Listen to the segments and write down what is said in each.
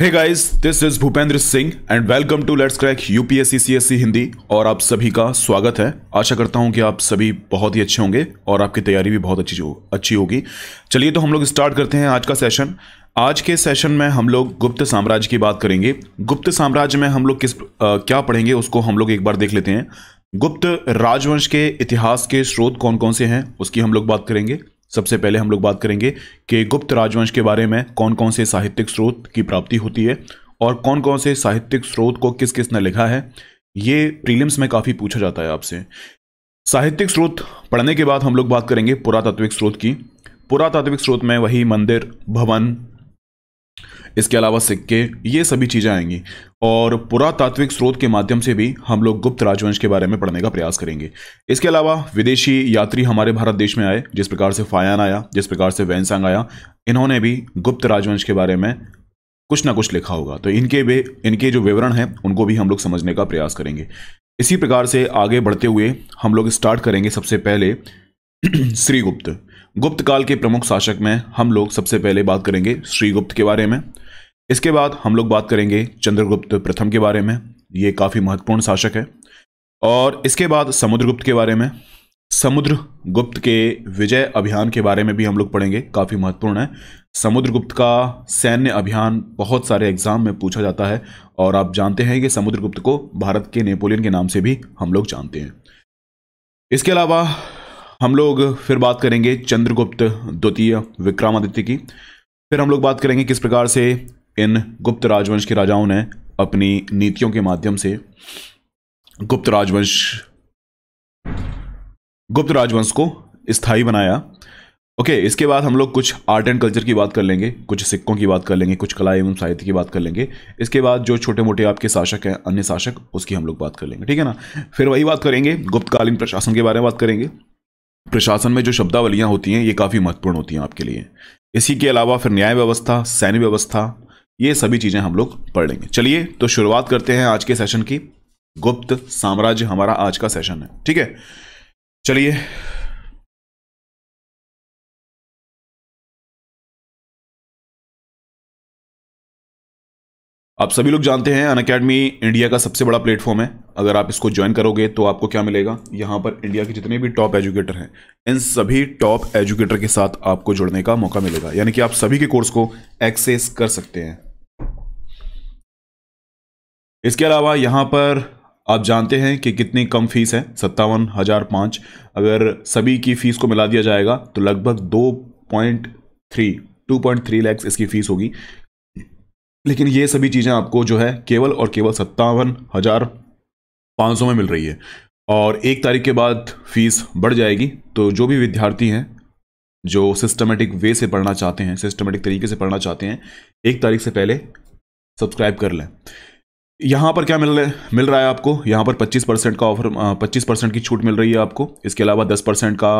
Hey guys, this is Bhupendra Singh and welcome to let's crack UPSC C Hindi और आप सभी का स्वागत है आशा करता हूँ कि आप सभी बहुत ही अच्छे होंगे और आपकी तैयारी भी बहुत अच्छी हो, अच्छी होगी चलिए तो हम लोग स्टार्ट करते हैं आज का सेशन आज के सेशन में हम लोग गुप्त साम्राज्य की बात करेंगे गुप्त साम्राज्य में हम लोग किस आ, क्या पढ़ेंगे उसको हम लोग एक बार देख लेते हैं गुप्त राजवंश के इतिहास के स्रोत कौन कौन से हैं उसकी हम लोग बात करेंगे सबसे पहले हम लोग बात करेंगे कि गुप्त राजवंश के बारे में कौन कौन से साहित्यिक स्रोत की प्राप्ति होती है और कौन कौन से साहित्यिक स्रोत को किस किस ने लिखा है ये प्रीलिम्स में काफ़ी पूछा जाता है आपसे साहित्यिक स्रोत पढ़ने के बाद हम लोग बात करेंगे पुरातात्विक स्रोत की पुरातात्विक स्रोत में वही मंदिर भवन इसके अलावा सिक्के ये सभी चीज़ें आएंगी और पुरातात्विक स्रोत के माध्यम से भी हम लोग गुप्त राजवंश के बारे में पढ़ने का प्रयास करेंगे इसके अलावा विदेशी यात्री हमारे भारत देश में आए जिस प्रकार से फायान आया जिस प्रकार से वैनसांग आया इन्होंने भी गुप्त राजवंश के बारे में कुछ ना कुछ लिखा होगा तो इनके वे इनके जो विवरण हैं उनको भी हम लोग समझने का प्रयास करेंगे इसी प्रकार से आगे बढ़ते हुए हम लोग स्टार्ट करेंगे सबसे पहले श्रीगुप्त गुप्त काल के प्रमुख शासक में हम लोग सबसे पहले बात करेंगे श्रीगुप्त के बारे में इसके बाद हम लोग बात करेंगे चंद्रगुप्त प्रथम के बारे में ये काफ़ी महत्वपूर्ण शासक है और इसके बाद समुद्रगुप्त के बारे में समुद्रगुप्त के विजय अभियान के बारे में भी हम लोग पढ़ेंगे काफ़ी महत्वपूर्ण है समुद्रगुप्त का सैन्य अभियान बहुत सारे एग्जाम में पूछा जाता है और आप जानते हैं कि समुद्रगुप्त को भारत के नेपोलियन के नाम से भी हम लोग जानते हैं इसके अलावा हम लोग फिर बात करेंगे चंद्रगुप्त द्वितीय विक्रमादित्य की फिर हम लोग बात करेंगे किस प्रकार से इन गुप्त राजवंश के राजाओं ने अपनी नीतियों के माध्यम से गुप्त राजवंश गुप्त राजवंश को स्थायी बनाया ओके okay, इसके बाद हम लोग कुछ आर्ट एंड कल्चर की बात कर लेंगे कुछ सिक्कों की बात कर लेंगे कुछ कला एवं साहित्य की बात कर लेंगे इसके बाद जो छोटे मोटे आपके शासक हैं अन्य शासक उसकी हम लोग बात कर लेंगे ठीक है ना फिर वही बात करेंगे गुप्तकालीन प्रशासन के बारे में बात करेंगे प्रशासन में जो शब्दावलियाँ होती हैं ये काफ़ी महत्वपूर्ण होती हैं आपके लिए इसी के अलावा फिर न्याय व्यवस्था सैन्य व्यवस्था ये सभी चीज़ें हम लोग पढ़ लेंगे चलिए तो शुरुआत करते हैं आज के सेशन की गुप्त साम्राज्य हमारा आज का सेशन है ठीक है चलिए आप सभी लोग जानते हैं अन अकेडमी इंडिया का सबसे बड़ा प्लेटफॉर्म है अगर आप इसको ज्वाइन करोगे तो आपको क्या मिलेगा यहां पर इंडिया के जितने भी टॉप एजुकेटर हैं इन सभी टॉप एजुकेटर के साथ आपको जुड़ने का मौका मिलेगा यानी कि आप सभी के कोर्स को एक्सेस कर सकते हैं इसके अलावा यहाँ पर आप जानते हैं कि कितनी कम फीस है सत्तावन हज़ार पाँच अगर सभी की फ़ीस को मिला दिया जाएगा तो लगभग दो point three two point three lakhs इसकी फ़ीस होगी लेकिन ये सभी चीज़ें आपको जो है केवल और केवल सत्तावन हज़ार पाँच सौ में मिल रही है और एक तारीख के बाद फीस बढ़ जाएगी तो जो भी विद्यार्थी हैं जो सिस्टमेटिक वे से पढ़ना चाहते हैं सिस्टमेटिक तरीके से पढ़ना चाहते हैं एक तारीख से पहले सब्सक्राइब कर लें यहाँ पर क्या मिल रहा है मिल रहा है आपको यहाँ पर 25 परसेंट का ऑफर 25 परसेंट की छूट मिल रही है आपको इसके अलावा 10 परसेंट का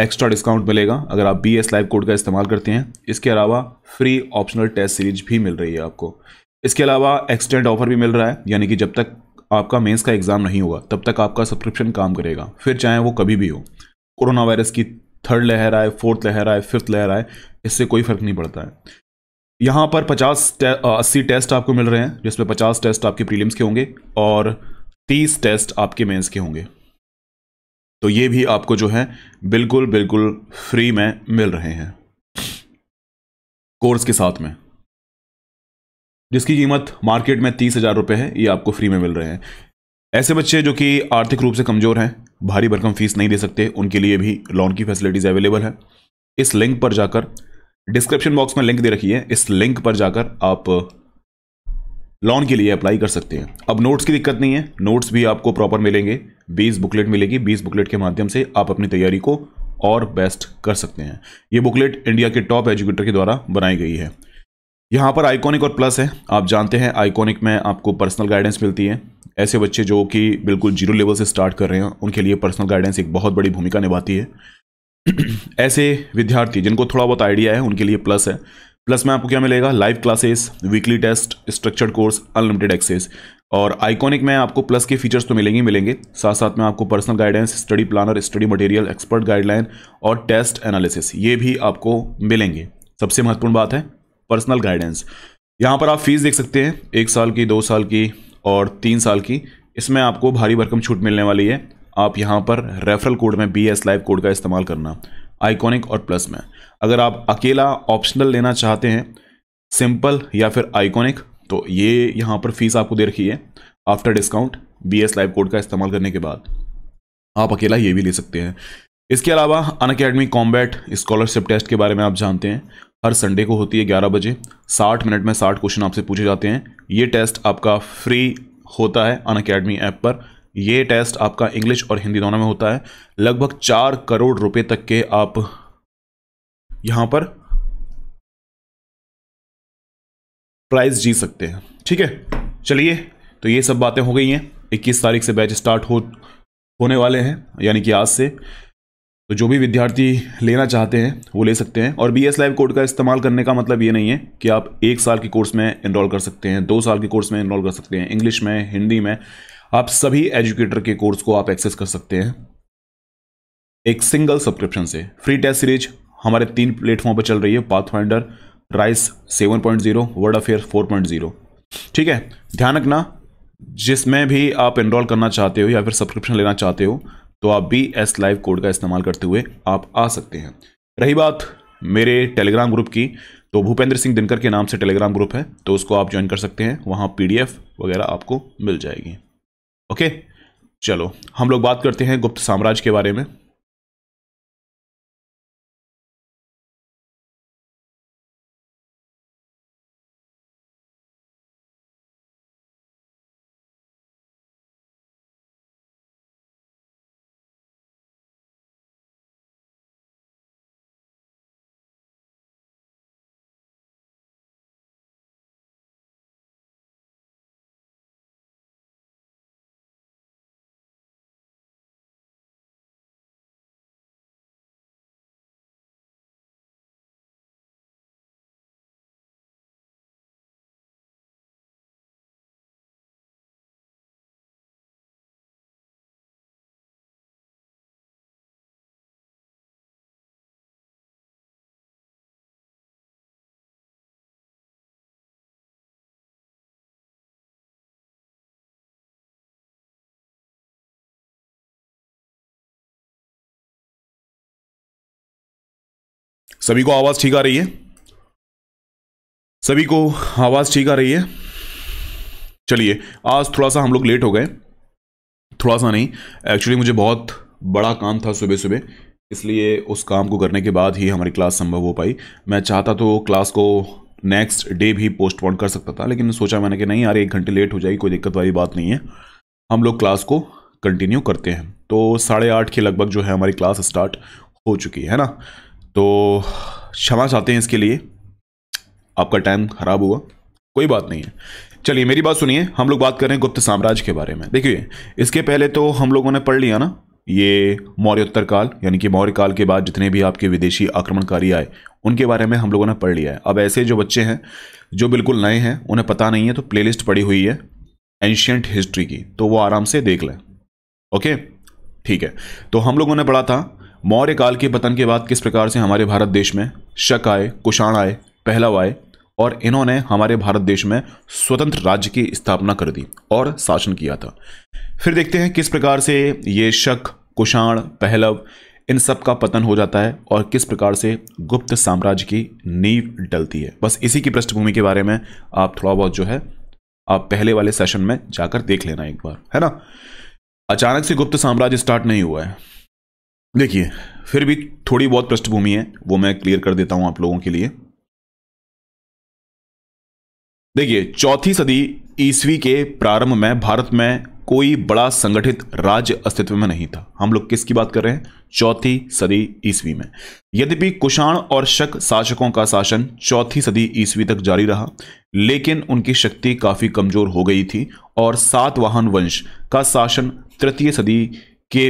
एक्स्ट्रा डिस्काउंट मिलेगा अगर आप बी एस लाइव कोड का इस्तेमाल करते हैं इसके अलावा फ्री ऑप्शनल टेस्ट सीरीज भी मिल रही है आपको इसके अलावा एक्सटेंड ऑफर भी मिल रहा है यानी कि जब तक आपका मेंस का एग्ज़ाम नहीं होगा तब तक आपका सब्सक्रिप्शन काम करेगा फिर चाहे वो कभी भी हो कोरोना वायरस की थर्ड लहर आए फोर्थ लहर आए फिफ्थ लहर आए इससे कोई फ़र्क नहीं पड़ता है यहाँ पर 50 अस्सी टेस्ट आपको मिल रहे हैं जिसमें 50 टेस्ट आपके प्रीलिम्स के होंगे और 30 टेस्ट आपके मेंस के होंगे तो ये भी आपको जो है बिल्कुल बिल्कुल फ्री में मिल रहे हैं कोर्स के साथ में जिसकी कीमत मार्केट में तीस हज़ार रुपये है ये आपको फ्री में मिल रहे हैं ऐसे बच्चे जो कि आर्थिक रूप से कमज़ोर हैं भारी भरकम फीस नहीं दे सकते उनके लिए भी लोन की फैसिलिटीज़ अवेलेबल है इस लिंक पर जाकर डिस्क्रिप्शन बॉक्स में लिंक दे रखी है इस लिंक पर जाकर आप लोन के लिए अप्लाई कर सकते हैं अब नोट्स की दिक्कत नहीं है नोट्स भी आपको प्रॉपर मिलेंगे बीस बुकलेट मिलेगी बीस बुकलेट के माध्यम से आप अपनी तैयारी को और बेस्ट कर सकते हैं ये बुकलेट इंडिया के टॉप एजुकेटर के द्वारा बनाई गई है यहाँ पर आइकॉनिक और प्लस है आप जानते हैं आइकॉनिक में आपको पर्सनल गाइडेंस मिलती है ऐसे बच्चे जो कि बिल्कुल जीरो लेवल से स्टार्ट कर रहे हैं उनके लिए पर्सनल गाइडेंस एक बहुत बड़ी भूमिका निभाती है ऐसे विद्यार्थी जिनको थोड़ा बहुत आइडिया है उनके लिए प्लस है प्लस में आपको क्या मिलेगा live classes weekly test structured course unlimited access और आइकॉनिक में आपको प्लस के फीचर्स तो मिलेंगे मिलेंगे साथ साथ में आपको personal guidance study planner study material expert guideline और टेस्ट एनालिसिस ये भी आपको मिलेंगे सबसे महत्वपूर्ण बात है पर्सनल गाइडेंस यहाँ पर आप फीस देख सकते हैं एक साल की दो साल की और तीन साल की इसमें आपको भारी भरकम छूट मिलने वाली है आप यहाँ पर रेफरल कोड में बी एस लाइव कोड का इस्तेमाल करना आइकॉनिक और प्लस में अगर आप अकेला ऑप्शनल लेना चाहते हैं सिंपल या फिर आइकॉनिक तो ये यहाँ पर फीस आपको दे रखी है after discount B S live code का इस्तेमाल करने के बाद आप अकेला ये भी ले सकते हैं इसके अलावा Unacademy combat scholarship test के बारे में आप जानते हैं हर संडे को होती है ग्यारह बजे साठ मिनट में साठ क्वेश्चन आपसे पूछे जाते हैं ये टेस्ट आपका फ्री होता है अन अकेडमी ऐप पर ये टेस्ट आपका इंग्लिश और हिंदी दोनों में होता है लगभग चार करोड़ रुपए तक के आप यहां पर प्राइज जीत सकते हैं ठीक है चलिए तो ये सब बातें हो गई हैं 21 तारीख से बैच स्टार्ट हो होने वाले हैं यानी कि आज से तो जो भी विद्यार्थी लेना चाहते हैं वो ले सकते हैं और बी एस लाइव कोड का इस्तेमाल करने का मतलब ये नहीं है कि आप एक साल के कोर्स में इनरोल कर सकते हैं दो साल के कोर्स में इनरोल कर सकते हैं इंग्लिश में हिंदी में आप सभी एजुकेटर के कोर्स को आप एक्सेस कर सकते हैं एक सिंगल सब्सक्रिप्शन से फ्री टेस्ट सीरीज हमारे तीन प्लेटफॉर्म पर चल रही है pathfinder rise seven point zero world affair four point zero ठीक है ध्यान रखना जिसमें भी आप इनरोल करना चाहते हो या फिर सब्सक्रिप्शन लेना चाहते हो तो आप बी एस लाइव कोड का इस्तेमाल करते हुए आप आ सकते हैं रही बात मेरे टेलीग्राम ग्रुप की तो भूपेंद्र सिंह दिनकर के नाम से टेलीग्राम ग्रुप है तो उसको आप ज्वाइन कर सकते हैं वहाँ पी वगैरह आपको मिल जाएगी ओके चलो हम लोग बात करते हैं गुप्त साम्राज्य के बारे में सभी को आवाज़ ठीक आ रही है सभी को आवाज़ ठीक आ रही है चलिए आज थोड़ा सा हम लोग लेट हो गए थोड़ा सा नहीं एक्चुअली मुझे बहुत बड़ा काम था सुबह सुबह इसलिए उस काम को करने के बाद ही हमारी क्लास संभव हो पाई मैं चाहता तो क्लास को नेक्स्ट डे भी पोस्टपोन कर सकता था लेकिन सोचा मैंने कि नहीं यार एक घंटे लेट हो जाएगी कोई दिक्कत वाली बात नहीं है हम लोग क्लास को कंटिन्यू करते हैं तो साढ़े आठ के लगभग जो है हमारी क्लास स्टार्ट हो चुकी है ना तो क्षमा चाहते हैं इसके लिए आपका टाइम ख़राब हुआ कोई बात नहीं है चलिए मेरी बात सुनिए हम लोग बात कर रहे हैं गुप्त साम्राज्य के बारे में देखिए इसके पहले तो हम लोगों ने पढ़ लिया ना ये मौर्योत्तर काल यानी कि मौर्य काल के बाद जितने भी आपके विदेशी आक्रमणकारी आए उनके बारे में हम लोगों ने पढ़ लिया है अब ऐसे जो बच्चे हैं जो बिल्कुल नए हैं उन्हें पता नहीं है तो प्ले पड़ी हुई है एंशियंट हिस्ट्री की तो वो आराम से देख लें ओके ठीक है तो हम लोगों ने पढ़ा था मौर्य काल के पतन के बाद किस प्रकार से हमारे भारत देश में शक आए कुषाण आए पहलव आए और इन्होंने हमारे भारत देश में स्वतंत्र राज्य की स्थापना कर दी और शासन किया था फिर देखते हैं किस प्रकार से ये शक कुषाण पहलव इन सब का पतन हो जाता है और किस प्रकार से गुप्त साम्राज्य की नींव डलती है बस इसी की पृष्ठभूमि के बारे में आप थोड़ा बहुत जो है आप पहले वाले सेशन में जाकर देख लेना एक बार है ना अचानक से गुप्त साम्राज्य स्टार्ट नहीं हुआ है देखिए फिर भी थोड़ी बहुत पृष्ठभूमि है वो मैं क्लियर कर देता हूं आप लोगों के लिए देखिए चौथी सदी ईस्वी के प्रारंभ में भारत में कोई बड़ा संगठित राज्य अस्तित्व में नहीं था हम लोग किसकी बात कर रहे हैं चौथी सदी ईस्वी में यद्यपि कुषाण और शक शासकों का शासन चौथी सदी ईस्वी तक जारी रहा लेकिन उनकी शक्ति काफ़ी कमज़ोर हो गई थी और सातवाहन वंश का शासन तृतीय सदी के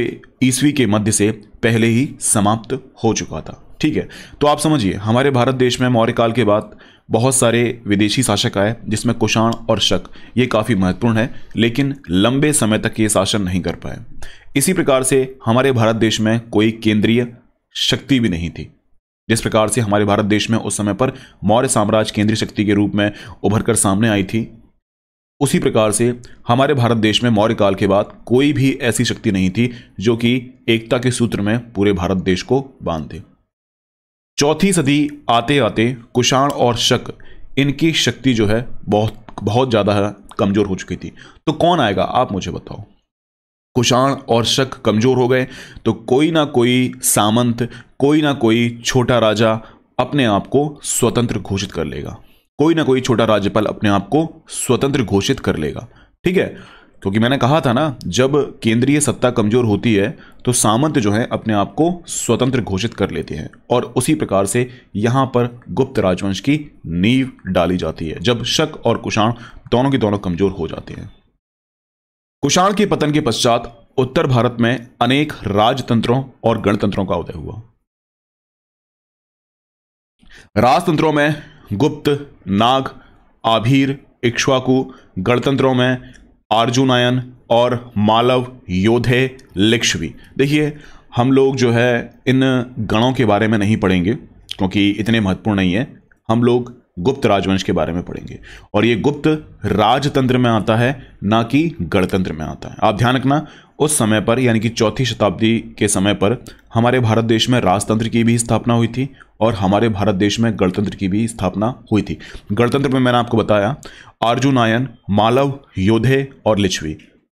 ईस्वी के मध्य से पहले ही समाप्त हो चुका था ठीक है तो आप समझिए हमारे भारत देश में मौर्य काल के बाद बहुत सारे विदेशी शासक आए जिसमें कुषाण और शक ये काफ़ी महत्वपूर्ण है लेकिन लंबे समय तक ये शासन नहीं कर पाए इसी प्रकार से हमारे भारत देश में कोई केंद्रीय शक्ति भी नहीं थी जिस प्रकार से हमारे भारत देश में उस समय पर मौर्य साम्राज्य केंद्रीय शक्ति के रूप में उभर कर सामने आई थी उसी प्रकार से हमारे भारत देश में मौर्य काल के बाद कोई भी ऐसी शक्ति नहीं थी जो कि एकता के सूत्र में पूरे भारत देश को बांध दे चौथी सदी आते आते कुषाण और शक इनकी शक्ति जो है बहुत बहुत ज़्यादा कमज़ोर हो चुकी थी तो कौन आएगा आप मुझे बताओ कुषाण और शक कमज़ोर हो गए तो कोई ना कोई सामंत कोई ना कोई छोटा राजा अपने आप को स्वतंत्र घोषित कर लेगा कोई ना कोई छोटा राज्यपाल अपने आप को स्वतंत्र घोषित कर लेगा ठीक है क्योंकि मैंने कहा था ना जब केंद्रीय सत्ता कमजोर होती है तो सामंत जो है अपने आप को स्वतंत्र घोषित कर लेते हैं और उसी प्रकार से यहां पर गुप्त राजवंश की नींव डाली जाती है जब शक और कुषाण दोनों के दोनों कमजोर हो जाते हैं कुषाण के पतन के पश्चात उत्तर भारत में अनेक राजतंत्रों और गणतंत्रों का उदय हुआ राजतंत्रों में गुप्त नाग आभीर इक्ष्वाकु गणतंत्रों में अर्जुनायन और मालव योधे लिक्षवी देखिए हम लोग जो है इन गणों के बारे में नहीं पढ़ेंगे क्योंकि इतने महत्वपूर्ण नहीं है हम लोग गुप्त राजवंश के बारे में पढ़ेंगे और ये गुप्त राजतंत्र में आता है ना कि गणतंत्र में आता है आप ध्यान रखना उस समय पर यानी कि चौथी शताब्दी के समय पर हमारे भारत देश में राजतंत्र की भी स्थापना हुई थी और हमारे भारत देश में गणतंत्र की भी स्थापना हुई थी गणतंत्र में मैंने आपको बताया अर्जुन आयन मालव योधे और लिच्छवी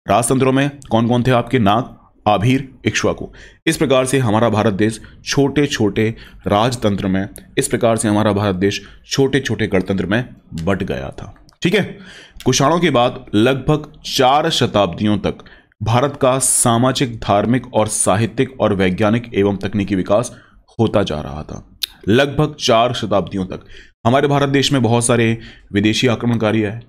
राजतंत्रों में कौन कौन थे आपके नाग आभीर इक्श्वाकु इस प्रकार से हमारा भारत देश छोटे छोटे राजतंत्र में इस प्रकार से हमारा भारत देश छोटे छोटे गणतंत्र में बट गया था ठीक है कुषाणों के बाद लगभग चार शताब्दियों तक भारत का सामाजिक धार्मिक और साहित्यिक और वैज्ञानिक एवं तकनीकी विकास होता जा रहा था लगभग चार शताब्दियों तक हमारे भारत देश में बहुत सारे विदेशी आक्रमणकारी आए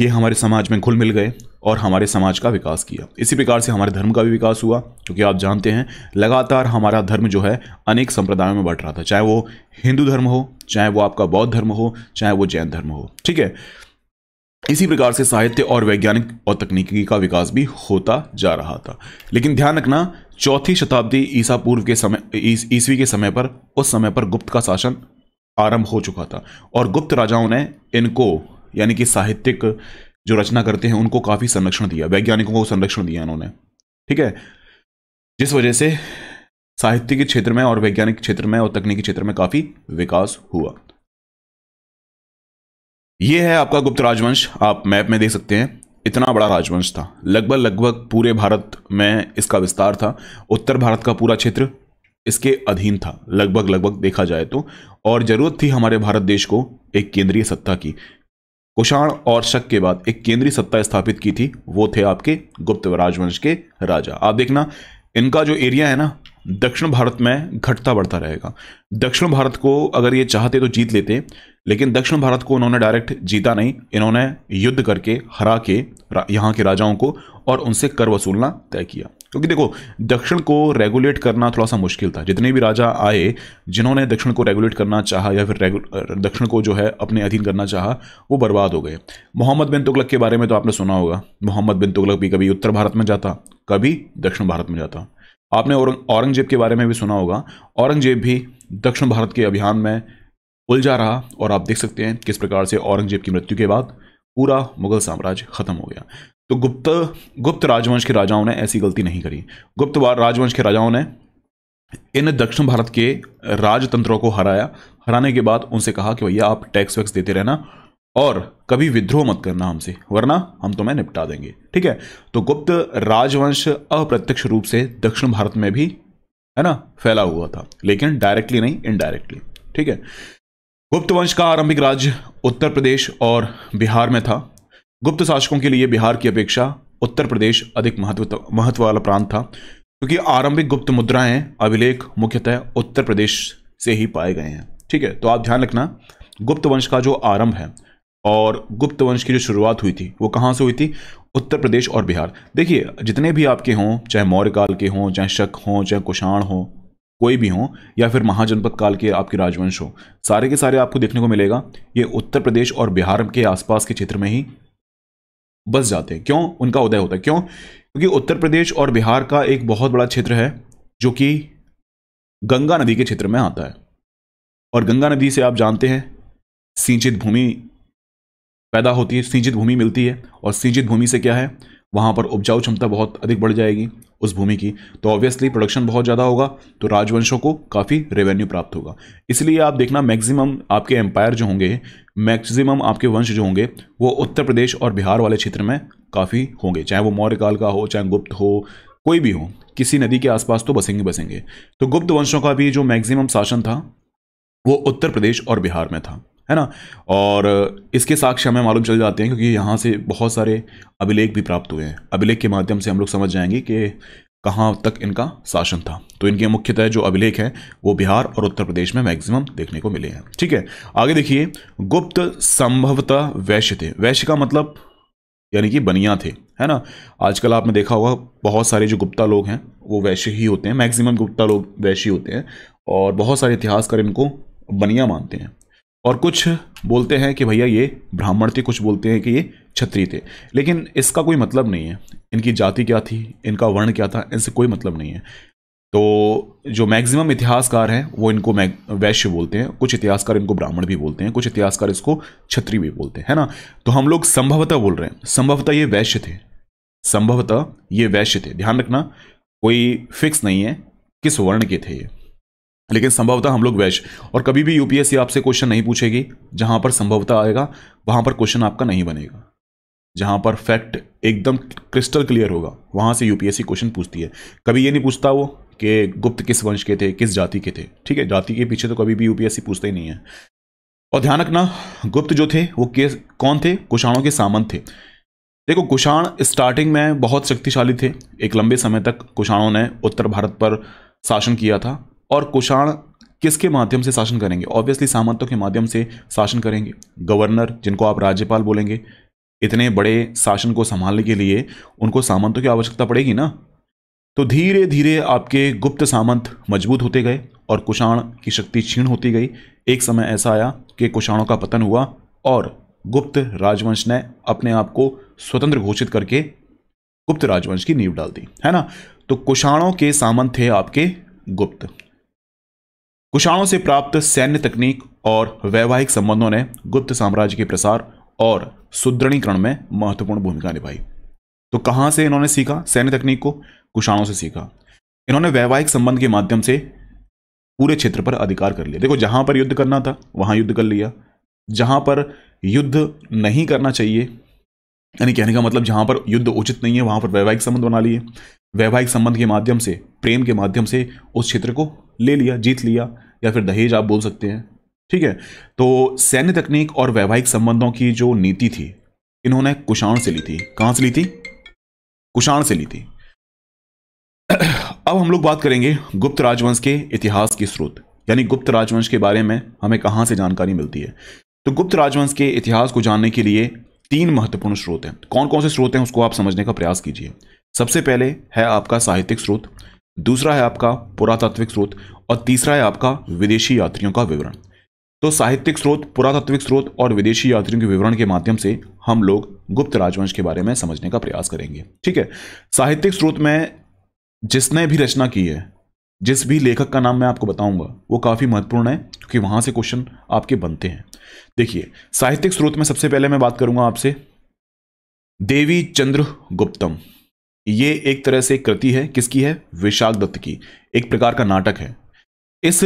ये हमारे समाज में घुल मिल गए और हमारे समाज का विकास किया इसी प्रकार से हमारे धर्म का भी विकास हुआ क्योंकि आप जानते हैं लगातार हमारा धर्म जो है अनेक संप्रदायों में बढ़ रहा था चाहे वो हिंदू धर्म हो चाहे वो आपका बौद्ध धर्म हो चाहे वो जैन धर्म हो ठीक है इसी प्रकार से साहित्य और वैज्ञानिक और तकनीकी का विकास भी होता जा रहा था लेकिन ध्यान रखना चौथी शताब्दी ईसा पूर्व के समय ईसवी इस, के समय पर उस समय पर गुप्त का शासन आरंभ हो चुका था और गुप्त राजाओं ने इनको यानी कि साहित्यिक जो रचना करते हैं उनको काफ़ी संरक्षण दिया वैज्ञानिकों को संरक्षण दिया उन्होंने ठीक है जिस वजह से साहित्य के क्षेत्र में और वैज्ञानिक क्षेत्र में और तकनीकी क्षेत्र में काफ़ी विकास हुआ ये है आपका गुप्त राजवंश आप मैप में देख सकते हैं इतना बड़ा राजवंश था लगभग लगभग पूरे भारत में इसका विस्तार था उत्तर भारत का पूरा क्षेत्र इसके अधीन था लगभग लगभग देखा जाए तो और ज़रूरत थी हमारे भारत देश को एक केंद्रीय सत्ता की कुषाण और शक के बाद एक केंद्रीय सत्ता स्थापित की थी वो थे आपके गुप्त राजवंश के राजा आप देखना इनका जो एरिया है ना दक्षिण भारत में घटता बढ़ता रहेगा दक्षिण भारत को अगर ये चाहते तो जीत लेते लेकिन दक्षिण भारत को उन्होंने डायरेक्ट जीता नहीं इन्होंने युद्ध करके हरा के यहाँ के राजाओं को और उनसे कर वसूलना तय किया क्योंकि देखो दक्षिण को रेगुलेट करना थोड़ा सा मुश्किल था जितने भी राजा आए जिन्होंने दक्षिण को रेगुलेट करना चाहा या फिर दक्षिण को जो है अपने अधीन करना चाहा वो बर्बाद हो गए मोहम्मद बिन तुगलक के बारे में तो आपने सुना होगा मोहम्मद बिन तुगलक भी कभी उत्तर भारत में जाता कभी दक्षिण भारत में जाता आपने औरंगजेब के बारे में भी सुना होगा औरंगजेब भी दक्षिण भारत के अभियान में उलझा रहा और आप देख सकते हैं किस प्रकार से औरंगजेब की मृत्यु के बाद पूरा मुगल साम्राज्य खत्म हो गया तो गुप्त गुप्त राजवंश के राजाओं ने ऐसी गलती नहीं करी गुप्त राजवंश के राजाओं ने इन दक्षिण भारत के राजतंत्रों को हराया हराने के बाद उनसे कहा कि भैया आप टैक्स वैक्स देते रहना और कभी विद्रोह मत करना हमसे वरना हम तुम्हें निपटा देंगे ठीक है तो गुप्त राजवंश अप्रत्यक्ष रूप से दक्षिण भारत में भी है ना फैला हुआ था लेकिन डायरेक्टली नहीं इनडायरेक्टली ठीक है गुप्त वंश का आरंभिक राज्य उत्तर प्रदेश और बिहार में था गुप्त शासकों के लिए बिहार की अपेक्षा उत्तर प्रदेश अधिक महत्व महत्व वाला प्रांत था क्योंकि आरंभिक गुप्त मुद्राएं अभिलेख मुख्यतः उत्तर प्रदेश से ही पाए गए हैं ठीक है तो आप ध्यान रखना गुप्त वंश का जो आरंभ है और गुप्त वंश की जो शुरुआत हुई थी वो कहाँ से हुई थी उत्तर प्रदेश और बिहार देखिए जितने भी आपके हों चाहे मौर्य काल के हों चाहे शक हों चाहे कुषाण हों कोई भी हो या फिर महाजनपद काल के आपके राजवंश हो सारे के सारे आपको देखने को मिलेगा ये उत्तर प्रदेश और बिहार के आसपास के क्षेत्र में ही बस जाते हैं क्यों उनका उदय होता है क्यों क्योंकि उत्तर प्रदेश और बिहार का एक बहुत बड़ा क्षेत्र है जो कि गंगा नदी के क्षेत्र में आता है और गंगा नदी से आप जानते हैं सिंचित भूमि पैदा होती है सींचित भूमि मिलती है और सींचित भूमि से क्या है वहाँ पर उपजाऊ क्षमता बहुत अधिक बढ़ जाएगी उस भूमि की तो ऑब्वियसली प्रोडक्शन बहुत ज़्यादा होगा तो राजवंशों को काफ़ी रेवेन्यू प्राप्त होगा इसलिए आप देखना मैक्सिमम आपके एम्पायर जो होंगे मैक्सिमम आपके वंश जो होंगे वो उत्तर प्रदेश और बिहार वाले क्षेत्र में काफ़ी होंगे चाहे वो मौर्य काल का हो चाहे गुप्त हो कोई भी हो किसी नदी के आसपास तो बसेंगे बसेंगे तो गुप्त वंशों का भी जो मैक्सिमम शासन था वो उत्तर प्रदेश और बिहार में था है ना और इसके साक्ष्य हमें मालूम चल जाते हैं क्योंकि यहाँ से बहुत सारे अभिलेख भी प्राप्त हुए हैं अभिलेख के माध्यम से हम लोग समझ जाएंगे कि कहाँ तक इनका शासन था तो इनके मुख्यतः जो अभिलेख हैं वो बिहार और उत्तर प्रदेश में मैक्सिमम देखने को मिले हैं ठीक है आगे देखिए गुप्त संभवतः वैश्य थे वैश्य का मतलब यानी कि बनिया थे है ना आजकल आपने देखा होगा बहुत सारे जो गुप्ता लोग हैं वो वैश्य ही होते हैं मैक्सिमम गुप्ता लोग वैश्य होते हैं और बहुत सारे इतिहासकार इनको बनिया मानते हैं और कुछ बोलते हैं कि भैया ये ब्राह्मण थे कुछ बोलते हैं कि ये क्षत्रिय थे लेकिन इसका कोई मतलब नहीं है इनकी जाति क्या थी इनका वर्ण क्या था इनसे कोई मतलब नहीं है तो जो मैक्सिमम इतिहासकार हैं वो इनको वैश्य बोलते हैं कुछ इतिहासकार इनको ब्राह्मण भी बोलते हैं कुछ इतिहासकार इसको क्षत्रिय भी बोलते हैं है ना तो हम लोग संभवतः बोल रहे हैं संभवतः ये वैश्य थे संभवतः ये वैश्य थे ध्यान रखना कोई फिक्स नहीं है किस वर्ण के थे ये लेकिन संभवतः हम लोग वैश और कभी भी यूपीएससी आपसे क्वेश्चन नहीं पूछेगी जहां पर संभवता आएगा वहां पर क्वेश्चन आपका नहीं बनेगा जहां पर फैक्ट एकदम क्रिस्टल क्लियर होगा वहां से यूपीएससी क्वेश्चन पूछती है कभी ये नहीं पूछता वो कि गुप्त किस वंश के थे किस जाति के थे ठीक है जाति के पीछे तो कभी भी यूपीएससी पूछते ही नहीं है और ध्यान रखना गुप्त जो थे वो के कौन थे कुषाणों के सामंत थे देखो कुषाण स्टार्टिंग में बहुत शक्तिशाली थे एक लंबे समय तक कुषाणों ने उत्तर भारत पर शासन किया था और कुषाण किसके माध्यम से शासन करेंगे ऑब्वियसली सामंतों के माध्यम से शासन करेंगे गवर्नर जिनको आप राज्यपाल बोलेंगे इतने बड़े शासन को संभालने के लिए उनको सामंतों की आवश्यकता पड़ेगी ना तो धीरे धीरे आपके गुप्त सामंत मजबूत होते गए और कुषाण की शक्ति क्षीण होती गई एक समय ऐसा आया कि कुषाणों का पतन हुआ और गुप्त राजवंश ने अपने आप को स्वतंत्र घोषित करके गुप्त राजवंश की नींव डाल दी है ना तो कुषाणों के सामंत थे आपके गुप्त कुशाणों से प्राप्त सैन्य तकनीक और वैवाहिक संबंधों ने गुप्त साम्राज्य के प्रसार और सुदृढ़ीकरण में महत्वपूर्ण भूमिका निभाई तो कहाँ से इन्होंने सीखा सैन्य तकनीक को कुशाणों से सीखा इन्होंने वैवाहिक संबंध के माध्यम से पूरे क्षेत्र पर अधिकार कर लिया देखो जहां पर युद्ध करना था वहां युद्ध कर लिया जहां पर युद्ध नहीं करना चाहिए यानी कहने का मतलब जहां पर युद्ध उचित नहीं है वहां पर वैवाहिक संबंध बना लिए वैवाहिक संबंध के माध्यम से प्रेम के माध्यम से उस क्षेत्र को ले लिया जीत लिया या फिर दहेज आप बोल सकते हैं ठीक है तो सैन्य तकनीक और वैवाहिक संबंधों की जो नीति थी इन्होंने कुषाण से ली थी कहां से ली थी कुषाण से ली थी अब हम लोग बात करेंगे गुप्त राजवंश के इतिहास के स्रोत यानी गुप्त राजवंश के बारे में हमें कहां से जानकारी मिलती है तो गुप्त राजवंश के इतिहास को जानने के लिए तीन महत्वपूर्ण स्रोत हैं कौन कौन से स्रोत हैं उसको आप समझने का प्रयास कीजिए सबसे पहले है आपका साहित्यिक स्रोत दूसरा है आपका पुरातात्विक स्रोत और तीसरा है आपका विदेशी यात्रियों का विवरण तो साहित्यिक स्रोत पुरातात्विक स्रोत और विदेशी यात्रियों के विवरण के माध्यम से हम लोग गुप्त राजवंश के बारे में समझने का प्रयास करेंगे ठीक है साहित्यिक स्रोत में जिसने भी रचना की है जिस भी लेखक का नाम मैं आपको बताऊंगा वो काफ़ी महत्वपूर्ण है क्योंकि वहां से क्वेश्चन आपके बनते हैं देखिए साहित्यिक स्रोत में सबसे पहले मैं बात करूंगा आपसे देवी चंद्र गुप्तम ये एक तरह से कृति है किसकी है विशाख दत्त की एक प्रकार का नाटक है इस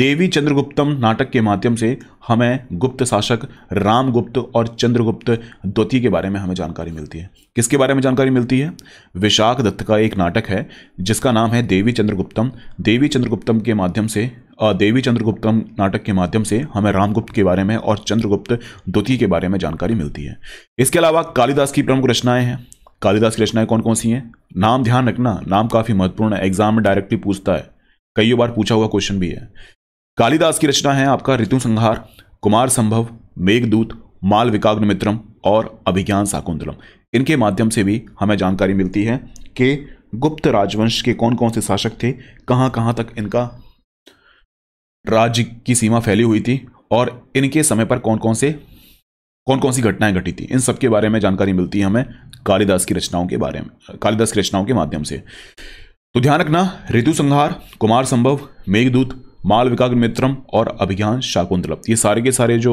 देवी चंद्रगुप्तम नाटक के माध्यम से हमें गुप्त शासक रामगुप्त और चंद्रगुप्त द्वितीय के बारे में हमें जानकारी मिलती है किसके बारे में जानकारी मिलती है विशाख दत्त का एक नाटक है जिसका नाम है देवी चंद्रगुप्तम देवी चंद्रगुप्तम के माध्यम से देवी चंद्रगुप्तम नाटक के माध्यम से हमें रामगुप्त के बारे में और चंद्रगुप्त द्वितीय के बारे में जानकारी मिलती है इसके अलावा कालिदास की प्रमुख रचनाएं हैं कालिदास की रचनाएं कौन कौन सी हैं नाम ध्यान रखना नाम काफ़ी महत्वपूर्ण है एग्जाम में डायरेक्टली पूछता है कई बार पूछा हुआ क्वेश्चन भी है कालिदास की रचना है आपका ऋतु संहार कुमार संभव मेघदूत माल विकाग्न मित्रम और अभिज्ञान शाकुंतलम इनके माध्यम से भी हमें जानकारी मिलती है कि गुप्त राजवंश के कौन कौन से शासक थे कहाँ कहाँ तक इनका राज्य की सीमा फैली हुई थी और इनके समय पर कौन कौन से कौन कौन सी घटनाएं घटी थी इन सब के बारे में जानकारी मिलती है हमें कालिदास की रचनाओं के बारे में कालिदास की रचनाओं के माध्यम से तो ध्यान रखना ऋतु संहार कुमार संभव मेघदूत मालविकाग्र मित्रम और अभियान शाकुंतलप ये सारे के सारे जो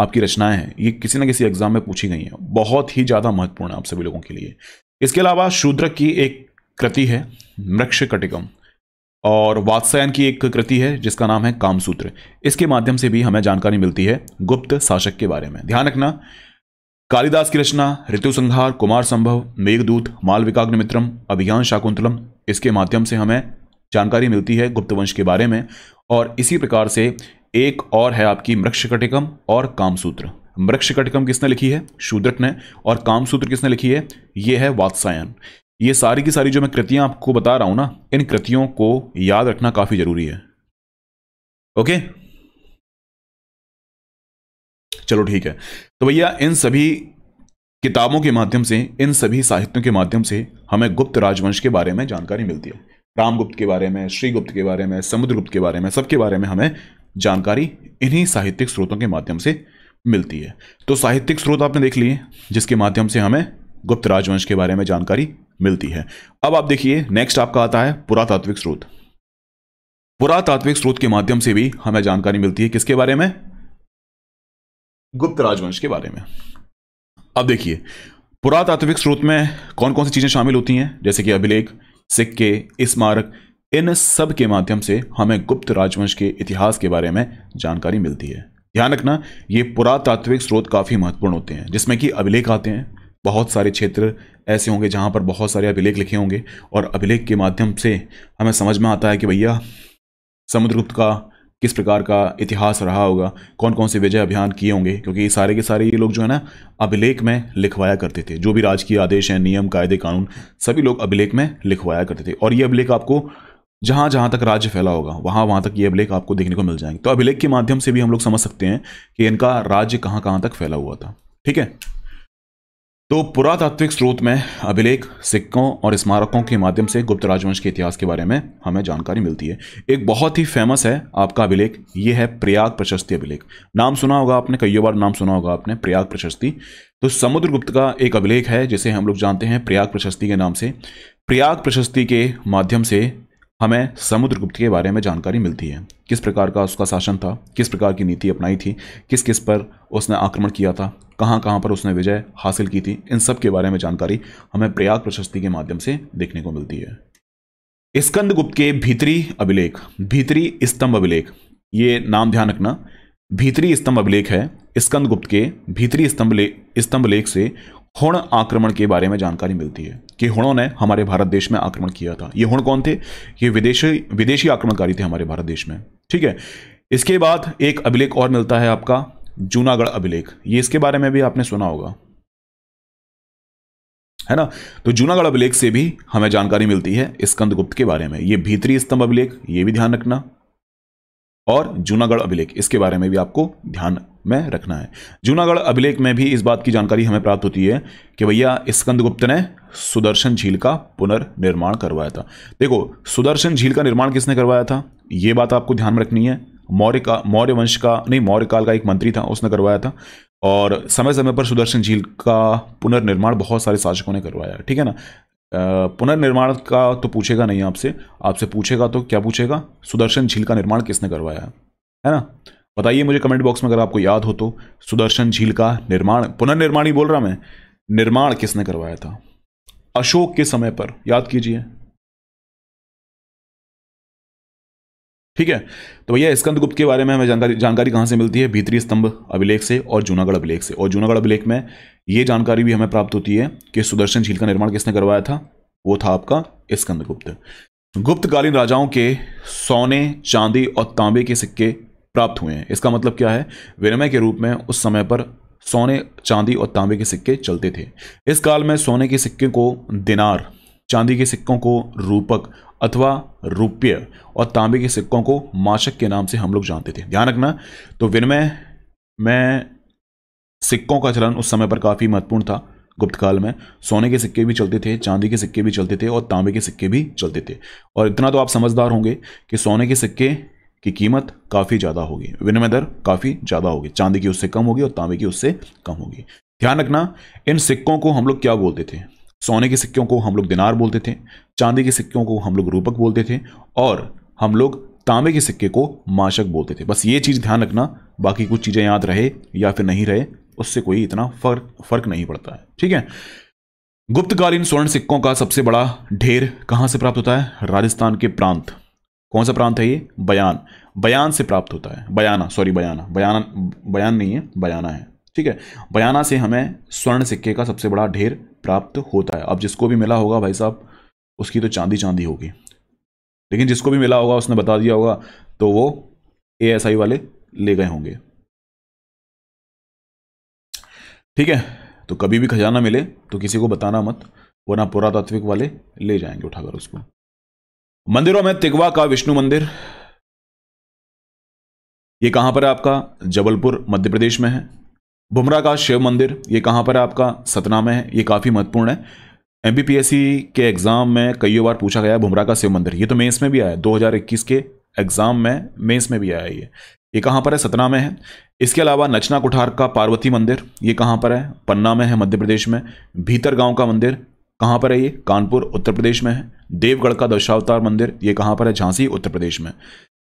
आपकी रचनाएं हैं ये किसी ना किसी एग्जाम में पूछी गई हैं बहुत ही ज़्यादा महत्वपूर्ण है आप सभी लोगों के लिए इसके अलावा शूद्र की एक कृति है मृक्ष कटिकम और वात्सायन की एक कृति है जिसका नाम है कामसूत्र इसके माध्यम से भी हमें जानकारी मिलती है गुप्त शासक के बारे में ध्यान रखना कालिदास की रचना ऋतु संहार कुमार संभव मेघदूत मालविकाग्निमित्रम अभियान शाकुंतलम इसके माध्यम से हमें जानकारी मिलती है गुप्त वंश के बारे में और इसी प्रकार से एक और है आपकी मृक्षकटिकम और कामसूत्र मृक्षकटिकम किसने लिखी है शूद्रक ने और कामसूत्र किसने लिखी है ये है वात्सायन ये सारी की सारी जो मैं कृतियां आपको बता रहा हूं ना इन कृतियों को याद रखना काफ़ी ज़रूरी है ओके चलो ठीक है तो भैया इन सभी किताबों के माध्यम से इन सभी साहित्यों के माध्यम से हमें गुप्त राजवंश के बारे में जानकारी मिलती है रामगुप्त के बारे में श्रीगुप्त के बारे में समुद्रगुप्त के बारे में सबके बारे में हमें जानकारी इन्हीं साहित्यिक स्रोतों के माध्यम से मिलती है तो साहित्यिक स्रोत आपने देख लिए जिसके माध्यम से हमें गुप्त राजवंश के बारे में जानकारी मिलती है अब आप देखिए नेक्स्ट आपका आता है पुरातात्विक स्रोत पुरातात्विक स्रोत के माध्यम से भी हमें जानकारी मिलती है किसके बारे में गुप्त राजवंश के बारे में अब देखिए पुरातात्विक स्रोत में कौन कौन सी चीज़ें शामिल होती हैं जैसे कि अभिलेख सिक्के स्मारक इन सब के माध्यम से हमें गुप्त राजवंश के इतिहास के बारे में जानकारी मिलती है ध्यान रखना ये पुरातात्विक स्रोत काफ़ी महत्वपूर्ण होते हैं जिसमें कि अभिलेख आते हैं बहुत सारे क्षेत्र ऐसे होंगे जहाँ पर बहुत सारे अभिलेख लिखे होंगे और अभिलेख के माध्यम से हमें समझ में आता है कि भैया समुद्रगुप्त का किस प्रकार का इतिहास रहा होगा कौन कौन से विजय अभियान किए होंगे क्योंकि ये सारे के सारे ये लोग जो है ना अभिलेख में लिखवाया करते थे जो भी राजकीय आदेश हैं नियम कायदे कानून सभी लोग अभिलेख में लिखवाया करते थे और ये अभिलेख आपको जहाँ जहाँ तक राज्य फैला होगा वहाँ वहाँ तक ये अभिलेख आपको देखने को मिल जाएंगे तो अभिलेख के माध्यम से भी हम लोग समझ सकते हैं कि इनका राज्य कहाँ कहाँ तक फैला हुआ था ठीक है तो पुरातात्विक स्रोत में अभिलेख सिक्कों और स्मारकों के माध्यम से गुप्त राजवंश के इतिहास के बारे में हमें जानकारी मिलती है एक बहुत ही फेमस है आपका अभिलेख ये है प्रयाग प्रशस्ति अभिलेख नाम सुना होगा आपने कई बार नाम सुना होगा आपने प्रयाग प्रशस्ति तो समुद्रगुप्त का एक अभिलेख है जिसे हम लोग जानते हैं प्रयाग प्रशस्ति के नाम से प्रयाग प्रशस्ति के माध्यम से हमें समुद्रगुप्त के बारे में जानकारी मिलती है किस प्रकार का उसका शासन था किस प्रकार की नीति अपनाई थी किस किस पर उसने आक्रमण किया था कहाँ कहाँ पर उसने विजय हासिल की थी इन सब के बारे में जानकारी हमें प्रयाग प्रशस्ति के माध्यम से देखने को मिलती है स्कंद गुप्त के भीतरी अभिलेख भीतरी स्तंभ अभिलेख ये नाम ध्यान रखना भीतरी स्तंभ अभिलेख है स्कंद गुप्त के भीतरी स्तंभ स्तंभ लेख से हुण आक्रमण के बारे में जानकारी मिलती है कि हुणों ने हमारे भारत देश में आक्रमण किया था ये हुण कौन थे ये विदेशी विदेशी आक्रमणकारी थे हमारे भारत देश में ठीक है इसके बाद एक अभिलेख और मिलता है आपका जूनागढ़ अभिलेख ये इसके बारे में भी आपने सुना होगा है ना तो जूनागढ़ अभिलेख से भी हमें जानकारी मिलती है स्कंद गुप्त के बारे में ये भीतरी स्तंभ अभिलेख ये भी ध्यान रखना और जूनागढ़ अभिलेख इसके बारे में भी आपको ध्यान में रखना है जूनागढ़ अभिलेख में भी इस बात की जानकारी हमें प्राप्त होती है कि भैया स्कंदगुप्त ने सुदर्शन झील का पुनर्निर्माण करवाया था देखो सुदर्शन झील का निर्माण किसने करवाया था ये बात आपको ध्यान में रखनी है मौर्य का मौर्य वंश का नहीं मौर्य काल का एक मंत्री था उसने करवाया था और समय समय पर सुदर्शन झील का पुनर्निर्माण बहुत सारे शासकों ने करवाया ठीक है ना पुनर्निर्माण का तो पूछेगा नहीं आपसे आपसे पूछेगा तो क्या पूछेगा सुदर्शन झील का निर्माण किसने करवाया है ना बताइए मुझे कमेंट बॉक्स में अगर आपको याद हो तो सुदर्शन झील का निर्माण पुनर्निर्माण ही बोल रहा मैं निर्माण किसने करवाया था अशोक के समय पर याद कीजिए ठीक है तो भैया स्कंद गुप्त के बारे में हमें जानकारी जानकारी कहां से मिलती है भीतरी स्तंभ अभिलेख से और जूनागढ़ अभिलेख से और जूनागढ़ अभिलेख में यह जानकारी भी हमें प्राप्त होती है कि सुदर्शन झील का निर्माण किसने करवाया था वो था आपका स्कंद गुप्त गुप्तकालीन राजाओं के सोने चांदी और तांबे के सिक्के प्राप्त हुए हैं इसका मतलब क्या है विनिमय के रूप में उस समय पर सोने चांदी और तांबे के सिक्के चलते थे इस काल में सोने के सिक्के को दिनार चांदी के सिक्कों को रूपक अथवा रुपये और तांबे के सिक्कों को माशक के नाम से हम लोग जानते थे ध्यान रखना तो विनिमय में सिक्कों का चलन उस समय पर काफ़ी महत्वपूर्ण था गुप्त काल में सोने के सिक्के भी चलते थे चांदी के सिक्के भी चलते थे और तांबे के सिक्के भी चलते थे और इतना तो आप समझदार होंगे कि सोने के सिक्के की कीमत काफ़ी ज़्यादा होगी विनिमय दर काफ़ी ज़्यादा होगी चांदी की उससे कम होगी और तांबे की उससे कम होगी ध्यान रखना इन सिक्कों को हम लोग क्या बोलते थे सोने के सिक्कों को हम लोग दिनार बोलते थे चांदी के सिक्कों को हम लोग रूपक बोलते थे और हम लोग तांबे के सिक्के को माशक बोलते थे बस ये चीज़ ध्यान रखना बाकी कुछ चीज़ें याद रहे या फिर नहीं रहे उससे कोई इतना फर्क फर्क नहीं पड़ता है ठीक है गुप्तकालीन स्वर्ण सिक्कों का सबसे बड़ा ढेर कहाँ से प्राप्त होता है राजस्थान के प्रांत कौन सा प्रांत है ये बयान बयान से प्राप्त होता है बयाना सॉरी बयाना बयाना बयान नहीं है बयाना है ठीक है बयाना से हमें स्वर्ण सिक्के का सबसे बड़ा ढेर प्राप्त होता है अब जिसको भी मिला होगा भाई साहब उसकी तो चांदी चांदी होगी लेकिन जिसको भी मिला होगा उसने बता दिया होगा तो वो ए वाले ले गए होंगे ठीक है तो कभी भी खजाना मिले तो किसी को बताना मत वरना पुरातात्विक वाले ले जाएंगे उठाकर उसको मंदिरों में तिगवा का विष्णु मंदिर ये कहाँ पर है आपका जबलपुर मध्य प्रदेश में है बुमरा का शिव मंदिर ये कहाँ पर है आपका सतना में है ये काफ़ी महत्वपूर्ण है एम के एग्ज़ाम में कई बार पूछा गया है का शिव मंदिर ये तो मेंस में भी आया है 2021 के एग्ज़ाम में मेंस में भी आया ये ये कहाँ पर है सतना में है इसके अलावा नचना कुठार का पार्वती मंदिर ये कहाँ पर है पन्ना में है मध्य प्रदेश में भीतर गांव का मंदिर कहाँ पर है ये कानपुर उत्तर प्रदेश में है देवगढ़ का दशावतार मंदिर ये कहाँ पर है झांसी उत्तर प्रदेश में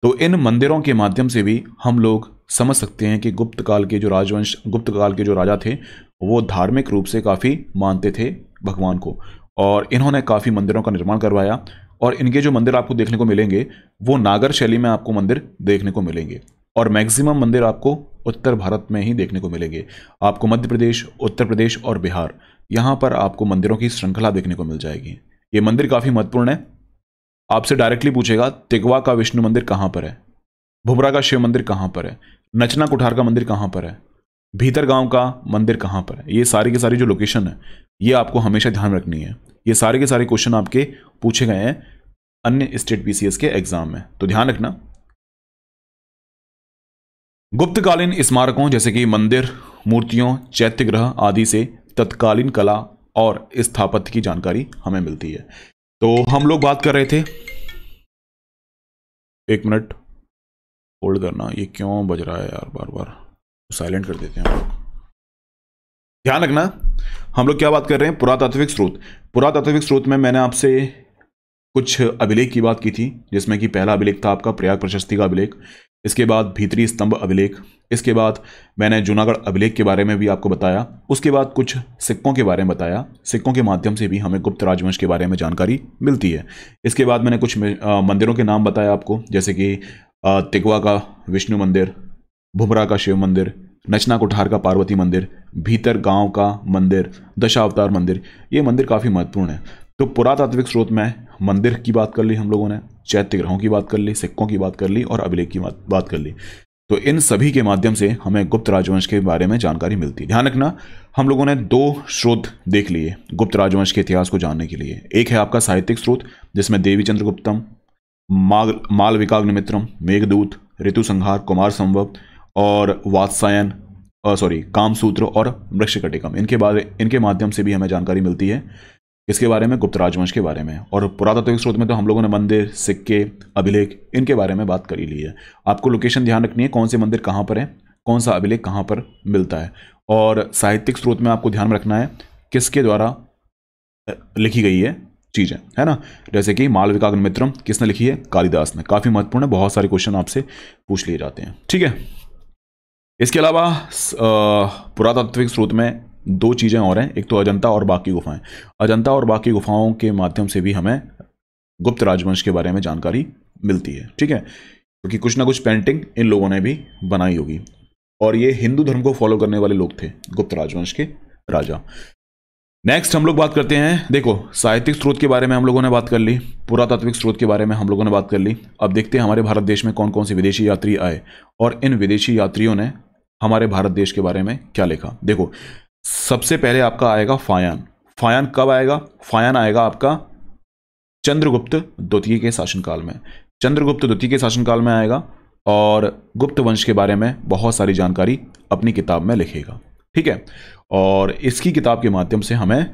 तो इन मंदिरों के माध्यम से भी हम लोग समझ सकते हैं कि गुप्त काल के जो राजवंश गुप्त काल के जो राजा थे वो धार्मिक रूप से काफ़ी मानते थे भगवान को और इन्होंने काफ़ी मंदिरों का निर्माण करवाया और इनके जो मंदिर आपको देखने को मिलेंगे वो नागर शैली में आपको मंदिर देखने को मिलेंगे और मैक्सिमम मंदिर आपको उत्तर भारत में ही देखने को मिलेंगे आपको मध्य प्रदेश उत्तर प्रदेश और बिहार यहाँ पर आपको मंदिरों की श्रृंखला देखने को मिल जाएगी ये मंदिर काफ़ी महत्वपूर्ण है आपसे डायरेक्टली पूछेगा तिगवा का विष्णु मंदिर कहां पर है भुबरा का शिव मंदिर कहां पर है नचना कुठार का मंदिर कहां पर है भीतर गांव का मंदिर कहां पर है ये सारी की सारी जो लोकेशन है ये आपको हमेशा ध्यान रखनी है ये सारे के सारे क्वेश्चन आपके पूछे गए हैं अन्य स्टेट पीसीएस के एग्जाम में तो ध्यान रखना गुप्तकालीन स्मारकों जैसे कि मंदिर मूर्तियों चैत्य ग्रह आदि से तत्कालीन कला और स्थापत्य की जानकारी हमें मिलती है तो हम लोग बात कर रहे थे एक मिनट होल्ड करना ये क्यों बज रहा है यार बार बार साइलेंट कर देते हैं हम लोग ध्यान रखना हम लोग क्या बात कर रहे हैं पुरातात्विक स्रोत पुरातात्विक स्रोत में मैंने आपसे कुछ अभिलेख की बात की थी जिसमें कि पहला अभिलेख था आपका प्रयाग प्रशस्ति का अभिलेख इसके बाद भीतरी स्तंभ अभिलेख इसके बाद मैंने जूनागढ़ अभिलेख के बारे में भी आपको बताया उसके बाद कुछ सिक्कों के बारे में बताया सिक्कों के माध्यम से भी हमें गुप्त राजवंश के बारे में जानकारी मिलती है इसके बाद मैंने कुछ मंदिरों के नाम बताया आपको जैसे कि तिगवा का विष्णु मंदिर भुमरा का शिव मंदिर नचना कोठार का पार्वती मंदिर भीतर गांव का मंदिर दशावतार मंदिर ये मंदिर काफ़ी महत्वपूर्ण है तो पुरातात्विक स्रोत में मंदिर की बात कर ली हम लोगों ने चैत्य ग्रहों की बात कर ली सिक्कों की बात कर ली और अभिलेख की बात कर ली तो इन सभी के माध्यम से हमें गुप्त राजवंश के बारे में जानकारी मिलती है ध्यान रखना हम लोगों ने दो स्रोत देख लिए गुप्त राजवंश के इतिहास को जानने के लिए एक है आपका साहित्यिक स्रोत जिसमें देवी गुप्तम माल मालविकाग्निमित्रम मेघदूत ऋतु संहार कुमार संभव और वात्सायन सॉरी कामसूत्र और वृक्षकटिकम इनके बारे इनके माध्यम से भी हमें जानकारी मिलती है इसके बारे में गुप्त राजवंश के बारे में और पुरातत्विक स्रोत में तो हम लोगों ने मंदिर सिक्के अभिलेख इनके बारे में बात करी ली है आपको लोकेशन ध्यान रखनी है कौन से मंदिर कहाँ पर है कौन सा अभिलेख कहाँ पर मिलता है और साहित्यिक स्रोत में आपको ध्यान रखना है किसके द्वारा लिखी गई है चीज़ें है ना जैसे कि मालविका मित्रम किसने लिखी है कालिदास ने काफ़ी महत्वपूर्ण है बहुत सारे क्वेश्चन आपसे पूछ लिए जाते हैं ठीक है इसके अलावा पुरातात्विक स्रोत में दो चीज़ें और हैं एक तो अजंता और बाकी गुफाएं अजंता और बाकी गुफाओं के माध्यम से भी हमें गुप्त राजवंश के बारे में जानकारी मिलती है ठीक है क्योंकि कुछ ना कुछ पेंटिंग इन लोगों ने भी बनाई होगी और ये हिंदू धर्म को फॉलो करने वाले लोग थे गुप्त राजवंश के राजा नेक्स्ट हम लोग बात करते हैं देखो साहित्यिक स्रोत के बारे में हम लोगों ने बात कर ली पुरातात्विक स्रोत के बारे में हम लोगों ने बात कर ली अब देखते हैं हमारे भारत देश में कौन कौन से विदेशी यात्री आए और इन विदेशी यात्रियों ने हमारे भारत देश के बारे में क्या लिखा देखो सबसे पहले आपका आएगा फायान फायान कब आएगा फायान आएगा आपका चंद्रगुप्त द्वितीय के शासनकाल में चंद्रगुप्त द्वितीय के शासनकाल में आएगा और गुप्त वंश के बारे में बहुत सारी जानकारी अपनी किताब में लिखेगा ठीक है और इसकी किताब के माध्यम से हमें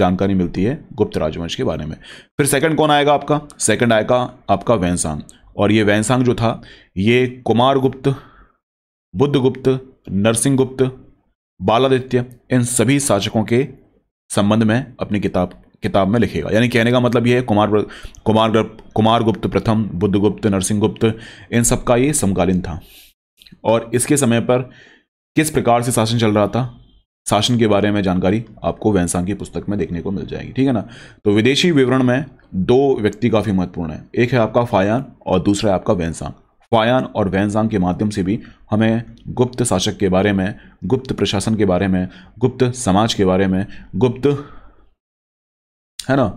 जानकारी मिलती है गुप्त राजवंश के बारे में फिर सेकंड कौन आएगा आपका सेकंड आएगा आपका वैनसांग और ये वैनसांग जो था ये कुमार गुप्त बुद्धगुप्त नरसिंह गुप्त बालादित्य इन सभी शासकों के संबंध में अपनी किताब किताब में लिखेगा यानी कहने का मतलब यह है कुमार कुमार कुमार गुप्त प्रथम बुद्धगुप्त नरसिंहगुप्त इन सबका ये समकालीन था और इसके समय पर किस प्रकार से शासन चल रहा था शासन के बारे में जानकारी आपको वैंसा की पुस्तक में देखने को मिल जाएगी ठीक है ना तो विदेशी विवरण में दो व्यक्ति काफ़ी महत्वपूर्ण है एक है आपका फायान और दूसरा है आपका वैंसांग फायान और वैनजांग के माध्यम से भी हमें गुप्त शासक के बारे में गुप्त प्रशासन के बारे में गुप्त समाज के बारे में गुप्त है ना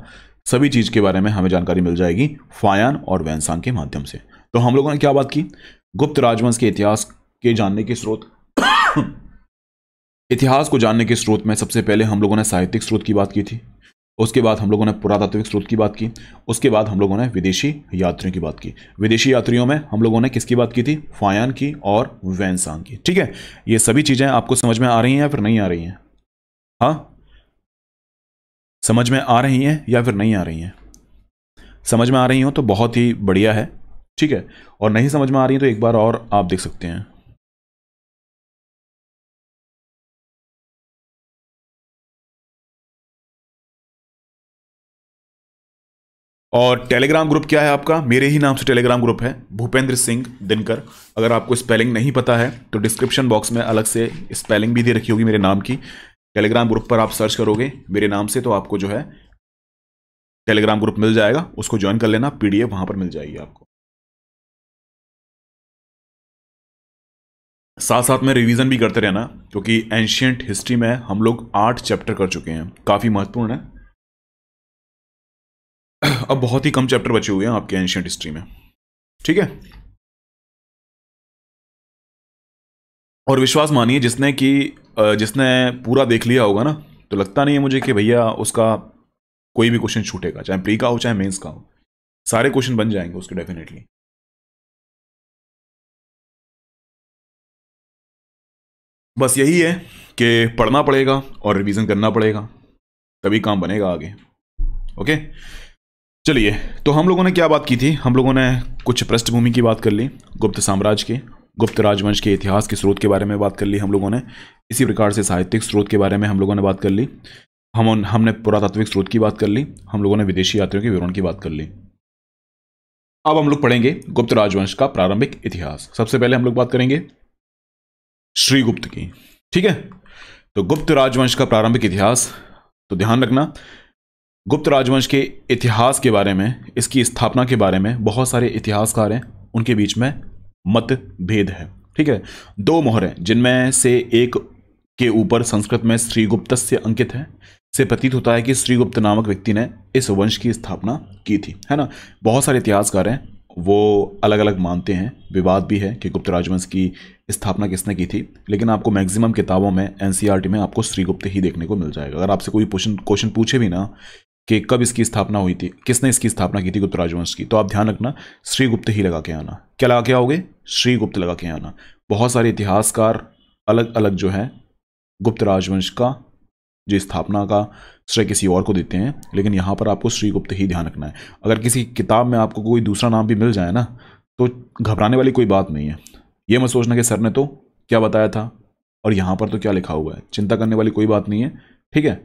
सभी चीज़ के बारे में हमें जानकारी मिल जाएगी फायान और वैनसांग के माध्यम से तो हम लोगों ने क्या बात की गुप्त राजवंश के इतिहास के जानने के स्रोत इतिहास को जानने के स्रोत में सबसे पहले हम लोगों ने साहित्यिक स्रोत की बात की थी उसके बाद हम लोगों ने पुरातात्विक स्रोत की बात की उसके बाद हम लोगों ने विदेशी यात्रियों की बात की विदेशी यात्रियों में हम लोगों ने किसकी बात की थी फायान की और वैनसांग की ठीक है ये सभी चीज़ें आपको समझ में आ रही हैं या फिर नहीं आ रही हैं हाँ समझ में आ रही हैं या फिर नहीं आ रही हैं समझ में आ रही हो तो बहुत ही बढ़िया है ठीक है और नहीं समझ में आ रही है तो एक बार और आप देख सकते हैं और टेलीग्राम ग्रुप क्या है आपका मेरे ही नाम से टेलीग्राम ग्रुप है भूपेंद्र सिंह दिनकर अगर आपको स्पेलिंग नहीं पता है तो डिस्क्रिप्शन बॉक्स में अलग से स्पेलिंग भी दे रखी होगी मेरे नाम की टेलीग्राम ग्रुप पर आप सर्च करोगे मेरे नाम से तो आपको जो है टेलीग्राम ग्रुप मिल जाएगा उसको ज्वाइन कर लेना पीडीएफ वहां पर मिल जाएगी आपको साथ साथ में रिवीजन भी करते रहना क्योंकि एंशियंट हिस्ट्री में हम लोग आठ चैप्टर कर चुके हैं काफ़ी महत्वपूर्ण है अब बहुत ही कम चैप्टर बचे हुए हैं आपके एंशियंट हिस्ट्री में ठीक है और विश्वास मानिए जिसने कि जिसने पूरा देख लिया होगा ना तो लगता नहीं है मुझे कि भैया उसका कोई भी क्वेश्चन छूटेगा चाहे प्री का हो चाहे मेंस का हो सारे क्वेश्चन बन जाएंगे उसके डेफिनेटली बस यही है कि पढ़ना पड़ेगा और रिवीजन करना पड़ेगा तभी काम बनेगा आगे ओके चलिए तो हम लोगों ने क्या बात की थी हम लोगों ने कुछ पृष्ठभूमि की बात कर ली गुप्त साम्राज्य के गुप्त राजवंश के इतिहास के स्रोत के बारे में बात कर ली हम लोगों ने इसी प्रकार से साहित्यिक स्रोत के बारे में हम लोगों ने बात कर ली हम हमने पुरातात्विक स्रोत की बात कर ली हम लोगों ने विदेशी यात्रियों के विवरण की बात कर ली अब हम लोग पढ़ेंगे गुप्त राजवंश का प्रारंभिक इतिहास सबसे पहले हम लोग बात करेंगे श्रीगुप्त की ठीक है तो गुप्त राजवंश का प्रारंभिक इतिहास तो ध्यान रखना गुप्त राजवंश के इतिहास के बारे में इसकी स्थापना के बारे में बहुत सारे इतिहासकार हैं उनके बीच में मतभेद है ठीक है दो मोहरें जिनमें से एक के ऊपर संस्कृत में श्रीगुप्त से अंकित है से प्रतीत होता है कि श्रीगुप्त नामक व्यक्ति ने इस वंश की स्थापना की थी है ना बहुत सारे इतिहासकार हैं वो अलग अलग मानते हैं विवाद भी है कि गुप्त राजवंश की स्थापना किसने की थी लेकिन आपको मैक्सिमम किताबों में एन में आपको श्रीगुप्त ही देखने को मिल जाएगा अगर आपसे कोई क्वेश्चन क्वेश्चन पूछे भी ना कि कब इसकी स्थापना हुई थी किसने इसकी स्थापना की थी गुप्त राजवंश की तो आप ध्यान रखना श्रीगुप्त ही लगा के आना क्या लगा के आओगे श्रीगुप्त लगा के आना बहुत सारे इतिहासकार अलग अलग जो है गुप्त राजवंश का जो स्थापना का श्रेय किसी और को देते हैं लेकिन यहाँ पर आपको श्रीगुप्त ही ध्यान रखना है अगर किसी किताब में आपको कोई दूसरा नाम भी मिल जाए ना तो घबराने वाली कोई बात नहीं है ये मत सोचना कि सर ने तो क्या बताया था और यहाँ पर तो क्या लिखा हुआ है चिंता करने वाली कोई बात नहीं है ठीक है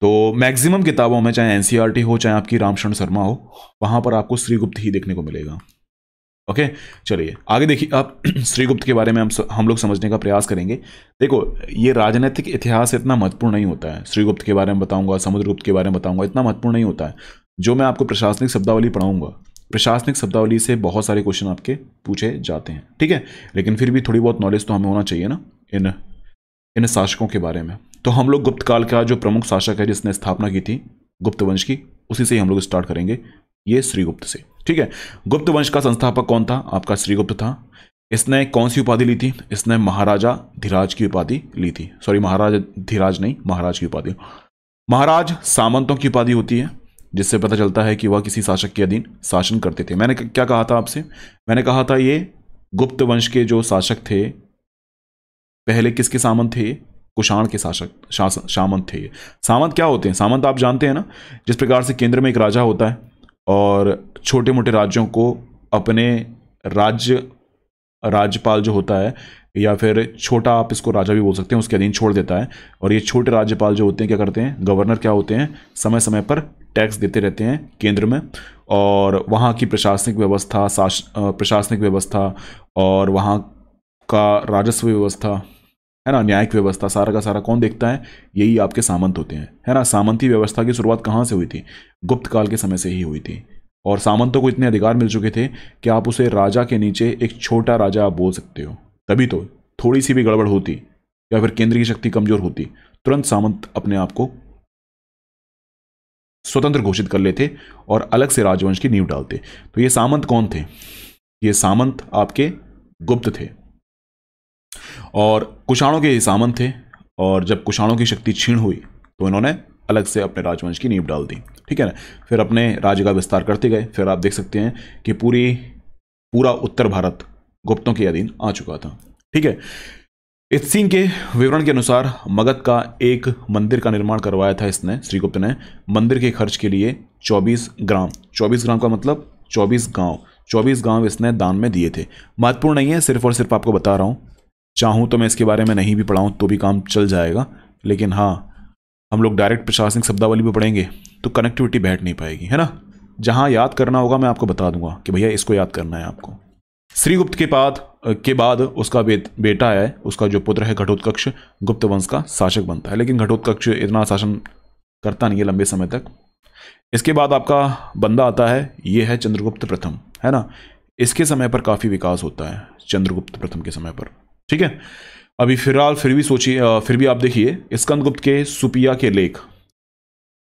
तो मैक्सिमम किताबों में चाहे एन e हो चाहे आपकी रामशरण शर्मा हो वहाँ पर आपको श्रीगुप्त ही देखने को मिलेगा ओके चलिए आगे देखिए आप श्रीगुप्त के बारे में हम हम लोग समझने का प्रयास करेंगे देखो ये राजनीतिक इतिहास इतना महत्वपूर्ण नहीं होता है श्रीगुप्त के बारे में बताऊंगा समुद्रगुप्त के बारे में बताऊंगा इतना महत्वपूर्ण नहीं होता है जो मैं आपको प्रशासनिक शब्दावली पढ़ाऊंगा प्रशासनिक शब्दावली से बहुत सारे क्वेश्चन आपके पूछे जाते हैं ठीक है लेकिन फिर भी थोड़ी बहुत नॉलेज तो हमें होना चाहिए ना इन इन शासकों के बारे में तो हम लोग गुप्त काल का जो प्रमुख शासक है जिसने स्थापना की थी गुप्त वंश की उसी से ही हम लोग स्टार्ट करेंगे ये श्रीगुप्त से ठीक है गुप्त वंश का संस्थापक कौन था आपका श्रीगुप्त था इसने कौन सी उपाधि ली थी इसने महाराजा धीराज की उपाधि ली थी सॉरी महाराजा धीराज नहीं महाराज की उपाधि महाराज सामंतों की उपाधि होती है जिससे पता चलता है कि वह किसी शासक के अधीन शासन करते थे मैंने क्या कहा था आपसे मैंने कहा था ये गुप्त वंश के जो शासक थे पहले किसके सामंत थे कुषाण के शासक सामंत थे ये सामंत क्या होते हैं सामंत आप जानते हैं ना जिस प्रकार से केंद्र में एक राजा होता है और छोटे मोटे राज्यों को अपने राज्य राज्यपाल जो होता है या फिर छोटा आप इसको राजा भी बोल सकते हैं उसके अधीन छोड़ देता है और ये छोटे राज्यपाल जो होते हैं क्या करते हैं गवर्नर क्या होते हैं समय समय पर टैक्स देते रहते हैं केंद्र में और वहाँ की प्रशासनिक व्यवस्था प्रशासनिक व्यवस्था और वहाँ का राजस्व व्यवस्था है ना न्यायिक व्यवस्था सारा का सारा कौन देखता है यही आपके सामंत होते हैं है ना सामंती व्यवस्था की शुरुआत कहाँ से हुई थी गुप्त काल के समय से ही हुई थी और सामंतों को इतने अधिकार मिल चुके थे कि आप उसे राजा के नीचे एक छोटा राजा बोल सकते हो तभी तो थोड़ी सी भी गड़बड़ होती या फिर केंद्र की शक्ति कमजोर होती तुरंत सामंत अपने आप को स्वतंत्र घोषित कर लेते और अलग से राजवंश की नींव डालते तो ये सामंत कौन थे ये सामंत आपके गुप्त थे और कुषाणों के सामन थे और जब कुषाणों की शक्ति छीण हुई तो इन्होंने अलग से अपने राजवंश की नींव डाल दी ठीक है ना फिर अपने राज्य का विस्तार करते गए फिर आप देख सकते हैं कि पूरी पूरा उत्तर भारत गुप्तों के अधीन आ चुका था ठीक है सिंह के विवरण के अनुसार मगध का एक मंदिर का निर्माण करवाया था इसने श्रीगुप्त ने मंदिर के खर्च के लिए 24 ग्राम 24 ग्राम का मतलब 24 गांव 24 गांव इसने दान में दिए थे महत्वपूर्ण नहीं है सिर्फ और सिर्फ आपको बता रहा हूँ चाहूँ तो मैं इसके बारे में नहीं भी पढ़ाऊँ तो भी काम चल जाएगा लेकिन हाँ हम लोग डायरेक्ट प्रशासनिक शब्दावली भी पढ़ेंगे तो कनेक्टिविटी बैठ नहीं पाएगी है ना जहाँ याद करना होगा मैं आपको बता दूंगा कि भैया इसको याद करना है आपको श्रीगुप्त के बाद के बाद उसका बे, बेटा है उसका जो पुत्र है घटोत्कक्ष गुप्त वंश का शासक बनता है लेकिन घटोत्कक्ष इतना शासन करता नहीं है लंबे समय तक इसके बाद आपका बंदा आता है ये है चंद्रगुप्त प्रथम है ना इसके समय पर काफ़ी विकास होता है चंद्रगुप्त प्रथम के समय पर ठीक है अभी फिलहाल फिर भी सोचिए फिर भी आप देखिए स्कंद गुप्त के सुपिया के लेख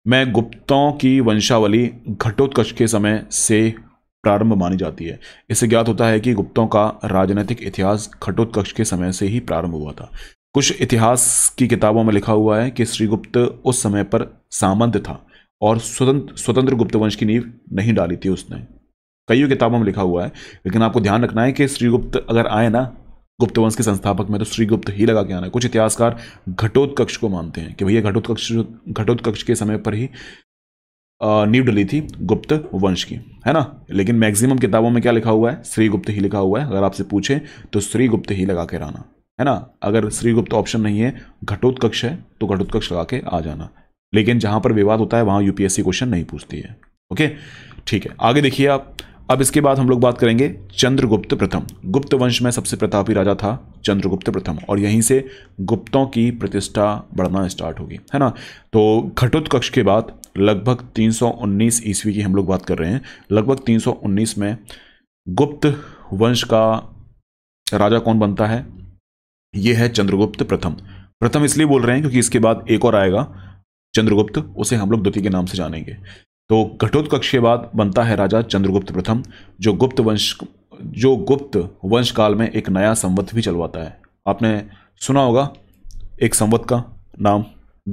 में गुप्तों की वंशावली घटोत्कच के समय से प्रारंभ मानी जाती है इससे ज्ञात होता है कि गुप्तों का राजनीतिक इतिहास घटोत्कच के समय से ही प्रारंभ हुआ था कुछ इतिहास की किताबों में लिखा हुआ है कि श्रीगुप्त उस समय पर सामंत था और स्वतंत्र स्वतंत्र गुप्त वंश की नींव नहीं डाली थी उसने कई किताबों में लिखा हुआ है लेकिन आपको ध्यान रखना है कि श्रीगुप्त अगर आए ना गुप्त वंश के संस्थापक में तो श्रीगुप्त ही लगा के आना कुछ इतिहासकार घटोत्कक्ष को मानते हैं कि भैया घटोत्कक्ष घटोत्कक्ष के समय पर ही नींव डली थी गुप्त वंश की है ना लेकिन मैक्सिमम किताबों में क्या लिखा हुआ है श्रीगुप्त ही लिखा हुआ है अगर आपसे पूछे तो श्रीगुप्त ही लगा के रहना है ना अगर श्रीगुप्त ऑप्शन नहीं है घटोत्कक्ष है तो घटोत्कक्ष लगा के आ जाना लेकिन जहां पर विवाद होता है वहां यूपीएससी क्वेश्चन नहीं पूछती है ओके ठीक है आगे देखिए आप अब इसके बाद हम लोग बात करेंगे चंद्रगुप्त प्रथम गुप्त वंश में सबसे प्रतापी राजा था चंद्रगुप्त प्रथम और यहीं से गुप्तों की प्रतिष्ठा बढ़ना स्टार्ट होगी है ना तो घटोत कक्ष के बाद लगभग 319 ईस्वी की हम लोग बात कर रहे हैं लगभग 319 में गुप्त वंश का राजा कौन बनता है ये है चंद्रगुप्त प्रथम प्रथम इसलिए बोल रहे हैं क्योंकि इसके बाद एक और आएगा चंद्रगुप्त उसे हम लोग द्वितीय के नाम से जानेंगे तो के बाद बनता है राजा चंद्रगुप्त प्रथम जो गुप्त वंश जो गुप्त वंश काल में एक नया संवत भी चलवाता है आपने सुना होगा एक संवत का नाम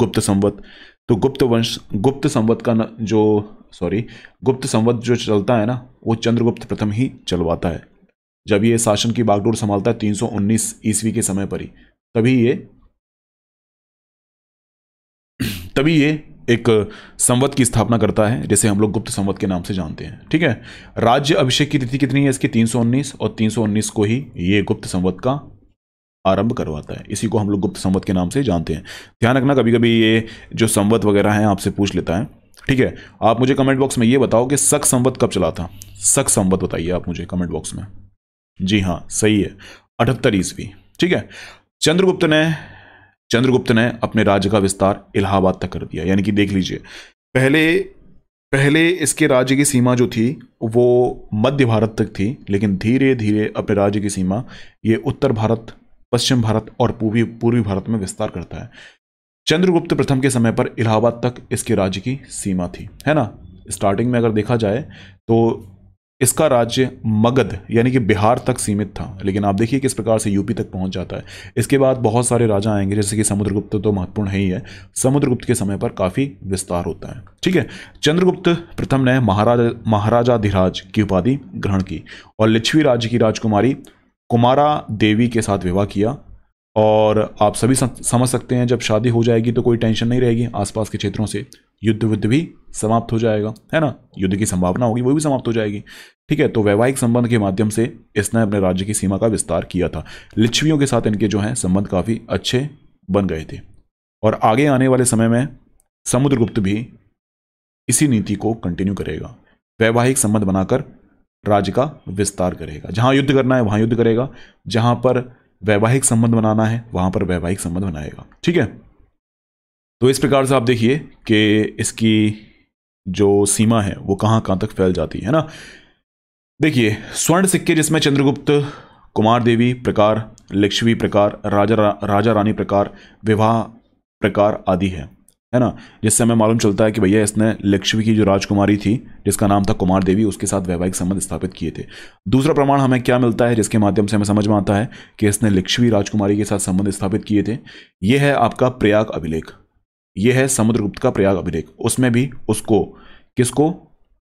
गुप्त संवत तो गुप्त वंश गुप्त संवत का न, जो सॉरी गुप्त संवत जो चलता है ना वो चंद्रगुप्त प्रथम ही चलवाता है जब ये शासन की बागडोर संभालता है 319 ईस्वी के समय पर ही तभी ये तभी ये एक संवत की स्थापना करता है जैसे हम लोग गुप्त संवत के नाम से जानते हैं ठीक है राज्य अभिषेक की तिथि कितनी है इसकी 319 और 319 को ही ये गुप्त संवत का आरंभ करवाता है इसी को हम लोग गुप्त संवत के नाम से जानते हैं ध्यान रखना कभी कभी ये जो संवत वगैरह है आपसे पूछ लेता है ठीक है आप मुझे कमेंट बॉक्स में ये बताओ कि सख संवत कब चला था सख संवत बताइए आप मुझे कमेंट बॉक्स में जी हाँ सही है अठहत्तर ईस्वी ठीक है चंद्रगुप्त ने चंद्रगुप्त ने अपने राज्य का विस्तार इलाहाबाद तक कर दिया यानी कि देख लीजिए पहले पहले इसके राज्य की सीमा जो थी वो मध्य भारत तक थी लेकिन धीरे धीरे अपने राज्य की सीमा ये उत्तर भारत पश्चिम भारत और पूर्वी पूर्वी भारत में विस्तार करता है चंद्रगुप्त प्रथम के समय पर इलाहाबाद तक इसके राज्य की सीमा थी है ना स्टार्टिंग में अगर देखा जाए तो इसका राज्य मगध यानी कि बिहार तक सीमित था लेकिन आप देखिए किस प्रकार से यूपी तक पहुंच जाता है इसके बाद बहुत सारे राजा आएंगे जैसे कि समुद्रगुप्त तो महत्वपूर्ण है ही है समुद्रगुप्त के समय पर काफ़ी विस्तार होता है ठीक है चंद्रगुप्त प्रथम ने महाराजा महाराजाधिराज की उपाधि ग्रहण की और लिच्छवी राज्य की राजकुमारी कुमारा देवी के साथ विवाह किया और आप सभी समझ सकते हैं जब शादी हो जाएगी तो कोई टेंशन नहीं रहेगी आसपास के क्षेत्रों से युद्ध वुद्ध भी समाप्त हो जाएगा है ना युद्ध की संभावना होगी वो भी समाप्त हो जाएगी ठीक है तो वैवाहिक संबंध के माध्यम से इसने अपने राज्य की सीमा का विस्तार किया था लिच्छवियों के साथ इनके जो हैं संबंध काफ़ी अच्छे बन गए थे और आगे आने वाले समय में समुद्रगुप्त भी इसी नीति को कंटिन्यू करेगा वैवाहिक संबंध बनाकर राज्य का विस्तार करेगा जहाँ युद्ध करना है वहाँ युद्ध करेगा जहाँ पर वैवाहिक संबंध बनाना है वहाँ पर वैवाहिक संबंध बनाएगा ठीक है तो इस प्रकार से आप देखिए कि इसकी जो सीमा है वो कहाँ कहाँ तक फैल जाती है ना देखिए स्वर्ण सिक्के जिसमें चंद्रगुप्त कुमार देवी प्रकार लक्ष्मी प्रकार राजा रा, राजा रानी प्रकार विवाह प्रकार आदि है है ना जिससे हमें मालूम चलता है कि भैया इसने लक्ष्मी की जो राजकुमारी थी जिसका नाम था कुमार देवी उसके साथ वैवाहिक संबंध स्थापित किए थे दूसरा प्रमाण हमें क्या मिलता है जिसके माध्यम से हमें समझ में आता है कि इसने लक्ष्मी राजकुमारी के साथ संबंध स्थापित किए थे यह है आपका प्रयाग अभिलेख यह है समुद्रगुप्त का प्रयाग अभिलेख उसमें भी उसको किसको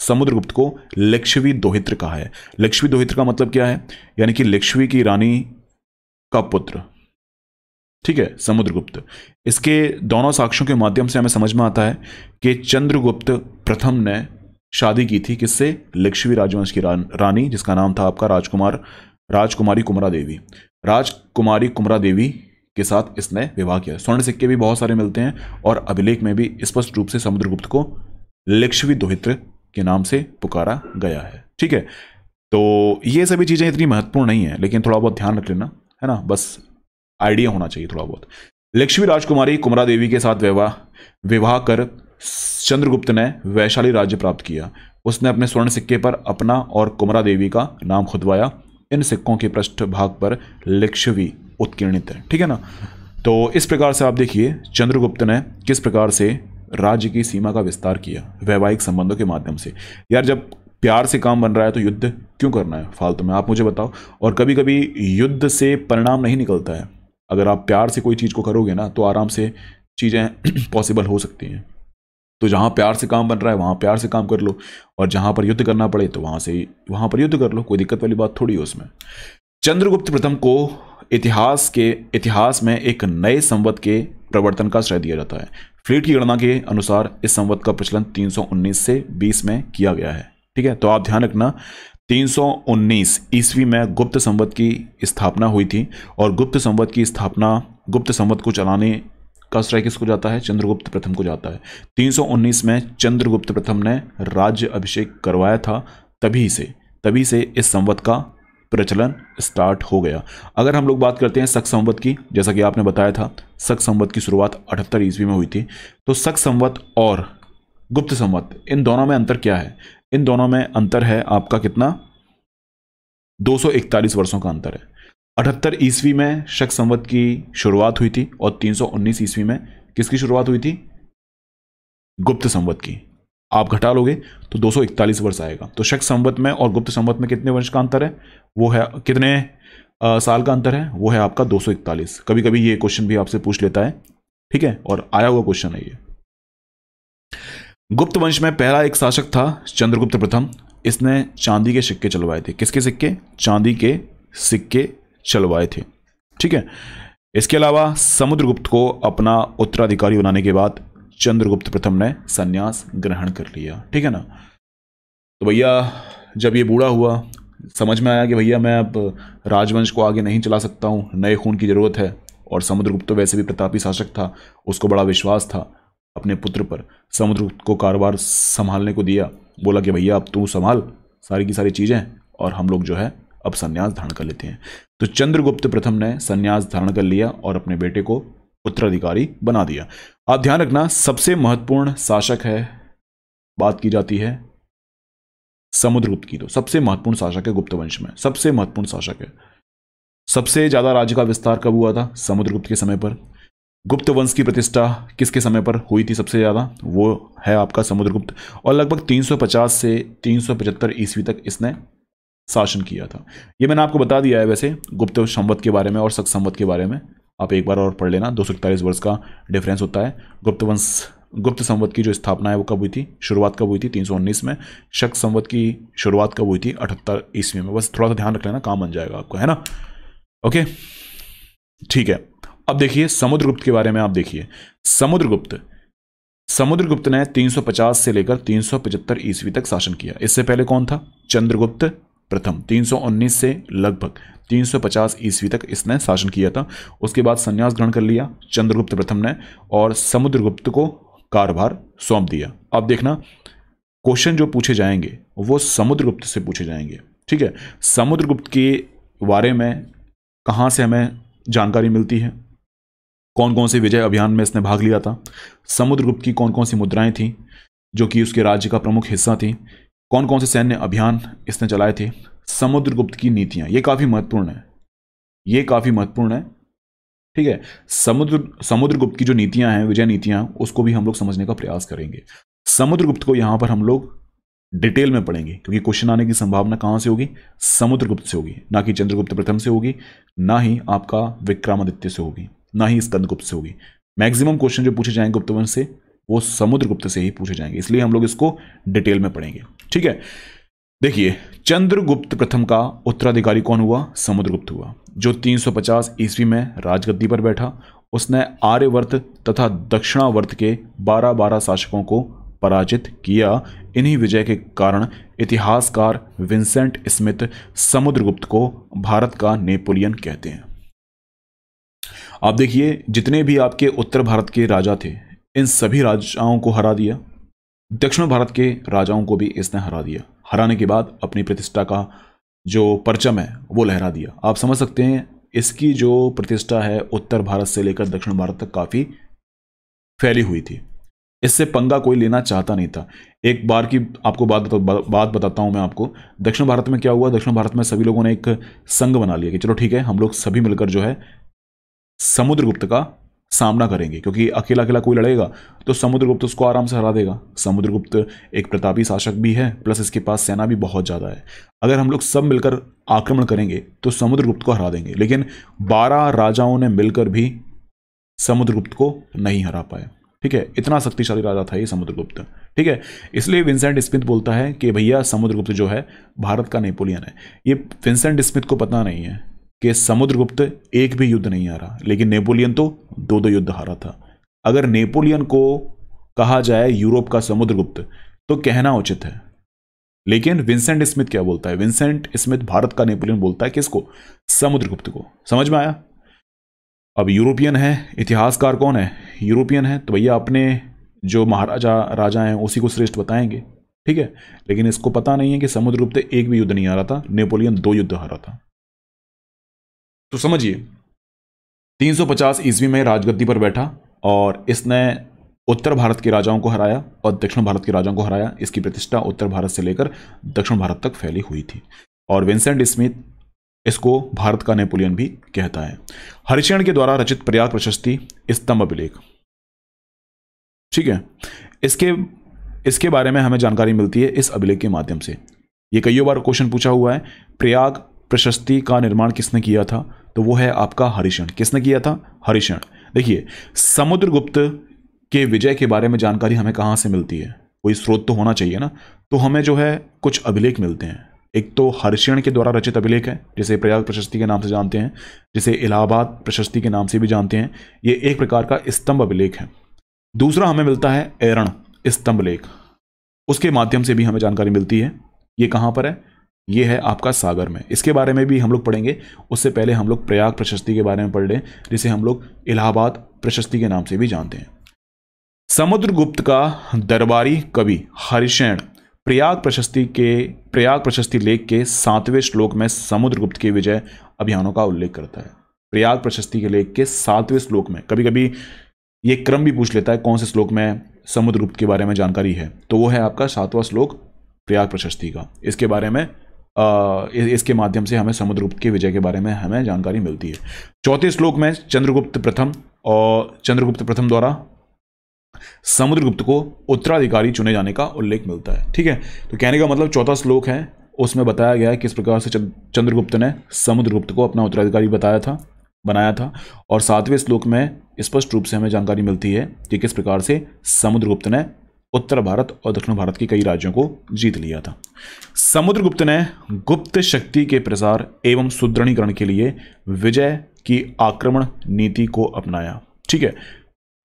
समुद्रगुप्त को लक्ष्मी दोहित्र कहा है लक्ष्मी दोहित्र का मतलब क्या है यानी कि लक्ष्मी की रानी का पुत्र ठीक है समुद्रगुप्त इसके दोनों साक्ष्यों के माध्यम से हमें समझ में आता है कि चंद्रगुप्त प्रथम ने शादी की थी किससे लक्ष्मी राजवंश की रानी जिसका नाम था आपका राजकुमार राजकुमारी कुमरा देवी राजकुमारी कुमरा देवी के साथ इसने विवाह किया स्वर्ण सिक्के भी बहुत सारे मिलते हैं और अभिलेख में भी स्पष्ट रूप से समुद्रगुप्त को लक्ष्मी दोहित्र के नाम से पुकारा गया है ठीक है तो ये सभी चीज़ें इतनी महत्वपूर्ण नहीं है लेकिन थोड़ा बहुत ध्यान रख लेना है ना बस आइडिया होना चाहिए थोड़ा बहुत लक्ष्मी राजकुमारी कुमरा देवी के साथ विवाह विवाह कर चंद्रगुप्त ने वैशाली राज्य प्राप्त किया उसने अपने स्वर्ण सिक्के पर अपना और कुमरा देवी का नाम खुदवाया इन सिक्कों के पृष्ठ भाग पर लक्ष्मी उत्कीर्णित है ठीक है ना तो इस प्रकार से आप देखिए चंद्रगुप्त ने किस प्रकार से राज्य की सीमा का विस्तार किया वैवाहिक संबंधों के माध्यम से यार जब प्यार से काम बन रहा है तो युद्ध क्यों करना है फालतू में आप मुझे बताओ और कभी कभी युद्ध से परिणाम नहीं निकलता है अगर आप प्यार से कोई चीज़ को करोगे ना तो आराम से चीज़ें पॉसिबल हो सकती हैं तो जहाँ प्यार से काम बन रहा है वहाँ प्यार से काम कर लो और जहाँ पर युद्ध करना पड़े तो वहाँ से वहाँ पर युद्ध कर लो कोई दिक्कत वाली बात थोड़ी है उसमें चंद्रगुप्त प्रथम को इतिहास के इतिहास में एक नए संवत के प्रवर्तन का श्रेय दिया जाता है फ्लीट की गणना के अनुसार इस संवत का प्रचलन 319 से 20 में किया गया है ठीक है तो आप ध्यान रखना 319 ईस्वी में गुप्त संवत की स्थापना हुई थी और गुप्त संवत की स्थापना गुप्त संवत को चलाने का श्रेय किसको जाता है चंद्रगुप्त प्रथम को जाता है 319 में चंद्रगुप्त प्रथम ने राज्य अभिषेक करवाया था तभी से तभी से इस संवत का प्रचलन स्टार्ट हो गया अगर हम लोग बात करते हैं सख संवत की जैसा कि आपने बताया था सख संवत की शुरुआत अठहत्तर ईस्वी में हुई थी तो सख संवत और गुप्त संवत इन दोनों में अंतर क्या है इन दोनों में अंतर है आपका कितना 241 वर्षों का अंतर है अठहत्तर ईस्वी में शक संवत की शुरुआत हुई थी और 319 ईस्वी में किसकी शुरुआत हुई थी गुप्त संवत की आप घटा लोगे तो 241 वर्ष आएगा तो शक संवत में और गुप्त संवत में कितने वर्ष का अंतर है वो है कितने आ, साल का अंतर है वो है आपका 241 कभी कभी ये क्वेश्चन भी आपसे पूछ लेता है ठीक है और आया हुआ क्वेश्चन है ये गुप्त वंश में पहला एक शासक था चंद्रगुप्त प्रथम इसने चांदी के सिक्के चलवाए थे किसके सिक्के चांदी के सिक्के चलवाए थे ठीक है इसके अलावा समुद्रगुप्त को अपना उत्तराधिकारी बनाने के बाद चंद्रगुप्त प्रथम ने संन्यास ग्रहण कर लिया ठीक है ना तो भैया जब ये बूढ़ा हुआ समझ में आया कि भैया मैं अब राजवंश को आगे नहीं चला सकता हूँ नए खून की ज़रूरत है और समुद्रगुप्त तो वैसे भी प्रतापी शासक था उसको बड़ा विश्वास था अपने पुत्र पर समुद्रगुप्त को कारोबार संभालने को दिया बोला कि भैया अब तू संभाल सारी की सारी चीज़ें और हम लोग जो है अब संन्यास धारण कर लेते हैं तो चंद्रगुप्त प्रथम ने संन्यास धारण कर लिया और अपने बेटे को उत्तराधिकारी बना दिया आप ध्यान रखना सबसे महत्वपूर्ण शासक है बात की जाती है समुद्रगुप्त की तो सबसे महत्वपूर्ण शासक है गुप्त वंश में सबसे महत्वपूर्ण शासक है सबसे ज़्यादा राज्य का विस्तार कब हुआ था समुद्रगुप्त के समय पर गुप्त वंश की प्रतिष्ठा किसके समय पर हुई थी सबसे ज़्यादा वो है आपका समुद्रगुप्त और लगभग 350 से 375 ईस्वी तक इसने शासन किया था ये मैंने आपको बता दिया है वैसे गुप्त संवत के बारे में और सख संवत के बारे में आप एक बार और पढ़ लेना दो वर्ष का डिफरेंस होता है गुप्त वंश गुप्त संवत की जो स्थापना है वो कब हुई थी शुरुआत कब हुई थी 319 में शक संवत की शुरुआत कब हुई थी अठहत्तर ईस्वी में बस थोड़ा सा ध्यान रख लेना काम बन जाएगा आपको है ना ओके ठीक है अब देखिए समुद्रगुप्त के बारे में आप देखिए समुद्रगुप्त समुद्रगुप्त ने 350 से लेकर 375 ईस्वी तक शासन किया इससे पहले कौन था चंद्रगुप्त प्रथम 319 से लगभग 350 ईस्वी तक इसने शासन किया था उसके बाद संन्यास ग्रहण कर लिया चंद्रगुप्त प्रथम ने और समुद्रगुप्त को कारभार सौंप दिया अब देखना क्वेश्चन जो पूछे जाएंगे वो समुद्रगुप्त से पूछे जाएंगे ठीक है समुद्रगुप्त के बारे में कहाँ से हमें जानकारी मिलती है कौन कौन से विजय अभियान में इसने भाग लिया था समुद्रगुप्त की कौन कौन सी मुद्राएं थीं जो कि उसके राज्य का प्रमुख हिस्सा थी कौन कौन से सैन्य अभियान इसने चलाए थे समुद्रगुप्त की नीतियां ये काफ़ी महत्वपूर्ण है ये काफ़ी महत्वपूर्ण है ठीक है समुद्र समुद्रगुप्त की जो नीतियां हैं विजय नीतियां उसको भी हम लोग समझने का प्रयास करेंगे समुद्रगुप्त को यहां पर हम लोग डिटेल में पढ़ेंगे क्योंकि क्वेश्चन आने की संभावना कहां से होगी समुद्रगुप्त से होगी ना कि चंद्रगुप्त प्रथम से होगी ना ही आपका विक्रमादित्य से होगी ना ही स्कंदगुप्त से होगी मैक्सिमम क्वेश्चन जो पूछे जाएंगे गुप्तवंश से वो समुद्रगुप्त से ही पूछे जाएंगे इसलिए हम लोग इसको डिटेल में पढ़ेंगे ठीक है देखिए चंद्रगुप्त प्रथम का उत्तराधिकारी कौन हुआ समुद्रगुप्त हुआ जो 350 ईस्वी में राजगद्दी पर बैठा उसने आर्यवर्त तथा दक्षिणावर्त के 12 12 शासकों को पराजित किया इन्हीं विजय के कारण इतिहासकार विंसेंट स्मिथ समुद्रगुप्त को भारत का नेपोलियन कहते हैं आप देखिए जितने भी आपके उत्तर भारत के राजा थे इन सभी राजाओं को हरा दिया दक्षिण भारत के राजाओं को भी इसने हरा दिया हराने के बाद अपनी प्रतिष्ठा का जो परचम है वो लहरा दिया आप समझ सकते हैं इसकी जो प्रतिष्ठा है उत्तर भारत से लेकर दक्षिण भारत तक काफ़ी फैली हुई थी इससे पंगा कोई लेना चाहता नहीं था एक बार की आपको बात बता, बात बताता हूं मैं आपको दक्षिण भारत में क्या हुआ दक्षिण भारत में सभी लोगों ने एक संघ बना लिया कि चलो ठीक है हम लोग सभी मिलकर जो है समुद्रगुप्त का सामना करेंगे क्योंकि अकेला अकेला कोई लड़ेगा तो समुद्रगुप्त उसको आराम से हरा देगा समुद्रगुप्त एक प्रतापी शासक भी है प्लस इसके पास सेना भी बहुत ज़्यादा है अगर हम लोग सब मिलकर आक्रमण करेंगे तो समुद्रगुप्त को हरा देंगे लेकिन बारह राजाओं ने मिलकर भी समुद्रगुप्त को नहीं हरा पाए ठीक है इतना शक्तिशाली राजा था ये समुद्रगुप्त ठीक है इसलिए विंसेंट स्मिथ बोलता है कि भैया समुद्रगुप्त जो है भारत का नेपोलियन है ये विंसेंट स्मिथ को पता नहीं है कि समुद्रगुप्त एक भी युद्ध नहीं हारा लेकिन नेपोलियन तो दो दो युद्ध हारा था अगर नेपोलियन को कहा जाए यूरोप का समुद्रगुप्त तो कहना उचित है लेकिन विंसेंट स्मिथ क्या बोलता है विंसेंट स्मिथ भारत का नेपोलियन बोलता है किसको समुद्रगुप्त को समझ में आया अब यूरोपियन है इतिहासकार कौन है यूरोपियन है तो भैया अपने जो महाराजा राजा हैं उसी को श्रेष्ठ बताएंगे ठीक है लेकिन इसको पता नहीं है कि समुद्रगुप्त एक भी युद्ध नहीं हारा था नेपोलियन दो युद्ध हारा था तो समझिए 350 ईस्वी में राजगद्दी पर बैठा और इसने उत्तर भारत के राजाओं को हराया और दक्षिण भारत के राजाओं को हराया इसकी प्रतिष्ठा उत्तर भारत से लेकर दक्षिण भारत तक फैली हुई थी और विंसेंट स्मिथ इसको भारत का नेपोलियन भी कहता है हरिशण के द्वारा रचित प्रयाग प्रशस्ति स्तंभ अभिलेख ठीक है इसके इसके बारे में हमें जानकारी मिलती है इस अभिलेख के माध्यम से ये कईयों बार क्वेश्चन पूछा हुआ है प्रयाग प्रशस्ति का निर्माण किसने किया था तो वो है आपका हरिषण किसने किया था हरिषण देखिए समुद्रगुप्त के विजय के बारे में जानकारी हमें कहाँ से मिलती है कोई स्रोत तो होना चाहिए ना तो हमें जो है कुछ अभिलेख मिलते हैं एक तो हर्षण के द्वारा रचित अभिलेख है जिसे प्रयाग प्रशस्ति के नाम से जानते हैं जिसे इलाहाबाद प्रशस्ति के नाम से भी जानते हैं ये एक प्रकार का स्तंभ अभिलेख है दूसरा हमें मिलता है एरण स्तंभ लेख उसके माध्यम से भी हमें जानकारी मिलती है ये कहाँ पर है ये है आपका सागर में इसके बारे में भी हम लोग पढ़ेंगे उससे पहले हम लोग प्रयाग प्रशस्ति के बारे में पढ़ लें जिसे हम लोग इलाहाबाद प्रशस्ति के नाम से भी जानते हैं समुद्रगुप्त का दरबारी कवि हरिषण प्रयाग प्रशस्ति के प्रयाग प्रशस्ति लेख के सातवें श्लोक में समुद्रगुप्त के विजय अभियानों का उल्लेख करता है प्रयाग प्रशस्ति के लेख के सातवें श्लोक में कभी कभी ये क्रम भी पूछ लेता है कौन से श्लोक में समुद्रगुप्त के बारे में जानकारी है तो वो है आपका सातवां श्लोक प्रयाग प्रशस्ति का इसके बारे में इसके माध्यम से हमें समुद्रगुप्त के विजय के बारे में हमें जानकारी मिलती है चौथे श्लोक में चंद्रगुप्त प्रथम और चंद्रगुप्त प्रथम द्वारा समुद्रगुप्त को उत्तराधिकारी चुने जाने का उल्लेख मिलता है ठीक है तो कहने का मतलब चौथा श्लोक है उसमें बताया गया है किस प्रकार से चंद्रगुप्त ने समुद्रगुप्त को अपना उत्तराधिकारी बताया था बनाया था और सातवें श्लोक में स्पष्ट रूप से हमें जानकारी मिलती है कि किस प्रकार से समुद्रगुप्त ने उत्तर भारत और दक्षिण भारत के कई राज्यों को जीत लिया था समुद्रगुप्त ने गुप्त शक्ति के प्रसार एवं सुदृढ़ीकरण के लिए विजय की आक्रमण नीति को अपनाया ठीक है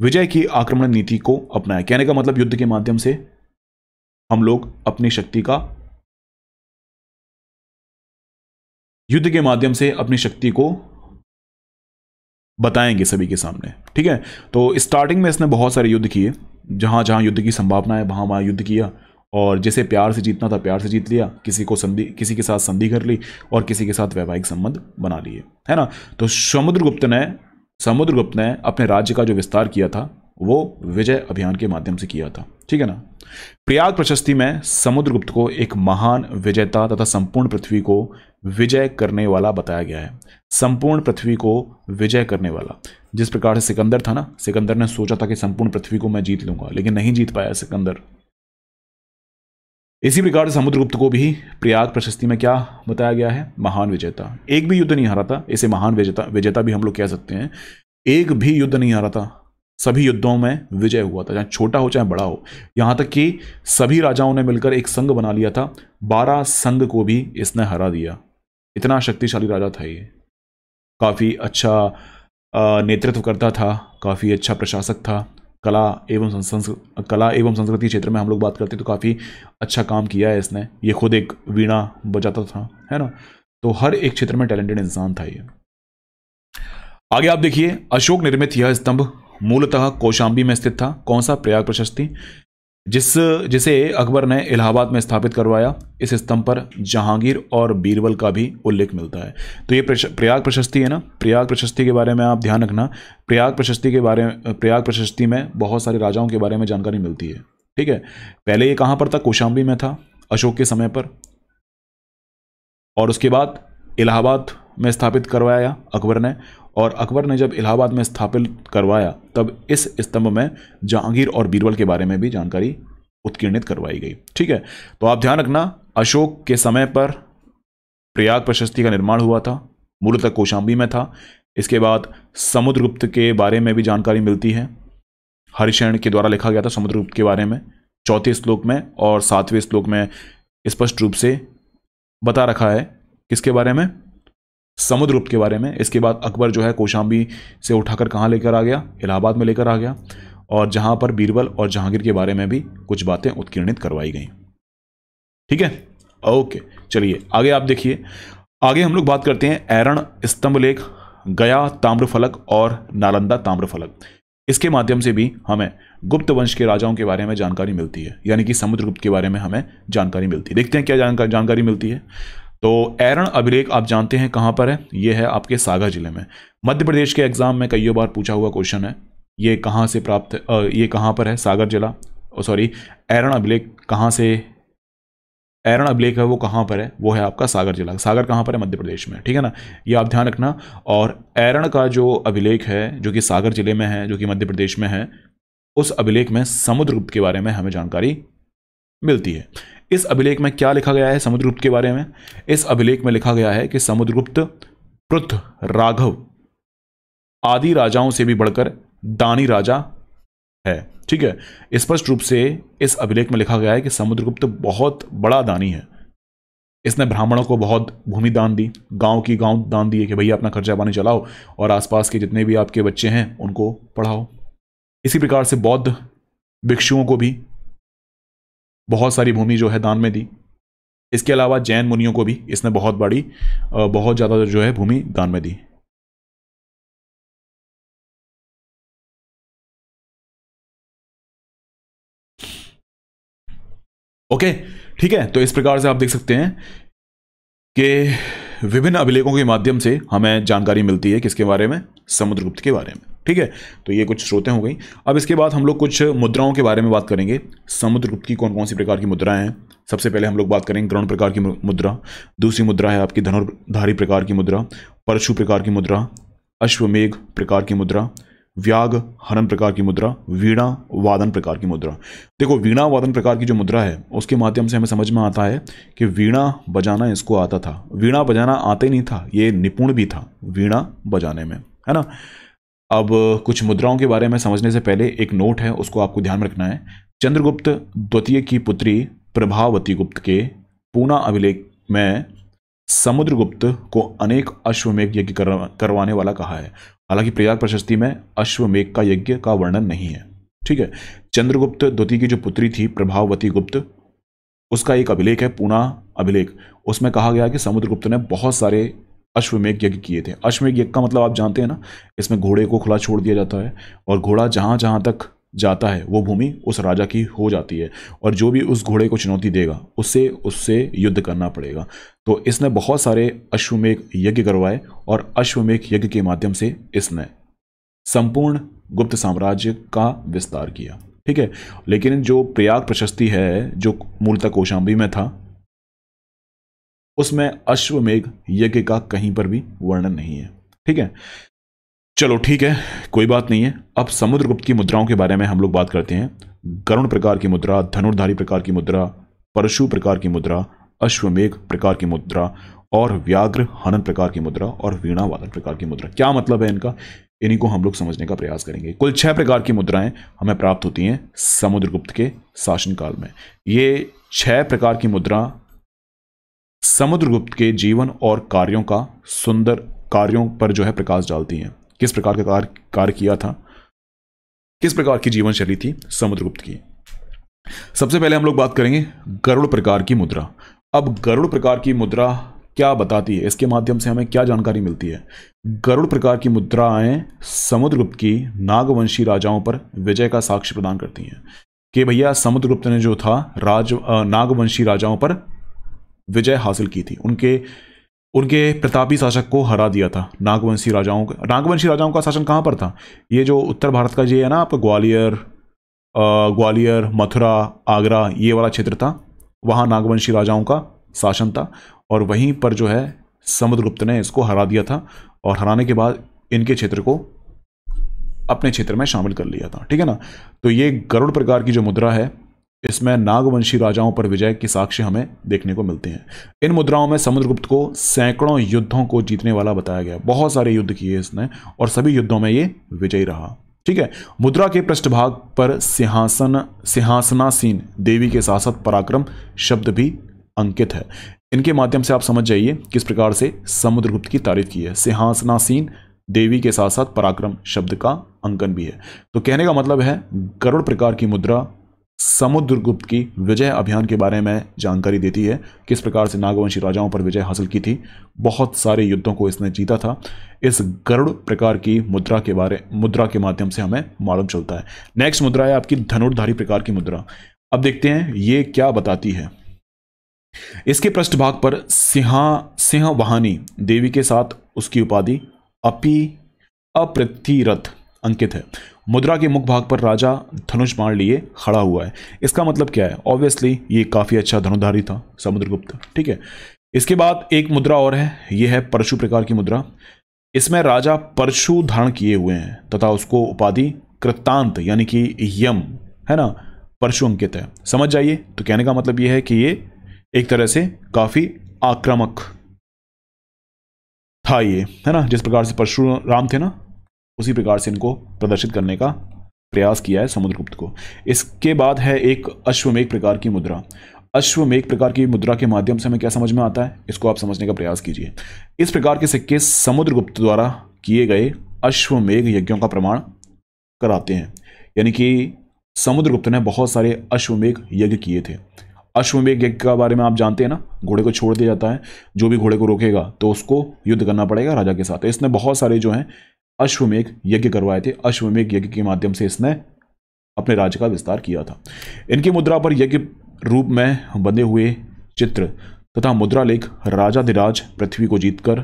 विजय की आक्रमण नीति को अपनाया कहने का मतलब युद्ध के माध्यम से हम लोग अपनी शक्ति का युद्ध के माध्यम से अपनी शक्ति को बताएंगे सभी के सामने ठीक है तो स्टार्टिंग में इसने बहुत सारे युद्ध किए जहाँ जहाँ युद्ध की संभावना है वहाँ वहाँ युद्ध किया और जिसे प्यार से जीतना था प्यार से जीत लिया किसी को संधि किसी के साथ संधि कर ली और किसी के साथ वैवाहिक संबंध बना लिए है ना तो समुद्रगुप्त ने समुद्रगुप्त ने अपने राज्य का जो विस्तार किया था वो विजय अभियान के माध्यम से किया था ठीक है ना प्रयाग प्रशस्ति में समुद्रगुप्त को एक महान विजेता तथा संपूर्ण पृथ्वी को विजय करने वाला बताया गया है संपूर्ण पृथ्वी को विजय करने वाला जिस प्रकार से सिकंदर था ना सिकंदर ने सोचा था कि संपूर्ण पृथ्वी को मैं जीत लूंगा लेकिन नहीं जीत पाया सिकंदर इसी प्रकार समुद्रगुप्त को भी प्रयाग प्रशस्ति में क्या बताया गया है महान विजेता एक भी युद्ध नहीं हारा था इसे महान विजेता विजेता भी हम लोग कह सकते हैं एक भी युद्ध नहीं हारा था सभी युद्धों में विजय हुआ था चाहे छोटा हो चाहे बड़ा हो यहां तक कि सभी राजाओं ने मिलकर एक संघ बना लिया था बारह संघ को भी इसने हरा दिया इतना शक्तिशाली राजा था ये काफ़ी अच्छा नेतृत्व करता था काफ़ी अच्छा प्रशासक था कला एवं संस्कृत कला एवं संस्कृति क्षेत्र में हम लोग बात करते हैं तो काफ़ी अच्छा काम किया है इसने ये खुद एक वीणा बजाता था है ना तो हर एक क्षेत्र में टैलेंटेड इंसान था ये आगे आप देखिए अशोक निर्मित यह स्तंभ मूलतः कौशाम्बी में स्थित था कौन सा प्रयाग प्रशस्ति जिस जिसे अकबर ने इलाहाबाद में स्थापित करवाया इस स्तंभ पर जहांगीर और बीरबल का भी उल्लेख मिलता है तो ये प्रयाग प्रशस्ति है ना प्रयाग प्रशस्ति के बारे में आप ध्यान रखना प्रयाग प्रशस्ति के बारे में प्रयाग प्रशस्ति में बहुत सारे राजाओं के बारे में जानकारी मिलती है ठीक है पहले ये कहाँ पर था कोशाम्बी में था अशोक के समय पर और उसके बाद इलाहाबाद में स्थापित करवाया अकबर ने और अकबर ने जब इलाहाबाद में स्थापित करवाया तब इस स्तंभ में जहांगीर और बीरबल के बारे में भी जानकारी उत्कीर्णित करवाई गई ठीक है तो आप ध्यान रखना अशोक के समय पर प्रयाग प्रशस्ति का निर्माण हुआ था मूलतः कोशाम्बी में था इसके बाद समुद्रगुप्त के बारे में भी जानकारी मिलती है हरिशरण के द्वारा लिखा गया था समुद्रगुप्त के बारे में चौथे श्लोक में और सातवें श्लोक में स्पष्ट रूप से बता रखा है किसके बारे में समुद्रगुप्त के बारे में इसके बाद अकबर जो है कोशाम्बी से उठाकर कहाँ लेकर आ गया इलाहाबाद में लेकर आ गया और जहाँ पर बीरबल और जहांगीर के बारे में भी कुछ बातें उत्कीर्णित करवाई गई ठीक है ओके चलिए आगे आप देखिए आगे हम लोग बात करते हैं ऐरण स्तंभ लेख गया ताम्रफलक और नालंदा ताम्रफलक इसके माध्यम से भी हमें गुप्त वंश के राजाओं के बारे में जानकारी मिलती है यानी कि समुद्रगुप्त के बारे में हमें जानकारी मिलती है देखते हैं क्या जानकारी मिलती है तो एरण अभिलेख आप जानते हैं कहाँ पर है ये है आपके सागर जिले में मध्य प्रदेश के एग्जाम में कई बार पूछा हुआ क्वेश्चन है ये कहाँ से प्राप्त ये कहाँ पर है सागर जिला सॉरी एरन अभिलेख कहाँ से एरन अभिलेख है वो कहाँ पर है वो है आपका सागर जिला सागर कहाँ पर है मध्य प्रदेश में ठीक है ना ये आप ध्यान रखना और एरन का जो अभिलेख है जो कि सागर जिले में है जो कि मध्य प्रदेश में है उस अभिलेख में समुद्रगुप्त के बारे में हमें जानकारी मिलती है इस अभिलेख में क्या लिखा गया है समुद्रगुप्त के बारे में इस अभिलेख में लिखा गया है कि समुद्रगुप्त पृथ राघव आदि राजाओं से भी बढ़कर दानी राजा है ठीक है स्पष्ट रूप से इस अभिलेख में लिखा गया है कि समुद्रगुप्त बहुत बड़ा दानी है इसने ब्राह्मणों को बहुत भूमि दान दी गांव की गांव दान दिए कि भैया अपना खर्चा पानी चलाओ और आसपास के जितने भी आपके बच्चे हैं उनको पढ़ाओ इसी प्रकार से बौद्ध भिक्षुओं को भी बहुत सारी भूमि जो है दान में दी इसके अलावा जैन मुनियों को भी इसने बहुत बड़ी बहुत ज़्यादा जो है भूमि दान में दी ओके ठीक है तो इस प्रकार से आप देख सकते हैं कि विभिन्न अभिलेखों के माध्यम से हमें जानकारी मिलती है किसके बारे में समुद्रगुप्त के बारे में ठीक है तो ये कुछ स्रोतें हो गई अब इसके बाद हम लोग कुछ मुद्राओं के बारे में बात करेंगे समुद्रगुप्त की कौन कौन सी प्रकार की मुद्राएं हैं सबसे पहले हम लोग बात करेंगे गरुण प्रकार की मुद्रा दूसरी मुद्रा है आपकी धनुर्धारी प्रकार की मुद्रा परशु प्रकार की मुद्रा अश्वमेघ प्रकार की मुद्रा व्याग हरण प्रकार की मुद्रा वीणा वादन प्रकार की मुद्रा देखो वीणा वादन प्रकार की जो मुद्रा है उसके माध्यम से हमें समझ में आता है कि वीणा बजाना इसको आता था वीणा बजाना आते नहीं था ये निपुण भी था वीणा बजाने में है ना अब कुछ मुद्राओं के बारे में समझने से पहले एक नोट है उसको आपको ध्यान में रखना है चंद्रगुप्त द्वितीय की पुत्री प्रभावती गुप्त के पूना अभिलेख में समुद्रगुप्त को अनेक अश्वमेघ यज्ञ करवाने वाला कहा है हालांकि प्रयाग प्रशस्ति में अश्वमेघ का यज्ञ का वर्णन नहीं है ठीक है चंद्रगुप्त द्वितीय की जो पुत्री थी प्रभावती गुप्त उसका एक अभिलेख है पूना अभिलेख उसमें कहा गया कि समुद्रगुप्त ने बहुत सारे अश्वमेघ यज्ञ किए थे अश्वमेघ यज्ञ का मतलब आप जानते हैं ना इसमें घोड़े को खुला छोड़ दिया जाता है और घोड़ा जहाँ जहाँ तक जाता है वो भूमि उस राजा की हो जाती है और जो भी उस घोड़े को चुनौती देगा उससे उससे युद्ध करना पड़ेगा तो इसने बहुत सारे अश्वमेघ यज्ञ करवाए और अश्वमेघ यज्ञ के माध्यम से इसने संपूर्ण गुप्त साम्राज्य का विस्तार किया ठीक है लेकिन जो प्रयाग प्रशस्ति है जो मूलतः कोशाम्बी में था उसमें अश्वमेघ यज्ञ का कहीं पर भी वर्णन नहीं है ठीक है चलो ठीक है कोई बात नहीं है अब समुद्रगुप्त की मुद्राओं के बारे में हम लोग बात करते हैं गरुण प्रकार की मुद्रा धनुर्धारी प्रकार की मुद्रा परशु प्रकार की मुद्रा अश्वमेघ प्रकार की मुद्रा और व्याघ्र हनन प्रकार की मुद्रा और वीणा वादन प्रकार की मुद्रा क्या मतलब है इनका इन्हीं को हम लोग समझने का प्रयास करेंगे कुल छह प्रकार की मुद्राएं हमें प्राप्त होती हैं समुद्रगुप्त के शासनकाल में ये छह प्रकार की मुद्रा समुद्रगुप्त के जीवन और कार्यों का सुंदर कार्यों पर जो है प्रकाश डालती हैं किस प्रकार का कार्य किया था किस प्रकार की जीवन शैली थी समुद्रगुप्त की सबसे पहले हम लोग बात करेंगे गरुड़ प्रकार की मुद्रा अब गरुड़ प्रकार की मुद्रा क्या बताती है इसके माध्यम से हमें क्या जानकारी मिलती है गरुड़ प्रकार की मुद्राएं समुद्रगुप्त की नागवंशी राजाओं पर विजय का साक्ष्य प्रदान करती हैं कि भैया समुद्रगुप्त ने जो था राज नागवंशी राजाओं पर विजय हासिल की थी उनके उनके प्रतापी शासक को हरा दिया था नागवंशी राजाओं का नागवंशी राजाओं का शासन कहाँ पर था ये जो उत्तर भारत का ये है ना आपका ग्वालियर ग्वालियर मथुरा आगरा ये वाला क्षेत्र था वहाँ नागवंशी राजाओं का शासन था और वहीं पर जो है समुद्रगुप्त ने इसको हरा दिया था और हराने के बाद इनके क्षेत्र को अपने क्षेत्र में शामिल कर लिया था ठीक है ना तो ये गरुड़ प्रकार की जो मुद्रा है इसमें नागवंशी राजाओं पर विजय के साक्ष्य हमें देखने को मिलते हैं इन मुद्राओं में समुद्रगुप्त को सैकड़ों युद्धों को जीतने वाला बताया गया बहुत सारे युद्ध किए इसने और सभी युद्धों में ये विजयी रहा ठीक है मुद्रा के पृष्ठभाग पर सिंहासन सिंहासनासीन देवी के साथ साथ पराक्रम शब्द भी अंकित है इनके माध्यम से आप समझ जाइए किस प्रकार से समुद्रगुप्त की तारीफ की है सिंहासनासीन देवी के साथ साथ पराक्रम शब्द का अंकन भी है तो कहने का मतलब है गरुड़ प्रकार की मुद्रा समुद्रगुप्त की विजय अभियान के बारे में जानकारी देती है किस प्रकार से नागवंशी राजाओं पर विजय हासिल की थी बहुत सारे युद्धों को इसने जीता था इस गरुड़ प्रकार की मुद्रा के बारे मुद्रा के माध्यम से हमें मालूम चलता है नेक्स्ट मुद्रा है आपकी धनुर्धारी प्रकार की मुद्रा अब देखते हैं ये क्या बताती है इसके पृष्ठभाग पर सिंहा सिंह वाहनी देवी के साथ उसकी उपाधि अपि अप्रतिरथ अंकित है मुद्रा के मुख भाग पर राजा धनुष मार लिए खड़ा हुआ है इसका मतलब क्या है ऑब्वियसली ये काफ़ी अच्छा धनुधारी था समुद्रगुप्त ठीक है इसके बाद एक मुद्रा और है यह है परशु प्रकार की मुद्रा इसमें राजा परशु धारण किए हुए हैं तथा उसको उपाधि कृतांत यानी कि यम है ना परशु अंकित है समझ जाइए तो कहने का मतलब यह है कि ये एक तरह से काफ़ी आक्रामक था ये है ना जिस प्रकार से परशुराम थे ना उसी प्रकार से इनको प्रदर्शित करने का प्रयास किया है समुद्रगुप्त को इसके बाद है एक अश्वमेघ प्रकार की मुद्रा अश्वमेघ प्रकार की मुद्रा के माध्यम से हमें क्या समझ में आता है इसको आप समझने का प्रयास कीजिए इस प्रकार के सिक्के समुद्रगुप्त द्वारा किए गए अश्वमेघ यज्ञों का प्रमाण कराते हैं यानी कि समुद्रगुप्त ने बहुत सारे अश्वमेघ यज्ञ किए थे अश्वमेघ यज्ञ के बारे में आप जानते हैं ना घोड़े को छोड़ दिया जाता है जो भी घोड़े को रोकेगा तो उसको युद्ध करना पड़ेगा राजा के साथ तो इसने बहुत सारे जो हैं अश्वमेघ यज्ञ करवाए थे अश्वमेघ यज्ञ के माध्यम से इसने अपने राज्य का विस्तार किया था इनकी मुद्रा पर यज्ञ रूप में बने हुए चित्र तथा मुद्रा लेख राजाधिराज पृथ्वी को जीतकर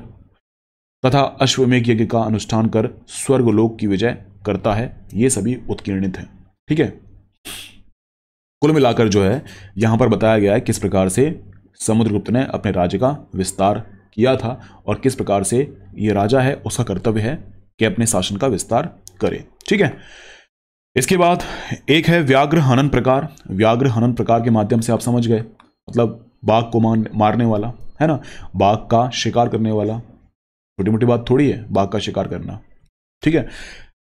तथा अश्वमेघ यज्ञ का अनुष्ठान कर स्वर्गलोक की विजय करता है ये सभी उत्कीर्णित हैं ठीक है कुल मिलाकर जो है यहाँ पर बताया गया है किस प्रकार से समुद्रगुप्त ने अपने राज्य का विस्तार किया था और किस प्रकार से ये राजा है उसका कर्तव्य है कि अपने शासन का विस्तार करें ठीक है इसके बाद एक है व्याघ्र हनन प्रकार व्याघ्र हनन प्रकार के माध्यम से आप समझ गए मतलब बाघ को मान मारने वाला है ना बाघ का शिकार करने वाला छोटी मोटी बात थोड़ी है बाघ का शिकार करना ठीक है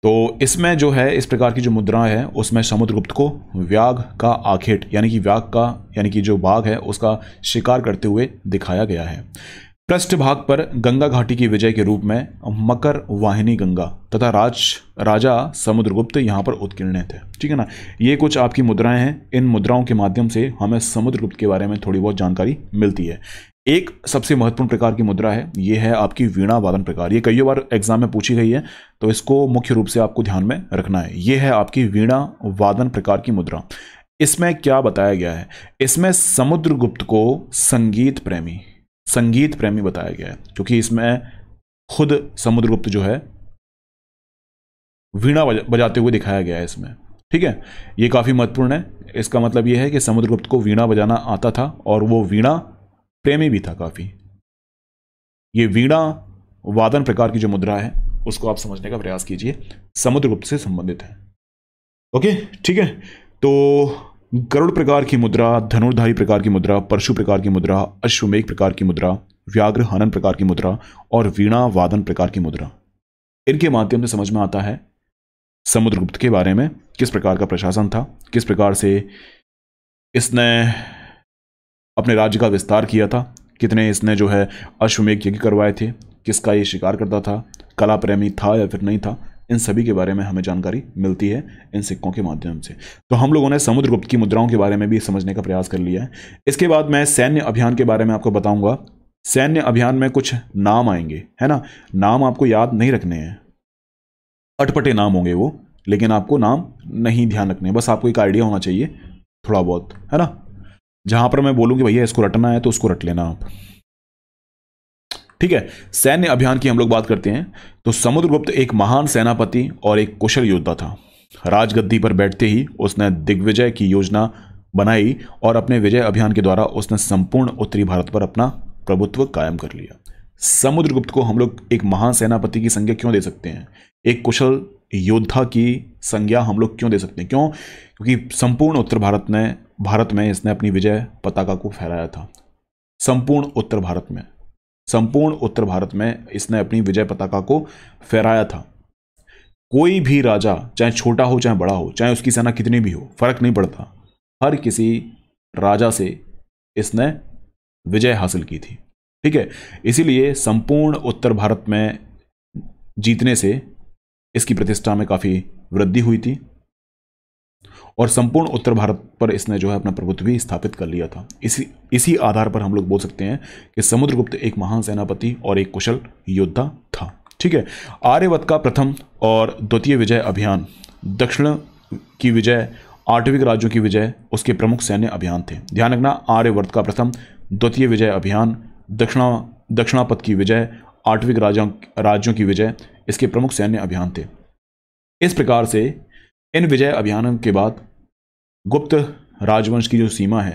तो इसमें जो है इस प्रकार की जो मुद्रा है उसमें समुद्रगुप्त को व्याघ का आखेट यानी कि व्याघ का यानी कि जो बाघ है उसका शिकार करते हुए दिखाया गया है पृष्ठ भाग पर गंगा घाटी की विजय के रूप में मकर वाहिनी गंगा तथा राज राजा समुद्रगुप्त यहाँ पर उत्कीर्ण थे ठीक है ना ये कुछ आपकी मुद्राएं हैं इन मुद्राओं के माध्यम से हमें समुद्रगुप्त के बारे में थोड़ी बहुत जानकारी मिलती है एक सबसे महत्वपूर्ण प्रकार की मुद्रा है ये है आपकी वीणा वादन प्रकार ये कई बार एग्जाम में पूछी गई है तो इसको मुख्य रूप से आपको ध्यान में रखना है ये है आपकी वीणा वादन प्रकार की मुद्रा इसमें क्या बताया गया है इसमें समुद्रगुप्त को संगीत प्रेमी संगीत प्रेमी बताया गया है क्योंकि इसमें खुद समुद्रगुप्त जो है वीणा बजाते हुए दिखाया गया है इसमें ठीक है ये काफ़ी महत्वपूर्ण है इसका मतलब ये है कि समुद्रगुप्त को वीणा बजाना आता था और वो वीणा प्रेमी भी था काफ़ी ये वीणा वादन प्रकार की जो मुद्रा है उसको आप समझने का प्रयास कीजिए समुद्रगुप्त से संबंधित है ओके ठीक है तो गरुड़ प्रकार की मुद्रा धनुर्धारी प्रकार की मुद्रा परशु प्रकार की मुद्रा अश्वमेघ प्रकार की मुद्रा व्याघ्र हनन प्रकार की मुद्रा और वीणा वादन प्रकार की मुद्रा इनके माध्यम से समझ में आता है समुद्रगुप्त के बारे में किस प्रकार का प्रशासन था किस प्रकार से इसने अपने राज्य का विस्तार किया था कितने इसने जो है अश्वमेघ यज्ञ करवाए थे किसका ये शिकार करता था कला प्रेमी था या फिर नहीं था इन सभी के बारे में हमें जानकारी मिलती है इन सिक्कों के माध्यम से तो हम लोगों ने समुद्रगुप्त की मुद्राओं के बारे में भी समझने का प्रयास कर लिया है इसके बाद मैं सैन्य अभियान के बारे में आपको बताऊंगा सैन्य अभियान में कुछ नाम आएंगे है ना नाम आपको याद नहीं रखने हैं अटपटे नाम होंगे वो लेकिन आपको नाम नहीं ध्यान रखने बस आपको एक आइडिया होना चाहिए थोड़ा बहुत है ना जहाँ पर मैं बोलूँगी भैया इसको रटना है तो उसको रट लेना आप ठीक है सैन्य अभियान की हम लोग बात करते हैं तो समुद्रगुप्त एक महान सेनापति और एक कुशल योद्धा था राजगद्दी पर बैठते ही उसने दिग्विजय की योजना बनाई और अपने विजय अभियान के द्वारा उसने संपूर्ण उत्तरी भारत पर अपना प्रभुत्व कायम कर लिया समुद्रगुप्त को हम लोग एक महान सेनापति की संज्ञा क्यों दे सकते हैं एक कुशल योद्धा की संज्ञा हम लोग क्यों दे सकते हैं क्यों क्योंकि संपूर्ण उत्तर भारत ने भारत में इसने अपनी विजय पताका को फहराया था संपूर्ण उत्तर भारत में संपूर्ण उत्तर भारत में इसने अपनी विजय पताका को फहराया था कोई भी राजा चाहे छोटा हो चाहे बड़ा हो चाहे उसकी सेना कितनी भी हो फर्क नहीं पड़ता हर किसी राजा से इसने विजय हासिल की थी ठीक है इसीलिए संपूर्ण उत्तर भारत में जीतने से इसकी प्रतिष्ठा में काफ़ी वृद्धि हुई थी और संपूर्ण उत्तर भारत पर इसने जो है अपना प्रभुत्व भी स्थापित कर लिया था इसी इसी आधार पर हम लोग बोल सकते हैं कि समुद्रगुप्त एक महान सेनापति और एक कुशल योद्धा था ठीक है आर्यवत का प्रथम और द्वितीय विजय अभियान दक्षिण की विजय आठविक राज्यों की विजय उसके प्रमुख सैन्य अभियान थे ध्यान रखना आर्यवर्त का प्रथम द्वितीय विजय अभियान दक्षिणा दक्षिणापथ की विजय आठविक राज्यों राज्यों की विजय इसके प्रमुख सैन्य अभियान थे इस प्रकार से इन विजय अभियान के बाद गुप्त राजवंश की जो सीमा है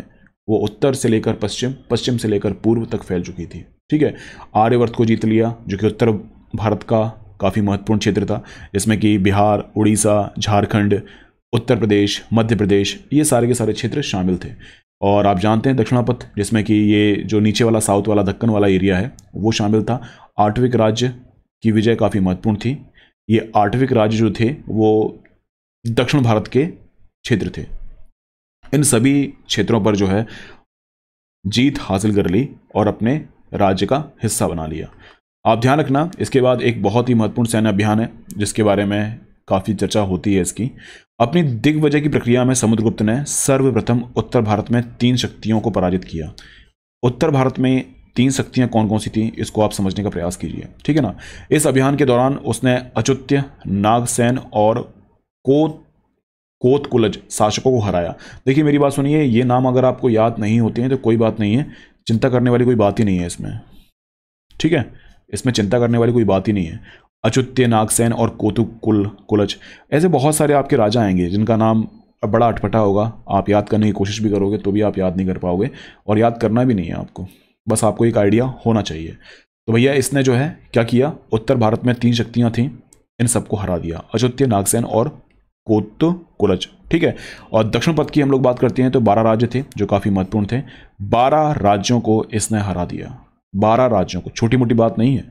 वो उत्तर से लेकर पश्चिम पश्चिम से लेकर पूर्व तक फैल चुकी थी ठीक है आर्यवर्त को जीत लिया जो कि उत्तर भारत का काफ़ी महत्वपूर्ण क्षेत्र था जिसमें कि बिहार उड़ीसा झारखंड उत्तर प्रदेश मध्य प्रदेश ये सारे के सारे क्षेत्र शामिल थे और आप जानते हैं दक्षिणापथ जिसमें कि ये जो नीचे वाला साउथ वाला दक्कन वाला एरिया है वो शामिल था आठविक राज्य की विजय काफ़ी महत्वपूर्ण थी ये आठविक राज्य जो थे वो दक्षिण भारत के क्षेत्र थे इन सभी क्षेत्रों पर जो है जीत हासिल कर ली और अपने राज्य का हिस्सा बना लिया आप ध्यान रखना इसके बाद एक बहुत ही महत्वपूर्ण सैन्य अभियान है जिसके बारे में काफ़ी चर्चा होती है इसकी अपनी दिग्विजय की प्रक्रिया में समुद्रगुप्त ने सर्वप्रथम उत्तर भारत में तीन शक्तियों को पराजित किया उत्तर भारत में तीन शक्तियां कौन कौन सी थी इसको आप समझने का प्रयास कीजिए ठीक है ना इस अभियान के दौरान उसने अचुत्य नागसेन और कोत कोत कुलज शासकों को हराया देखिए मेरी बात सुनिए ये नाम अगर आपको याद नहीं होते हैं तो कोई बात नहीं है चिंता करने वाली कोई बात ही नहीं है इसमें ठीक है इसमें चिंता करने वाली कोई बात ही नहीं है अचुत्य नागसेन और कोतु कुल कुलच ऐसे बहुत सारे आपके राजा आएंगे जिनका नाम बड़ा अटपटा होगा आप याद करने की कोशिश भी करोगे तो भी आप याद नहीं कर पाओगे और याद करना भी नहीं है आपको बस आपको एक आइडिया होना चाहिए तो भैया इसने जो है क्या किया उत्तर भारत में तीन शक्तियाँ थीं इन सबको हरा दिया अचुत्य नागसेन और कोत कुलच ठीक है और दक्षिण पथ की हम लोग बात करते हैं तो बारह राज्य थे जो काफ़ी महत्वपूर्ण थे बारह राज्यों को इसने हरा दिया बारह राज्यों को छोटी मोटी बात नहीं है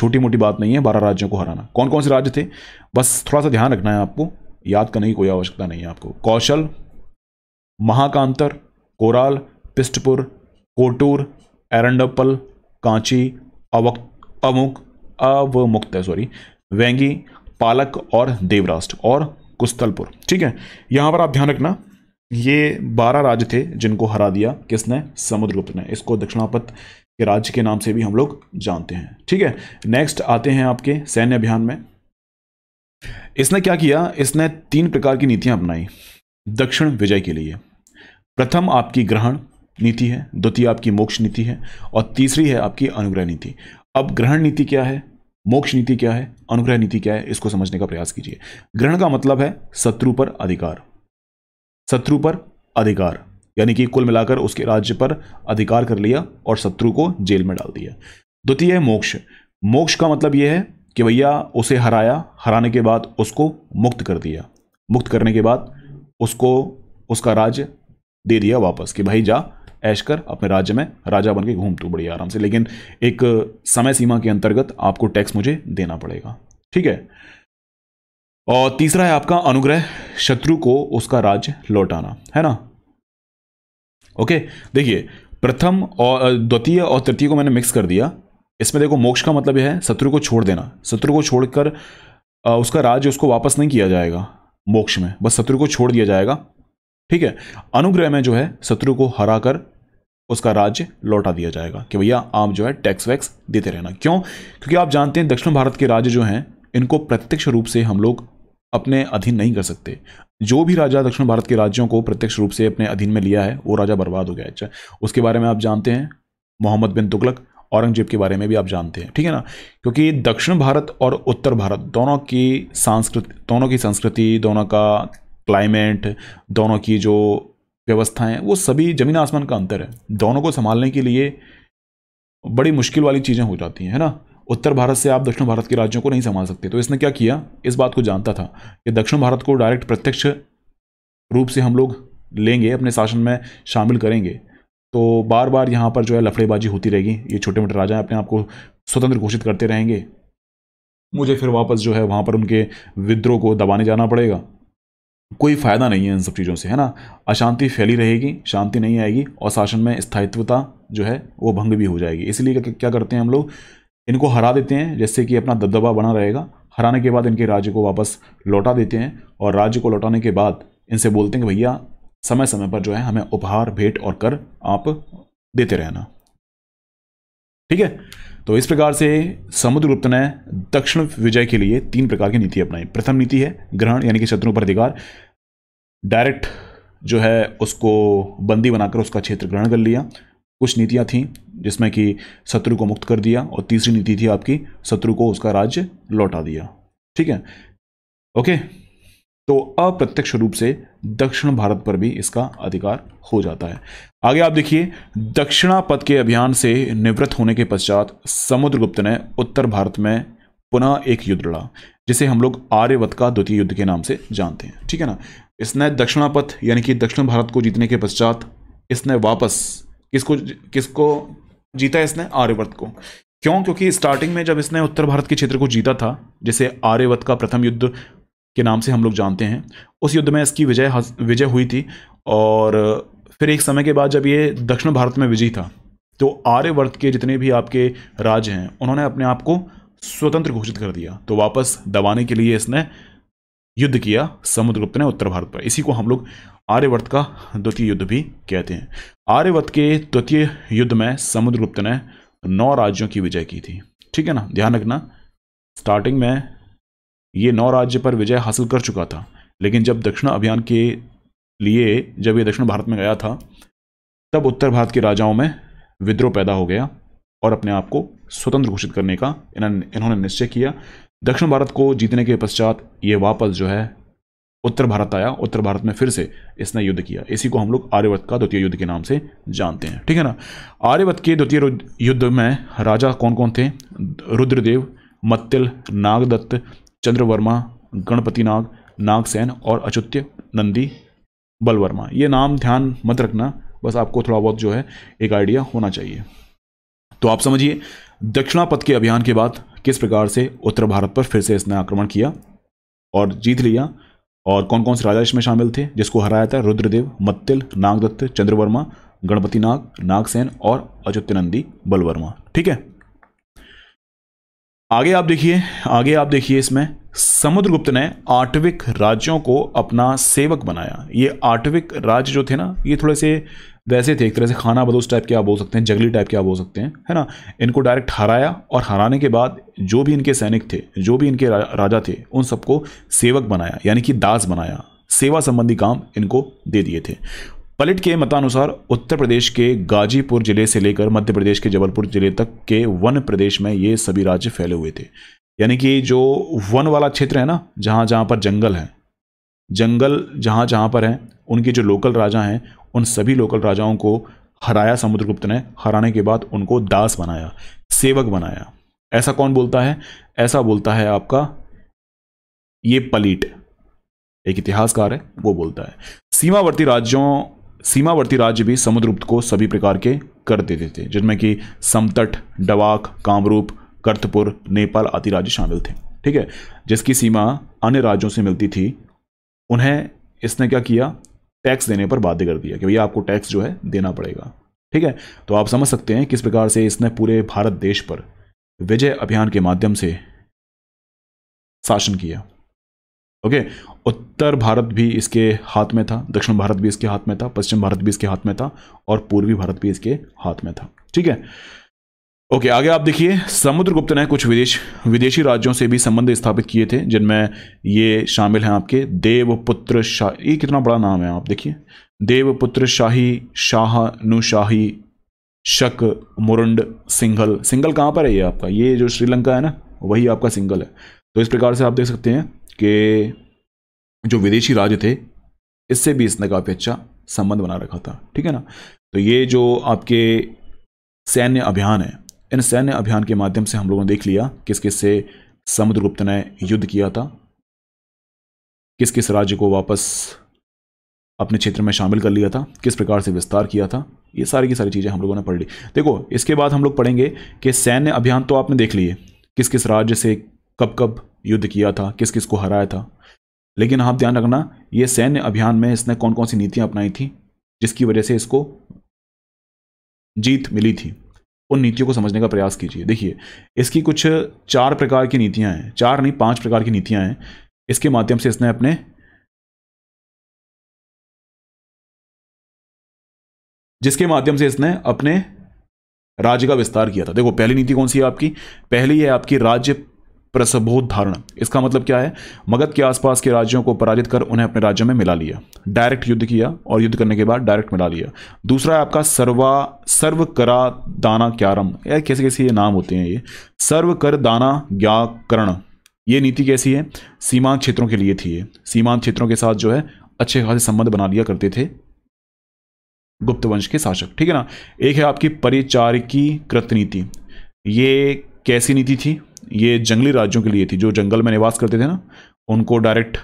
छोटी मोटी बात नहीं है बारह राज्यों को हराना कौन कौन से राज्य थे बस थोड़ा सा ध्यान रखना है आपको याद करने की कोई आवश्यकता नहीं है आपको कौशल महाकांतर कोराल पिस्टपुर कोटूर एरंडपल कांची अवक अमुक अवमुक्त सॉरी वेंगी पालक और देवराष्ट्र और कुस्तलपुर ठीक है यहां पर आप ध्यान रखना ये बारह राज्य थे जिनको हरा दिया किसने समुद्रगुप्त ने इसको दक्षिणापत के राज्य के नाम से भी हम लोग जानते हैं ठीक है नेक्स्ट आते हैं आपके सैन्य अभियान में इसने क्या किया इसने तीन प्रकार की नीतियां अपनाई दक्षिण विजय के लिए प्रथम आपकी ग्रहण नीति है द्वितीय आपकी मोक्ष नीति है और तीसरी है आपकी अनुग्रह नीति अब ग्रहण नीति क्या है मोक्ष नीति क्या है अनुग्रह नीति क्या है इसको समझने का प्रयास कीजिए ग्रहण का मतलब है शत्रु पर अधिकार शत्रु पर अधिकार यानी कि कुल मिलाकर उसके राज्य पर अधिकार कर लिया और शत्रु को जेल में डाल दिया द्वितीय है मोक्ष मोक्ष का मतलब यह है कि भैया उसे हराया हराने के बाद उसको मुक्त कर दिया मुक्त करने के बाद उसको उसका राज्य दे दिया वापस कि भाई जा ऐश कर अपने राज्य में राजा बन के घूम तू बढ़िया आराम से लेकिन एक समय सीमा के अंतर्गत आपको टैक्स मुझे देना पड़ेगा ठीक है और तीसरा है आपका अनुग्रह शत्रु को उसका राज्य लौटाना है ना ओके देखिए प्रथम और द्वितीय और तृतीय को मैंने मिक्स कर दिया इसमें देखो मोक्ष का मतलब यह है शत्रु को छोड़ देना शत्रु को छोड़कर उसका राज्य उसको वापस नहीं किया जाएगा मोक्ष में बस शत्रु को छोड़ दिया जाएगा ठीक है अनुग्रह में जो है शत्रु को हरा कर उसका राज्य लौटा दिया जाएगा कि भैया आप जो है टैक्स वैक्स देते रहना क्यों क्योंकि आप जानते हैं दक्षिण भारत के राज्य जो हैं इनको प्रत्यक्ष रूप से हम लोग अपने अधीन नहीं कर सकते जो भी राजा दक्षिण भारत के राज्यों को प्रत्यक्ष रूप से अपने अधीन में लिया है वो राजा बर्बाद हो गया है अच्छा, उसके बारे में आप जानते हैं मोहम्मद बिन तुगलक औरंगजेब के बारे में भी आप जानते हैं ठीक है ना क्योंकि दक्षिण भारत और उत्तर भारत दोनों की सांस्कृति दोनों की संस्कृति दोनों का क्लाइमेट दोनों की जो व्यवस्थाएं वो सभी ज़मीन आसमान का अंतर है दोनों को संभालने के लिए बड़ी मुश्किल वाली चीज़ें हो जाती हैं है ना उत्तर भारत से आप दक्षिण भारत के राज्यों को नहीं संभाल सकते तो इसने क्या किया इस बात को जानता था कि दक्षिण भारत को डायरेक्ट प्रत्यक्ष रूप से हम लोग लेंगे अपने शासन में शामिल करेंगे तो बार बार यहाँ पर जो है लफड़ेबाजी होती रहेगी ये छोटे मोटे राजा अपने आप को स्वतंत्र घोषित करते रहेंगे मुझे फिर वापस जो है वहाँ पर उनके विद्रोह को दबाने जाना पड़ेगा कोई फ़ायदा नहीं है इन सब चीज़ों से है ना अशांति फैली रहेगी शांति नहीं आएगी और शासन में स्थायित्वता जो है वो भंग भी हो जाएगी इसलिए क्या करते हैं हम लोग इनको हरा देते हैं जैसे कि अपना दबदबा बना रहेगा हराने के बाद इनके राज्य को वापस लौटा देते हैं और राज्य को लौटाने के बाद इनसे बोलते हैं भैया समय समय पर जो है हमें उपहार भेंट और कर आप देते रहना ठीक है तो इस प्रकार से समुद्रगुप्त ने दक्षिण विजय के लिए तीन प्रकार की नीति अपनाई प्रथम नीति है ग्रहण यानी कि शत्रु पर अधिकार डायरेक्ट जो है उसको बंदी बनाकर उसका क्षेत्र ग्रहण कर लिया कुछ नीतियां थीं जिसमें कि शत्रु को मुक्त कर दिया और तीसरी नीति थी आपकी शत्रु को उसका राज्य लौटा दिया ठीक है ओके तो अप्रत्यक्ष रूप से दक्षिण भारत पर भी इसका अधिकार हो जाता है आगे आप देखिए दक्षिणापथ के अभियान से निवृत्त होने के पश्चात समुद्रगुप्त ने उत्तर भारत में पुनः एक युद्ध लड़ा जिसे हम लोग आर्यवत का द्वितीय युद्ध के नाम से जानते हैं ठीक है ना इसने दक्षिणापथ यानी कि दक्षिण भारत को जीतने के पश्चात इसने वापस किसको किसको जीता इसने आर्यवत को क्यों क्योंकि स्टार्टिंग में जब इसने उत्तर भारत के क्षेत्र को जीता था जिसे आर्यवत का प्रथम युद्ध के नाम से हम लोग जानते हैं उस युद्ध में इसकी विजय विजय हुई थी और फिर एक समय के बाद जब ये दक्षिण भारत में विजयी था तो आर्यवर्त के जितने भी आपके राज्य हैं उन्होंने अपने आप को स्वतंत्र घोषित कर दिया तो वापस दबाने के लिए इसने युद्ध किया समुद्रगुप्त ने उत्तर भारत पर इसी को हम लोग आर्यवर्त का द्वितीय युद्ध भी कहते हैं आर्यवर्त के द्वितीय युद्ध में समुद्रगुप्त ने नौ राज्यों की विजय की थी ठीक है ना ध्यान रखना स्टार्टिंग में ये नौ राज्य पर विजय हासिल कर चुका था लेकिन जब दक्षिण अभियान के लिए जब ये दक्षिण भारत में गया था तब उत्तर भारत के राजाओं में विद्रोह पैदा हो गया और अपने आप को स्वतंत्र घोषित करने का इन्होंने निश्चय किया दक्षिण भारत को जीतने के पश्चात ये वापस जो है उत्तर भारत आया उत्तर भारत में फिर से इसने युद्ध किया इसी को हम लोग आर्यवत का द्वितीय युद्ध के नाम से जानते हैं ठीक है ना आर्यवत के द्वितीय युद्ध में राजा कौन कौन थे रुद्रदेव मत्तिल नागदत्त चंद्रवर्मा गणपति नाग नागसेन और अचुत्य नंदी बलवर्मा ये नाम ध्यान मत रखना बस आपको थोड़ा बहुत जो है एक आइडिया होना चाहिए तो आप समझिए दक्षिणा पथ के अभियान के बाद किस प्रकार से उत्तर भारत पर फिर से इसने आक्रमण किया और जीत लिया और कौन कौन से राजा इसमें शामिल थे जिसको हराया था रुद्रदेव मत्तिल नागदत्त चंद्रवर्मा गणपति नाग नागसेन और अचुत्यनंदी बलवर्मा ठीक है आगे आप देखिए आगे आप देखिए इसमें समुद्रगुप्त ने आठविक राज्यों को अपना सेवक बनाया ये आठविक राज्य जो थे ना ये थोड़े से वैसे थे एक तरह से खाना बदोश टाइप के आप बोल सकते हैं जगली टाइप के आप बोल सकते हैं है ना इनको डायरेक्ट हराया और हराने के बाद जो भी इनके सैनिक थे जो भी इनके राजा थे उन सबको सेवक बनाया यानी कि दास बनाया सेवा संबंधी काम इनको दे दिए थे पलट के मतानुसार उत्तर प्रदेश के गाजीपुर जिले से लेकर मध्य प्रदेश के जबलपुर जिले तक के वन प्रदेश में ये सभी राज्य फैले हुए थे यानी कि जो वन वाला क्षेत्र है ना जहाँ जहाँ पर जंगल है जंगल जहाँ जहाँ पर हैं उनके जो लोकल राजा हैं उन सभी लोकल राजाओं को हराया समुद्रगुप्त ने हराने के बाद उनको दास बनाया सेवक बनाया ऐसा कौन बोलता है ऐसा बोलता है आपका ये पलीट एक इतिहासकार है वो बोलता है सीमावर्ती राज्यों सीमावर्ती राज्य भी समुद्रगुप्त को सभी प्रकार के कर देते थे जिनमें कि समतट डवाक कामरूप कर्तपुर नेपाल आदि राज्य शामिल थे ठीक है जिसकी सीमा अन्य राज्यों से मिलती थी उन्हें इसने क्या किया टैक्स देने पर बाध्य कर दिया कि भैया आपको टैक्स जो है देना पड़ेगा ठीक है तो आप समझ सकते हैं किस प्रकार से इसने पूरे भारत देश पर विजय अभियान के माध्यम से शासन किया ओके उत्तर भारत भी इसके हाथ में था दक्षिण भारत भी इसके हाथ में था पश्चिम भारत भी इसके हाथ में था और पूर्वी भारत भी इसके हाथ में था ठीक है ओके आगे आप देखिए समुद्रगुप्त ने कुछ विदेश विदेशी राज्यों से भी संबंध स्थापित किए थे जिनमें ये शामिल हैं आपके देवपुत्र शाह ये कितना बड़ा नाम है आप देखिए देवपुत्र शाही शाहनुशाही शक मुरुंड सिंघल सिंघल कहाँ पर है ये आपका ये जो श्रीलंका है ना वही आपका सिंघल है तो इस प्रकार से आप देख सकते हैं कि जो विदेशी राज्य थे इससे भी इसने काफ़ी अच्छा संबंध बना रखा था ठीक है ना तो ये जो आपके सैन्य अभियान है इन सैन्य अभियान के माध्यम से हम लोगों ने देख लिया किस किस से समुद्रगुप्त ने युद्ध किया था किस किस राज्य को वापस अपने क्षेत्र में शामिल कर लिया था किस प्रकार से विस्तार किया था ये सारी की सारी चीज़ें हम लोगों ने पढ़ ली देखो इसके बाद हम लोग पढ़ेंगे कि सैन्य अभियान तो आपने देख लिए किस किस राज्य से कब कब युद्ध किया था किस किस को हराया था लेकिन आप ध्यान रखना ये सैन्य अभियान में इसने कौन कौन सी नीतियां अपनाई थी जिसकी वजह से इसको जीत मिली थी उन नीतियों को समझने का प्रयास कीजिए देखिए इसकी कुछ चार प्रकार की नीतियां हैं चार नहीं पांच प्रकार की नीतियां हैं इसके माध्यम से इसने अपने जिसके माध्यम से इसने अपने राज्य का विस्तार किया था देखो पहली नीति कौन सी है आपकी पहली है आपकी राज्य धारण इसका मतलब क्या है मगध के आसपास के राज्यों को पराजित कर उन्हें अपने राज्यों में मिला लिया डायरेक्ट युद्ध किया और युद्ध करने के बाद डायरेक्ट मिला लिया दूसरा है आपका सर्वा सर्व करा दाना क्यारम यार कैसे कैसे ये नाम होते हैं ये सर्व कर दाना ज्ञाकरण ये नीति कैसी है सीमांत क्षेत्रों के लिए थी ये सीमांत क्षेत्रों के साथ जो है अच्छे खासे संबंध बना लिया करते थे गुप्त वंश के शासक ठीक है ना एक है आपकी परिचारिकी कृत नीति ये कैसी नीति थी ये जंगली राज्यों के लिए थी जो जंगल में निवास करते थे ना उनको डायरेक्ट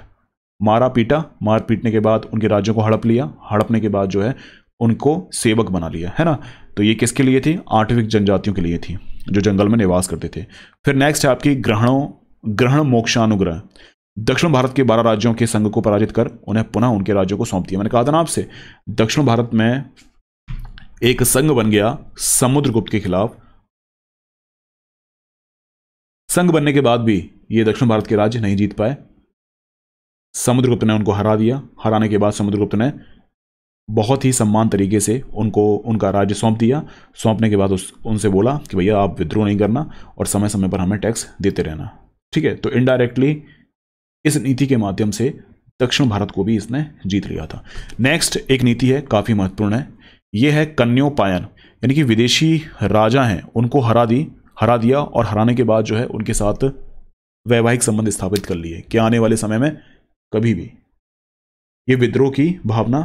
मारा पीटा मार पीटने के बाद उनके राज्यों को हड़प लिया हड़पने के बाद जो है उनको सेवक बना लिया है ना तो ये किसके लिए थी आठविक जनजातियों के लिए थी जो जंगल में निवास करते थे फिर नेक्स्ट है आपकी ग्रहणों ग्रहण मोक्षानुग्रह दक्षिण भारत के बारह राज्यों के संघ को पराजित कर उन्हें पुनः उनके राज्यों को सौंप दिया मैंने कहा था ना आपसे दक्षिण भारत में एक संघ बन गया समुद्रगुप्त के खिलाफ संघ बनने के बाद भी ये दक्षिण भारत के राज्य नहीं जीत पाए समुद्रगुप्त ने उनको हरा दिया हराने के बाद समुद्रगुप्त ने बहुत ही सम्मान तरीके से उनको उनका राज्य सौंप दिया सौंपने के बाद उस उनसे बोला कि भैया आप विद्रोह नहीं करना और समय समय पर हमें टैक्स देते रहना ठीक है तो इनडायरेक्टली इस नीति के माध्यम से दक्षिण भारत को भी इसने जीत लिया था नेक्स्ट एक नीति है काफ़ी महत्वपूर्ण है ये है कन्योपायन यानी कि विदेशी राजा हैं उनको हरा दी हरा दिया और हराने के बाद जो है उनके साथ वैवाहिक संबंध स्थापित कर लिए कि आने वाले समय में कभी भी ये विद्रोह की भावना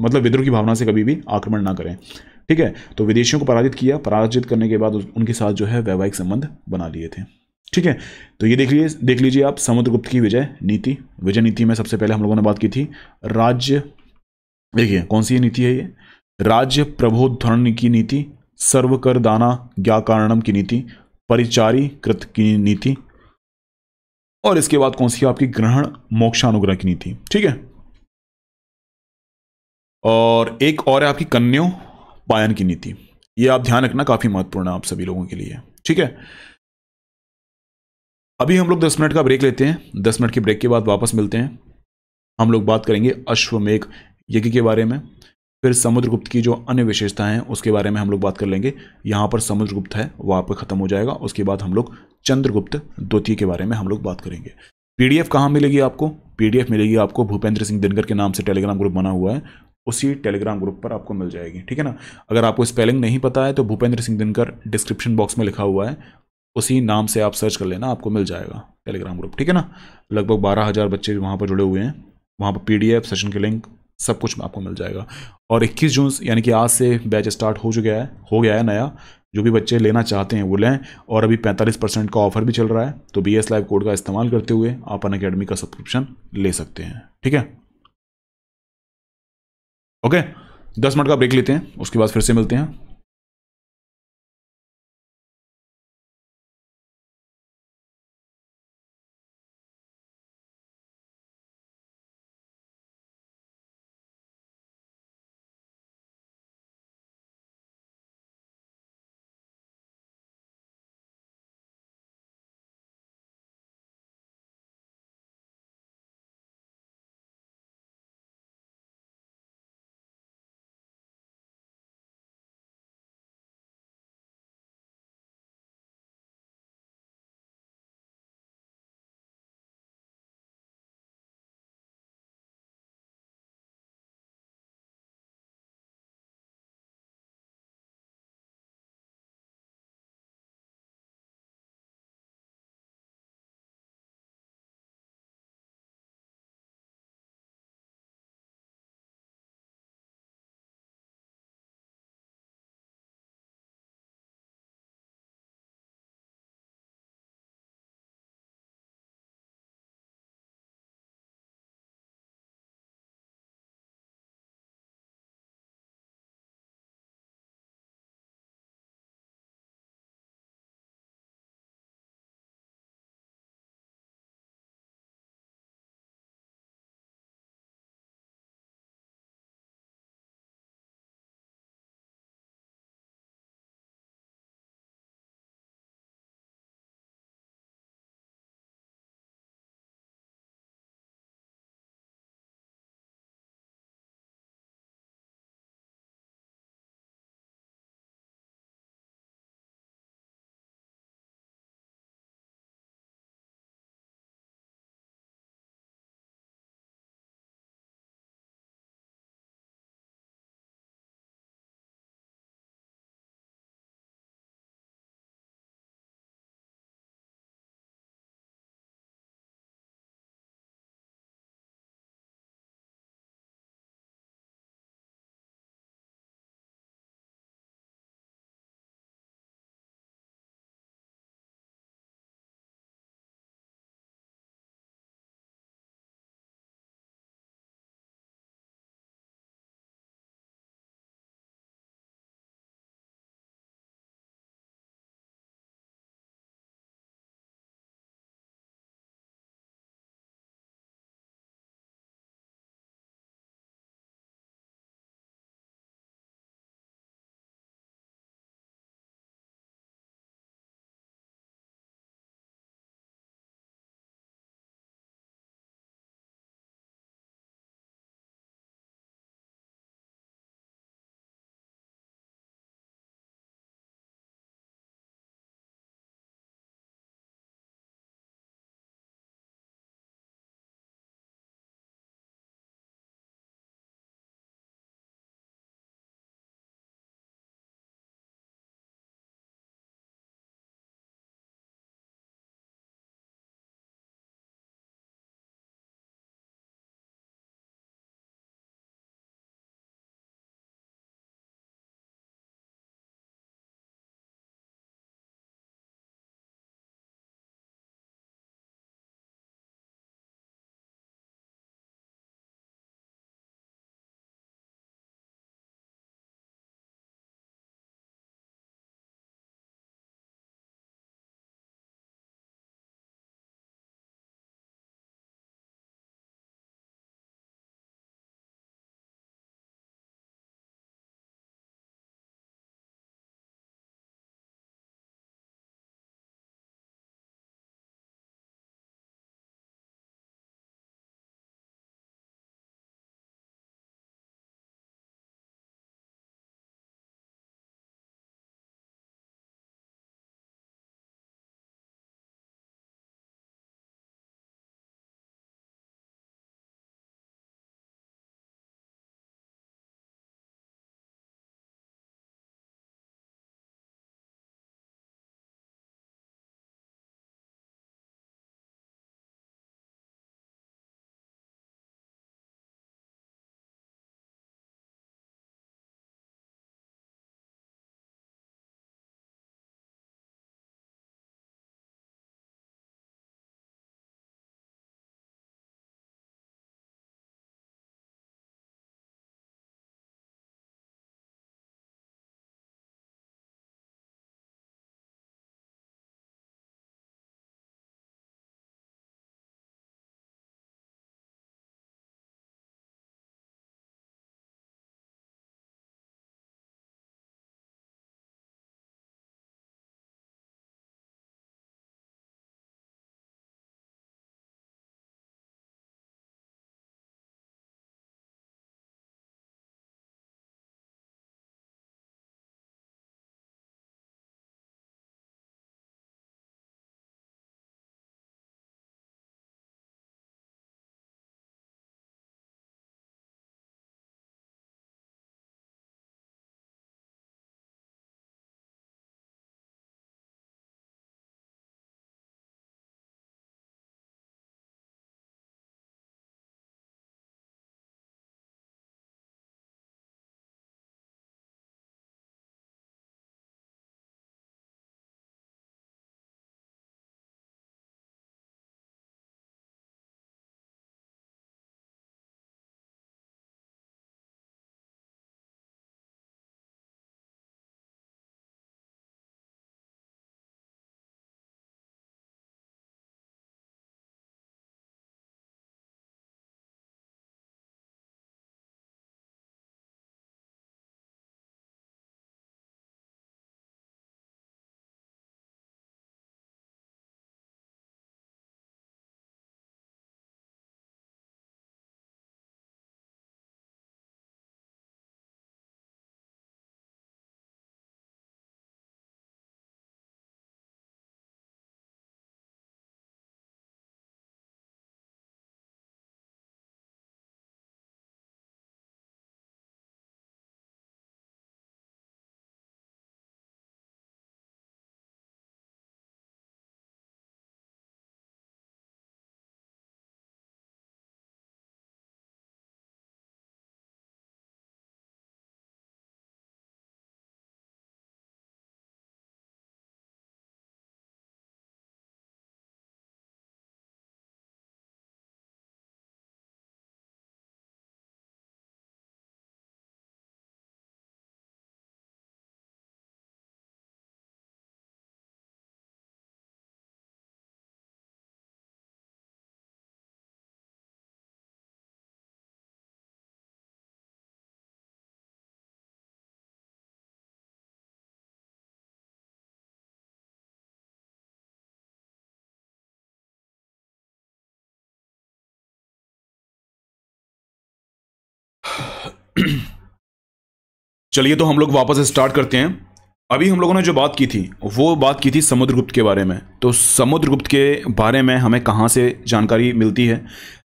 मतलब विद्रोह की भावना से कभी भी आक्रमण ना करें ठीक है तो विदेशियों को पराजित किया पराजित करने के बाद उनके साथ जो है वैवाहिक संबंध बना लिए थे ठीक है तो ये देख लीजिए देख लीजिए आप समुद्रगुप्त की विजय नीति विजय नीति में सबसे पहले हम लोगों ने बात की थी राज्य देखिए कौन सी नीति है ये राज्य प्रबोधन की नीति सर्व कर दाना कारणम की नीति परिचारी कृत की नीति और इसके बाद कौन सी आपकी ग्रहण मोक्षानुग्रह की नीति ठीक है और एक और है आपकी कन्यो पायन की नीति ये आप ध्यान रखना काफी महत्वपूर्ण है आप सभी लोगों के लिए ठीक है अभी हम लोग दस मिनट का ब्रेक लेते हैं दस मिनट के ब्रेक के बाद वापस मिलते हैं हम लोग बात करेंगे अश्वमेघ यज्ञ के बारे में फिर समुद्रगुप्त की जो अन्य विशेषताएं हैं उसके बारे में हम लोग बात कर लेंगे यहाँ पर समुद्रगुप्त है वह आप खत्म हो जाएगा उसके बाद हम लोग चंद्रगुप्त द्वितीय के बारे में हम लोग बात करेंगे पीडीएफ कहाँ मिलेगी आपको पीडीएफ मिलेगी आपको भूपेंद्र सिंह दिनकर के नाम से टेलीग्राम ग्रुप बना हुआ है उसी टेलीग्राम ग्रुप पर आपको मिल जाएगी ठीक है ना अगर आपको स्पेलिंग नहीं पता है तो भूपेंद्र सिंह दिनकर डिस्क्रिप्शन बॉक्स में लिखा हुआ है उसी नाम से आप सर्च कर लेना आपको मिल जाएगा टेलीग्राम ग्रुप ठीक है ना लगभग बारह हज़ार बच्चे वहाँ पर जुड़े हुए हैं वहाँ पर पी सेशन के लिंक सब कुछ आपको मिल जाएगा और 21 जून यानी कि आज से बैच स्टार्ट हो चुका है हो गया है नया जो भी बच्चे लेना चाहते हैं वो लें और अभी 45 परसेंट का ऑफर भी चल रहा है तो बी एस लाइव कोड का इस्तेमाल करते हुए आप अन अकेडमी का सब्सक्रिप्शन ले सकते हैं ठीक है ओके दस मिनट का ब्रेक लेते हैं उसके बाद फिर से मिलते हैं चलिए तो हम लोग वापस स्टार्ट करते हैं अभी हम लोगों ने जो बात की थी वो बात की थी समुद्रगुप्त के बारे में तो समुद्रगुप्त के बारे में हमें कहाँ से जानकारी मिलती है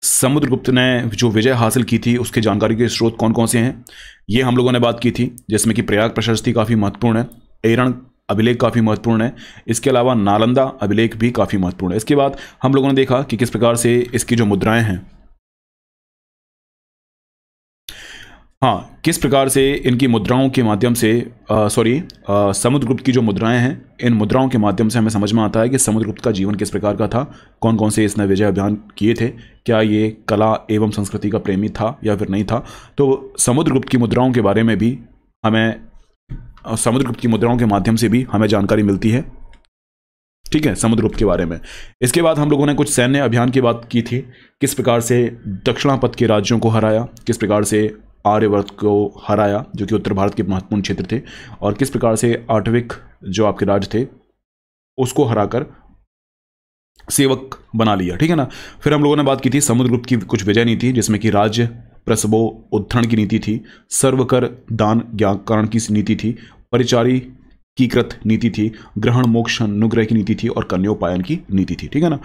समुद्रगुप्त ने जो विजय हासिल की थी उसके जानकारी के स्रोत कौन कौन से हैं ये हम लोगों ने बात की थी जिसमें कि प्रयाग प्रशस्ति काफ़ी महत्वपूर्ण है एरण अभिलेख काफ़ी महत्वपूर्ण है इसके अलावा नालंदा अभिलेख भी काफ़ी महत्वपूर्ण है इसके बाद हम लोगों ने देखा कि किस प्रकार से इसकी जो मुद्राएं हैं हाँ किस प्रकार से इनकी मुद्राओं के माध्यम से सॉरी समुद्र गुप्त की जो मुद्राएं हैं इन मुद्राओं के माध्यम से हमें समझ में आता है कि समुद्र गुप्त का जीवन किस प्रकार का था कौन कौन से इसने विजय अभियान किए थे क्या ये कला एवं संस्कृति का प्रेमी था या फिर नहीं था तो समुद्रगुप्त की मुद्राओं के बारे में भी हमें समुद्रगुप्त की मुद्राओं के माध्यम से भी हमें जानकारी मिलती है ठीक है समुद्रगुप्त के बारे में इसके बाद हम लोगों ने कुछ सैन्य अभियान की बात की थी किस प्रकार से दक्षिणापथ के राज्यों को हराया किस प्रकार से आर्यवर्त को हराया जो कि उत्तर भारत के महत्वपूर्ण क्षेत्र थे और किस प्रकार से आठविक जो आपके राज थे उसको हराकर सेवक बना लिया ठीक है ना फिर हम लोगों ने बात की थी समुद्रगुप्त की कुछ विजय नीति जिसमें कि राज्य प्रसवो उत्थरण की नीति थी सर्वकर दान ज्ञाकरण की नीति थी परिचारी की कृत नीति थी ग्रहण मोक्ष अनुग्रह की नीति थी और उपायन की नीति थी ठीक है ना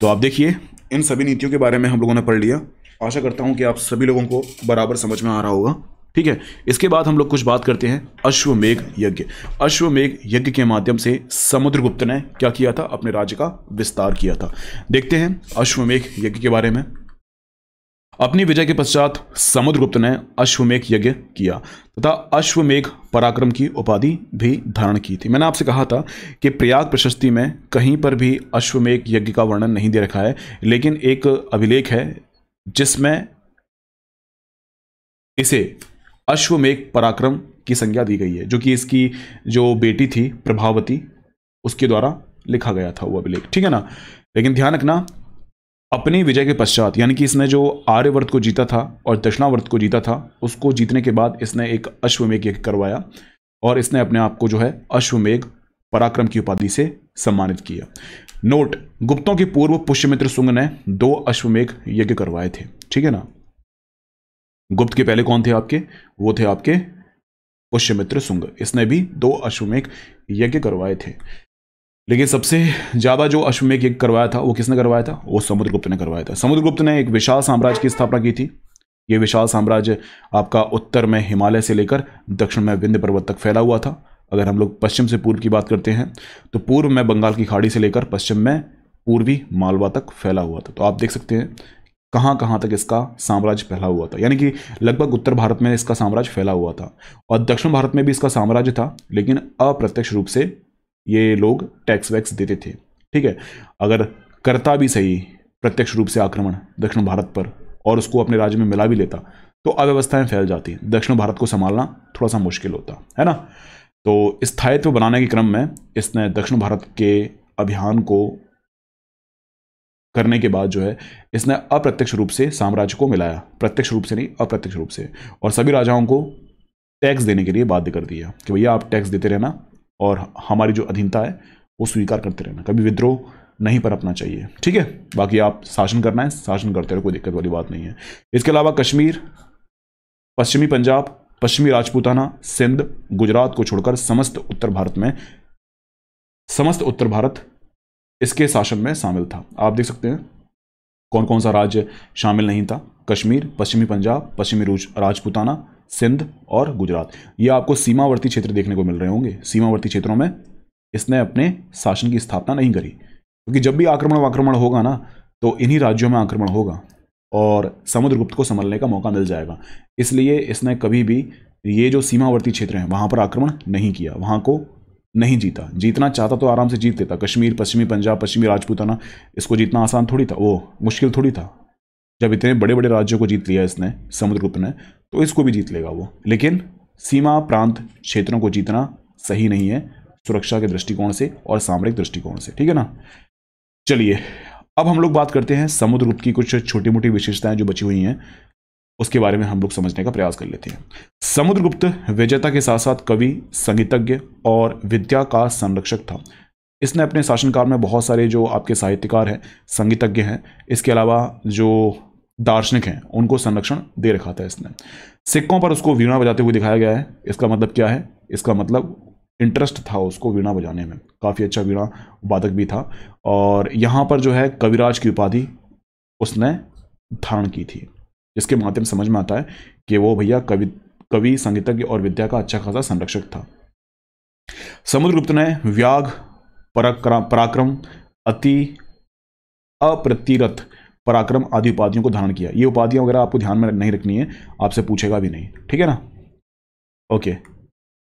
तो आप देखिए इन सभी नीतियों के बारे में हम लोगों ने पढ़ लिया आशा करता हूँ कि आप सभी लोगों को बराबर समझ में आ रहा होगा ठीक है इसके बाद हम लोग कुछ बात करते हैं अश्वमेघ यज्ञ अश्वमेघ यज्ञ के माध्यम से समुद्रगुप्त ने क्या किया था अपने राज्य का विस्तार किया था देखते हैं अश्वमेघ यज्ञ के बारे में अपनी विजय के पश्चात समुद्रगुप्त ने अश्वमेघ यज्ञ किया तथा अश्वमेघ पराक्रम की उपाधि भी धारण की थी मैंने आपसे कहा था कि प्रयाग प्रशस्ति में कहीं पर भी अश्वमेघ यज्ञ का वर्णन नहीं दे रखा है लेकिन एक अभिलेख है जिसमें इसे अश्वमेघ पराक्रम की संज्ञा दी गई है जो कि इसकी जो बेटी थी प्रभावती उसके द्वारा लिखा गया था वो अभिलेख ठीक है ना लेकिन ध्यान रखना अपनी विजय के पश्चात यानी कि इसने जो आर्यवर्त को जीता था और दक्षिणावर्त को जीता था उसको जीतने के बाद इसने एक अश्वमेघ यज्ञ करवाया और इसने अपने आप को जो है अश्वमेघ पराक्रम की उपाधि से सम्मानित किया नोट गुप्तों के पूर्व पुष्यमित्र सुंग ने दो अश्वमेघ यज्ञ करवाए थे ठीक है ना गुप्त के पहले कौन थे आपके वो थे आपके पुष्यमित्र सुंग इसने भी दो अश्वमेघ यज्ञ करवाए थे लेकिन सबसे ज़्यादा जो अश्वमेघ यज्ञ करवाया था वो किसने करवाया था वो समुद्रगुप्त ने करवाया था समुद्रगुप्त ने एक विशाल साम्राज्य की स्थापना की थी ये विशाल साम्राज्य आपका उत्तर में हिमालय से लेकर दक्षिण में विंध्य पर्वत तक फैला हुआ था अगर हम लोग पश्चिम से पूर्व की बात करते हैं तो पूर्व में बंगाल की खाड़ी से लेकर पश्चिम में पूर्वी मालवा तक फैला हुआ था तो आप देख सकते हैं कहाँ कहाँ तक इसका साम्राज्य फैला हुआ था यानी कि लगभग उत्तर भारत में इसका साम्राज्य फैला हुआ था और दक्षिण भारत में भी इसका साम्राज्य था लेकिन अप्रत्यक्ष रूप से ये लोग टैक्स वैक्स देते थे ठीक है अगर करता भी सही प्रत्यक्ष रूप से आक्रमण दक्षिण भारत पर और उसको अपने राज्य में मिला भी लेता तो अव्यवस्थाएं फैल जाती दक्षिण भारत को संभालना थोड़ा सा मुश्किल होता है ना तो स्थायित्व बनाने के क्रम में इसने दक्षिण भारत के अभियान को करने के बाद जो है इसने अप्रत्यक्ष रूप से साम्राज्य को मिलाया प्रत्यक्ष रूप से नहीं अप्रत्यक्ष रूप से और सभी राजाओं को टैक्स देने के लिए बाध्य कर दिया कि भैया आप टैक्स देते रहना और हमारी जो अधीनता है वो स्वीकार करते रहना कभी विद्रोह नहीं पर अपना चाहिए ठीक है बाकी आप शासन करना है शासन करते रहो कोई दिक्कत वाली बात नहीं है इसके अलावा कश्मीर पश्चिमी पंजाब पश्चिमी राजपूताना सिंध गुजरात को छोड़कर समस्त उत्तर भारत में समस्त उत्तर भारत इसके शासन में शामिल था आप देख सकते हैं कौन कौन सा राज्य शामिल नहीं था कश्मीर पश्चिमी पंजाब पश्चिमी राजपूताना सिंध और गुजरात ये आपको सीमावर्ती क्षेत्र देखने को मिल रहे होंगे सीमावर्ती क्षेत्रों में इसने अपने शासन की स्थापना नहीं करी क्योंकि जब भी आक्रमण वाक्रमण होगा ना तो इन्हीं राज्यों में आक्रमण होगा और समुद्रगुप्त को संभलने का मौका मिल जाएगा इसलिए इसने कभी भी ये जो सीमावर्ती क्षेत्र हैं वहाँ पर आक्रमण नहीं किया वहाँ को नहीं जीता जीतना चाहता तो आराम से जीत लेता कश्मीर पश्चिमी पंजाब पश्चिमी राजपूताना इसको जीतना आसान थोड़ी था वो मुश्किल थोड़ी था जब इतने बड़े बड़े राज्यों को जीत लिया इसने समुद्रगुप्त ने तो इसको भी जीत लेगा वो लेकिन सीमा प्रांत क्षेत्रों को जीतना सही नहीं है सुरक्षा के दृष्टिकोण से और सामरिक दृष्टिकोण से ठीक है ना चलिए अब हम लोग बात करते हैं समुद्र गुप्त की कुछ छोटी मोटी विशेषताएं जो बची हुई हैं उसके बारे में हम लोग समझने का प्रयास कर लेते हैं समुद्रगुप्त विजेता के साथ साथ कवि संगीतज्ञ और विद्या का संरक्षक था इसने अपने शासनकाल में बहुत सारे जो आपके साहित्यकार हैं संगीतज्ञ हैं इसके अलावा जो दार्शनिक हैं उनको संरक्षण दे रखा था इसने सिक्कों पर उसको वीणा बजाते हुए दिखाया गया है इसका मतलब क्या है इसका मतलब इंटरेस्ट था उसको वीणा बजाने में काफ़ी अच्छा वीणा वादक भी था और यहाँ पर जो है कविराज की उपाधि उसने धारण की थी जिसके माध्यम समझ में आता है कि वो भैया कवि कवि संगीतज्ञ और विद्या का अच्छा खासा संरक्षक था समुद्रगुप्त ने व्याग पराक्रम अति अप्रतिरथ पराक्रम आदि उपाधियों को धारण किया ये उपाधियां वगैरह आपको ध्यान में नहीं रखनी है आपसे पूछेगा भी नहीं ठीक है ना ओके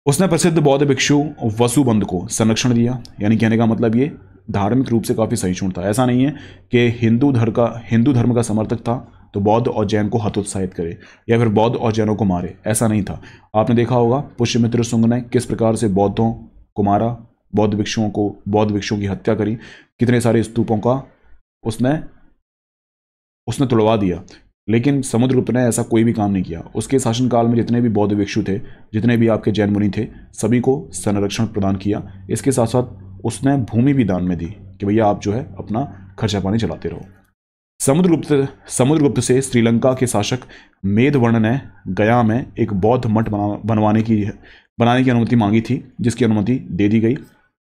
उसने प्रसिद्ध बौद्ध भिक्षु वसुबंध को संरक्षण दिया यानी कहने का मतलब ये धार्मिक रूप से काफ़ी सहिष्णु था ऐसा नहीं है कि हिंदू धर्म का हिंदू धर्म का समर्थक था तो बौद्ध और जैन को हतोत्साहित करे या फिर बौद्ध और जैनों को मारे ऐसा नहीं था आपने देखा होगा पुष्यमित्र सुंग ने किस प्रकार से बौद्धों को मारा बौद्ध भिक्षुओं को बौद्ध भिक्षुओं की हत्या करी कितने सारे स्तूपों का उसने उसने तुड़वा दिया लेकिन समुद्रगुप्त ने ऐसा कोई भी काम नहीं किया उसके शासनकाल में जितने भी बौद्ध भिक्षु थे जितने भी आपके जैन मुनि थे सभी को संरक्षण प्रदान किया इसके साथ साथ उसने भूमि भी दान में दी कि भैया आप जो है अपना खर्चा पानी चलाते रहो समुद्रगुप्त समुद्रगुप्त से श्रीलंका के शासक मेधवर्ण ने गया में एक बौद्ध मठ बना बनवाने की बनाने की अनुमति मांगी थी जिसकी अनुमति दे दी गई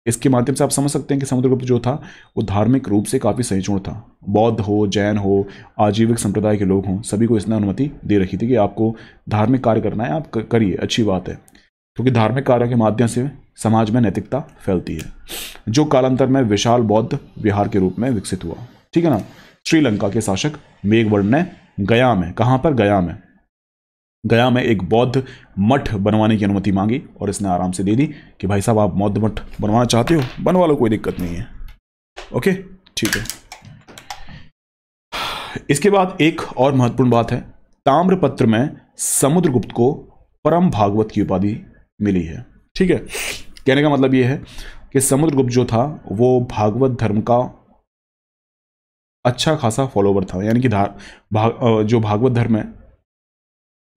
इसके माध्यम से आप समझ सकते हैं कि समुद्रगुप्त जो था वो धार्मिक रूप से काफ़ी सहीचूर्ण था बौद्ध हो जैन हो आजीविक संप्रदाय के लोग हों सभी को इसने अनुमति दे रखी थी कि आपको धार्मिक कार्य करना है आप करिए अच्छी बात है क्योंकि धार्मिक कार्यों के माध्यम से समाज में नैतिकता फैलती है जो कालांतर में विशाल बौद्ध विहार के रूप में विकसित हुआ ठीक है ना श्रीलंका के शासक मेघवर्ण ने गया में कहाँ पर गया में गया में एक बौद्ध मठ बनवाने की अनुमति मांगी और इसने आराम से दे दी कि भाई साहब आप बौद्ध मठ बनवाना चाहते हो बनवा लो कोई दिक्कत नहीं है ओके ठीक है इसके बाद एक और महत्वपूर्ण बात है ताम्रपत्र में समुद्रगुप्त को परम भागवत की उपाधि मिली है ठीक है कहने का मतलब यह है कि समुद्रगुप्त जो था वो भागवत धर्म का अच्छा खासा फॉलोवर था यानी कि भाग, जो भागवत धर्म है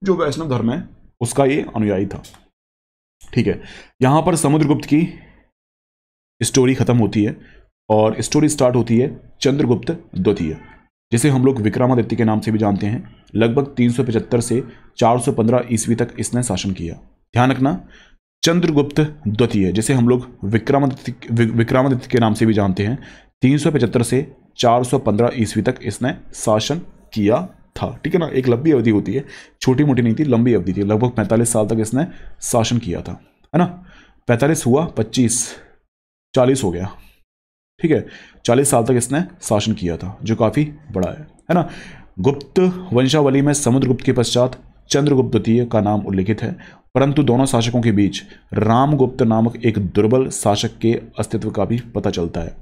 जो वैष्णव धर्म है उसका ये अनुयायी था ठीक है यहां पर समुद्रगुप्त की स्टोरी ख़त्म होती है और स्टोरी स्टार्ट होती है चंद्रगुप्त द्वितीय जिसे हम लोग विक्रमादित्य के नाम से भी जानते हैं लगभग 375 से 415 ईस्वी तक इसने शासन किया ध्यान रखना चंद्रगुप्त द्वितीय जिसे हम लोग विक्रमादित्य विक्रमादित्य के नाम से भी जानते हैं 375 से 415 ईस्वी तक इसने शासन किया था ठीक है ना एक लंबी अवधि होती है छोटी मोटी नहीं थी लंबी अवधि थी लगभग पैंतालीस साल तक इसने शासन किया था है ना पैंतालीस हुआ पच्चीस चालीस हो गया ठीक है चालीस साल तक इसने शासन किया था जो काफ़ी बड़ा है है ना गुप्त वंशावली में समुद्रगुप्त के पश्चात चंद्रगुप्त द्वितीय का नाम उल्लेखित है परंतु दोनों शासकों के बीच रामगुप्त नामक एक दुर्बल शासक के अस्तित्व का भी पता चलता है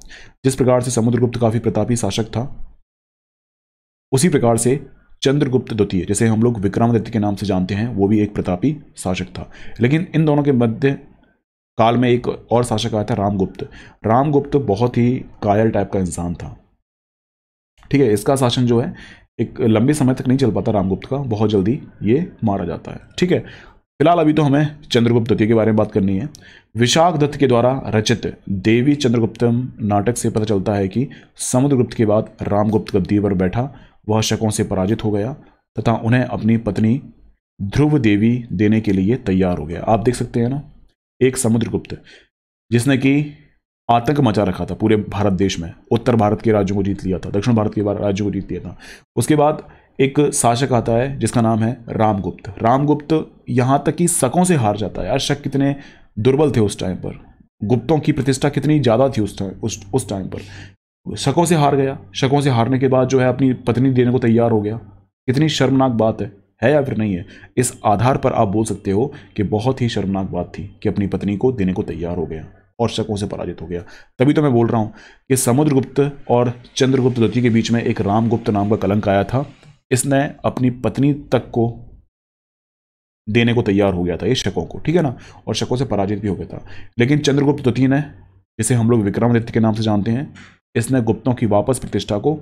जिस प्रकार से समुद्रगुप्त काफ़ी प्रतापी शासक था उसी प्रकार से चंद्रगुप्त द्वितीय जैसे हम लोग विक्रमादित्य के नाम से जानते हैं वो भी एक प्रतापी शासक था लेकिन इन दोनों के मध्य काल में एक और शासक आया था रामगुप्त रामगुप्त बहुत ही कायल टाइप का इंसान था ठीक है इसका शासन जो है एक लंबे समय तक नहीं चल पाता रामगुप्त का बहुत जल्दी ये मारा जाता है ठीक है फिलहाल अभी तो हमें चंद्रगुप्त द्वितीय के बारे में बात करनी है विशाख दत्त के द्वारा रचित देवी चंद्रगुप्तम नाटक से पता चलता है कि समुद्रगुप्त के बाद रामगुप्त गद्दी पर बैठा वह शकों से पराजित हो गया तथा उन्हें अपनी पत्नी ध्रुव देवी देने के लिए तैयार हो गया आप देख सकते हैं ना एक समुद्रगुप्त जिसने कि आतंक मचा रखा था पूरे भारत देश में उत्तर भारत के राज्यों को जीत लिया था दक्षिण भारत के राज्यों को जीत लिया था उसके बाद एक शासक आता है जिसका नाम है रामगुप्त रामगुप्त यहाँ तक कि शकों से हार जाता है यार शक कितने दुर्बल थे उस टाइम पर गुप्तों की प्रतिष्ठा कितनी ज़्यादा थी उस टाइम उस उस टाइम पर शकों से हार गया शकों से हारने के बाद जो है अपनी पत्नी देने को तैयार हो गया कितनी शर्मनाक बात है है या फिर नहीं है इस आधार पर आप बोल सकते हो कि बहुत ही शर्मनाक बात थी कि अपनी पत्नी को देने को तैयार हो गया और शकों से पराजित हो गया तभी तो मैं बोल रहा हूँ कि समुद्रगुप्त और चंद्रगुप्त द्वितीय के बीच में एक रामगुप्त नाम का कलंक आया था इसने अपनी पत्नी तक को देने को तैयार हो गया था ये शकों को ठीक है ना और शकों से पराजित भी हो गया था लेकिन चंद्रगुप्त द्वितीय ने जिसे हम लोग विक्रमादित्य के नाम से जानते हैं इसने गुप्तों की वापस प्रतिष्ठा को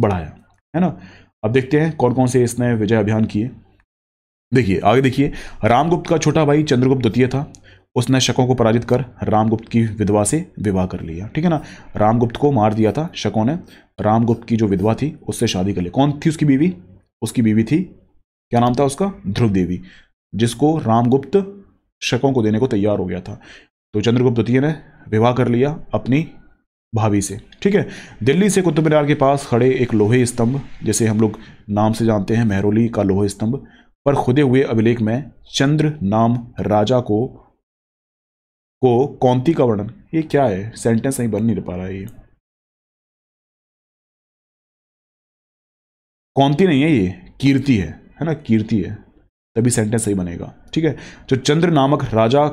बढ़ाया है ना अब देखते हैं कौन कौन से इसने विजय अभियान किए देखिए आगे देखिए रामगुप्त का छोटा भाई चंद्रगुप्त द्वितीय था उसने शकों को पराजित कर रामगुप्त की विधवा से विवाह कर लिया ठीक है ना रामगुप्त को मार दिया था शकों ने रामगुप्त की जो विधवा थी उससे शादी कर ली कौन थी उसकी बीवी उसकी बीवी थी क्या नाम था उसका ध्रुव देवी जिसको रामगुप्त शकों को देने को तैयार हो गया था तो चंद्रगुप्त द्वितीय ने विवाह कर लिया अपनी भाभी से ठीक है दिल्ली से कुतुब मीनार के पास खड़े एक लोहे स्तंभ जैसे हम लोग नाम से जानते हैं मेहरोली का लोहे स्तंभ पर खुदे हुए अभिलेख में चंद्र नाम राजा को को कौंती का वर्णन ये क्या है सेंटेंस नहीं बन नहीं पा रहा है ये कौंती नहीं है ये कीर्ति है है ना कीर्ति है तभी सेंटेंस सही बनेगा ठीक है जो चंद्र नामक राजा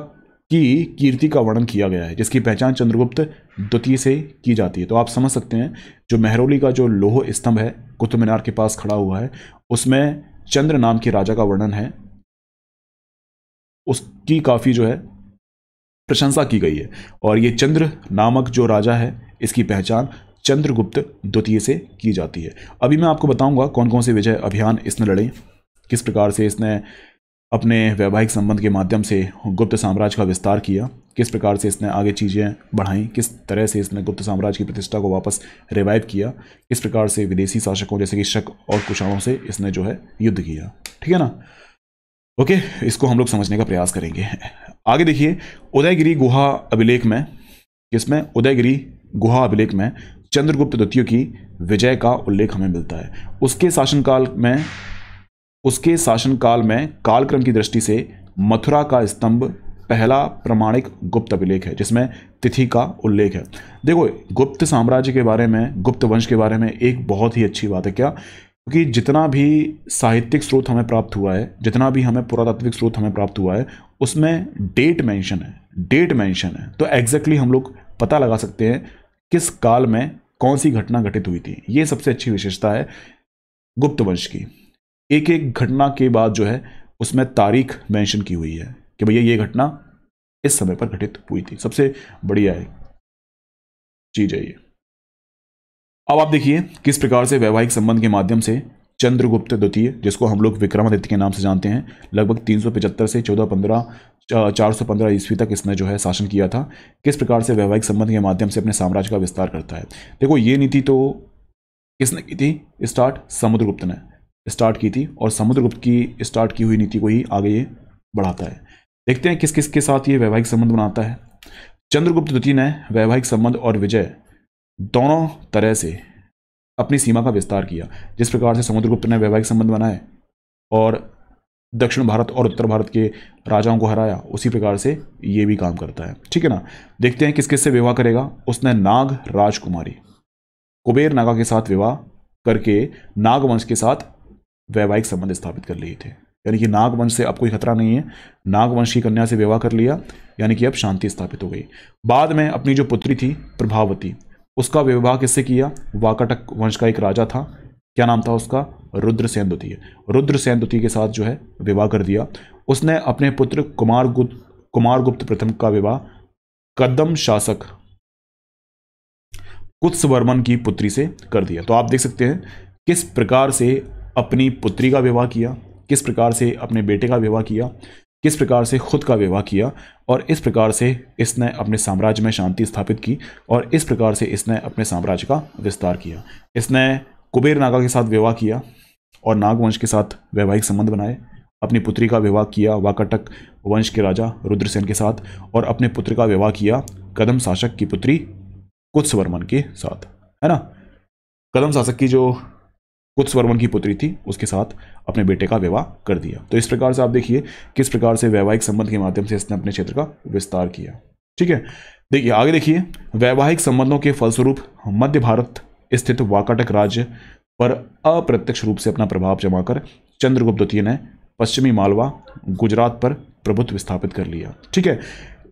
की कीर्ति का वर्णन किया गया है जिसकी पहचान चंद्रगुप्त द्वितीय से की जाती है तो आप समझ सकते हैं जो मेहरोली का जो लोह स्तंभ है कुतुब मीनार के पास खड़ा हुआ है उसमें चंद्र नाम के राजा का वर्णन है उसकी काफ़ी जो है प्रशंसा की गई है और ये चंद्र नामक जो राजा है इसकी पहचान चंद्रगुप्त द्वितीय से की जाती है अभी मैं आपको बताऊंगा कौन कौन से विजय अभियान इसने लड़े किस प्रकार से इसने अपने वैवाहिक संबंध के माध्यम से गुप्त साम्राज्य का विस्तार किया किस प्रकार से इसने आगे चीज़ें बढ़ाई किस तरह से इसने गुप्त साम्राज्य की प्रतिष्ठा को वापस रिवाइव किया किस प्रकार से विदेशी शासकों जैसे कि शक और कुशाओं से इसने जो है युद्ध किया ठीक है ना ओके इसको हम लोग समझने का प्रयास करेंगे आगे देखिए उदयगिरी गुहा अभिलेख में किसमें उदयगिरी गुहा अभिलेख में चंद्रगुप्त द्वितीय की विजय का उल्लेख हमें मिलता है उसके शासनकाल में उसके शासनकाल में कालक्रम की दृष्टि से मथुरा का स्तंभ पहला प्रमाणिक गुप्त अभिलेख है जिसमें तिथि का उल्लेख है देखो गुप्त साम्राज्य के बारे में गुप्त वंश के बारे में एक बहुत ही अच्छी बात है क्या क्योंकि जितना भी साहित्यिक स्रोत हमें प्राप्त हुआ है जितना भी हमें पुरातात्विक स्रोत हमें प्राप्त हुआ है उसमें डेट मेंशन है डेट मेंशन है तो एग्जैक्टली हम लोग पता लगा सकते हैं किस काल में कौन सी घटना घटित हुई थी ये सबसे अच्छी विशेषता है गुप्त वंश की एक एक घटना के बाद जो है उसमें तारीख मेंशन की हुई है कि भैया ये घटना इस समय पर घटित हुई थी सबसे बढ़िया है चीज है ये अब आप देखिए किस प्रकार से वैवाहिक संबंध के माध्यम से चंद्रगुप्त द्वितीय जिसको हम लोग विक्रमादित्य के नाम से जानते हैं लगभग तीन से सौ पंद्रह ईस्वी तक इसने जो है शासन किया था किस प्रकार से वैवाहिक संबंध के माध्यम से अपने साम्राज्य का विस्तार करता है देखो ये नीति तो किसने की थी स्टार्ट समुद्रगुप्त ने स्टार्ट की थी और समुद्रगुप्त की स्टार्ट की हुई नीति को ही आगे ये बढ़ाता है देखते हैं किस किस के साथ ये वैवाहिक संबंध बनाता है चंद्रगुप्त द्वितीय ने वैवाहिक संबंध और विजय दोनों तरह से अपनी सीमा का विस्तार किया जिस प्रकार से समुद्रगुप्त ने वैवाहिक संबंध बनाए और दक्षिण भारत और उत्तर भारत के राजाओं को हराया उसी प्रकार से ये भी काम करता है ठीक है ना देखते हैं किस किस से विवाह करेगा उसने नाग राजकुमारी कुबेर नागा के साथ विवाह करके नागवंश के साथ वैवाहिक संबंध स्थापित कर लिए थे यानी कि नागवंश से अब कोई खतरा नहीं है नागवंश की कन्या से विवाह कर लिया यानी कि अब शांति स्थापित हो गई बाद में अपनी जो पुत्री थी प्रभावती उसका विवाह किससे किया वाकटक वंश का एक राजा था क्या नाम था उसका रुद्र सेन रुद्र सेन के साथ जो है विवाह कर दिया उसने अपने पुत्र कुमार गुप्त कुमार गुप्त प्रथम का विवाह कदम शासक कुत्सवर्मन की पुत्री से कर दिया तो आप देख सकते हैं किस प्रकार से अपनी पुत्री का विवाह किया किस प्रकार से अपने बेटे का विवाह किया किस प्रकार से खुद का विवाह किया और इस प्रकार से इसने अपने साम्राज्य में शांति स्थापित की और इस प्रकार से इसने अपने साम्राज्य का विस्तार किया इसने कुबेर नागा के साथ विवाह किया और नागवंश के साथ वैवाहिक संबंध बनाए अपनी पुत्री का विवाह किया वाकटक वंश के राजा रुद्रसेन के साथ और अपने पुत्र का विवाह किया कदम शासक की पुत्री कुत्सवर्मन के साथ है ना कदम शासक की जो कुत्सवर्मन की पुत्री थी उसके साथ अपने बेटे का विवाह कर दिया तो इस प्रकार से आप देखिए किस प्रकार से वैवाहिक संबंध के माध्यम से इसने अपने क्षेत्र का विस्तार किया ठीक है देखिए आगे देखिए वैवाहिक संबंधों के फलस्वरूप मध्य भारत स्थित वाकाटक राज्य पर अप्रत्यक्ष रूप से अपना प्रभाव जमाकर चंद्रगुप्त द्वितीय ने पश्चिमी मालवा गुजरात पर प्रभुत्व स्थापित कर लिया ठीक है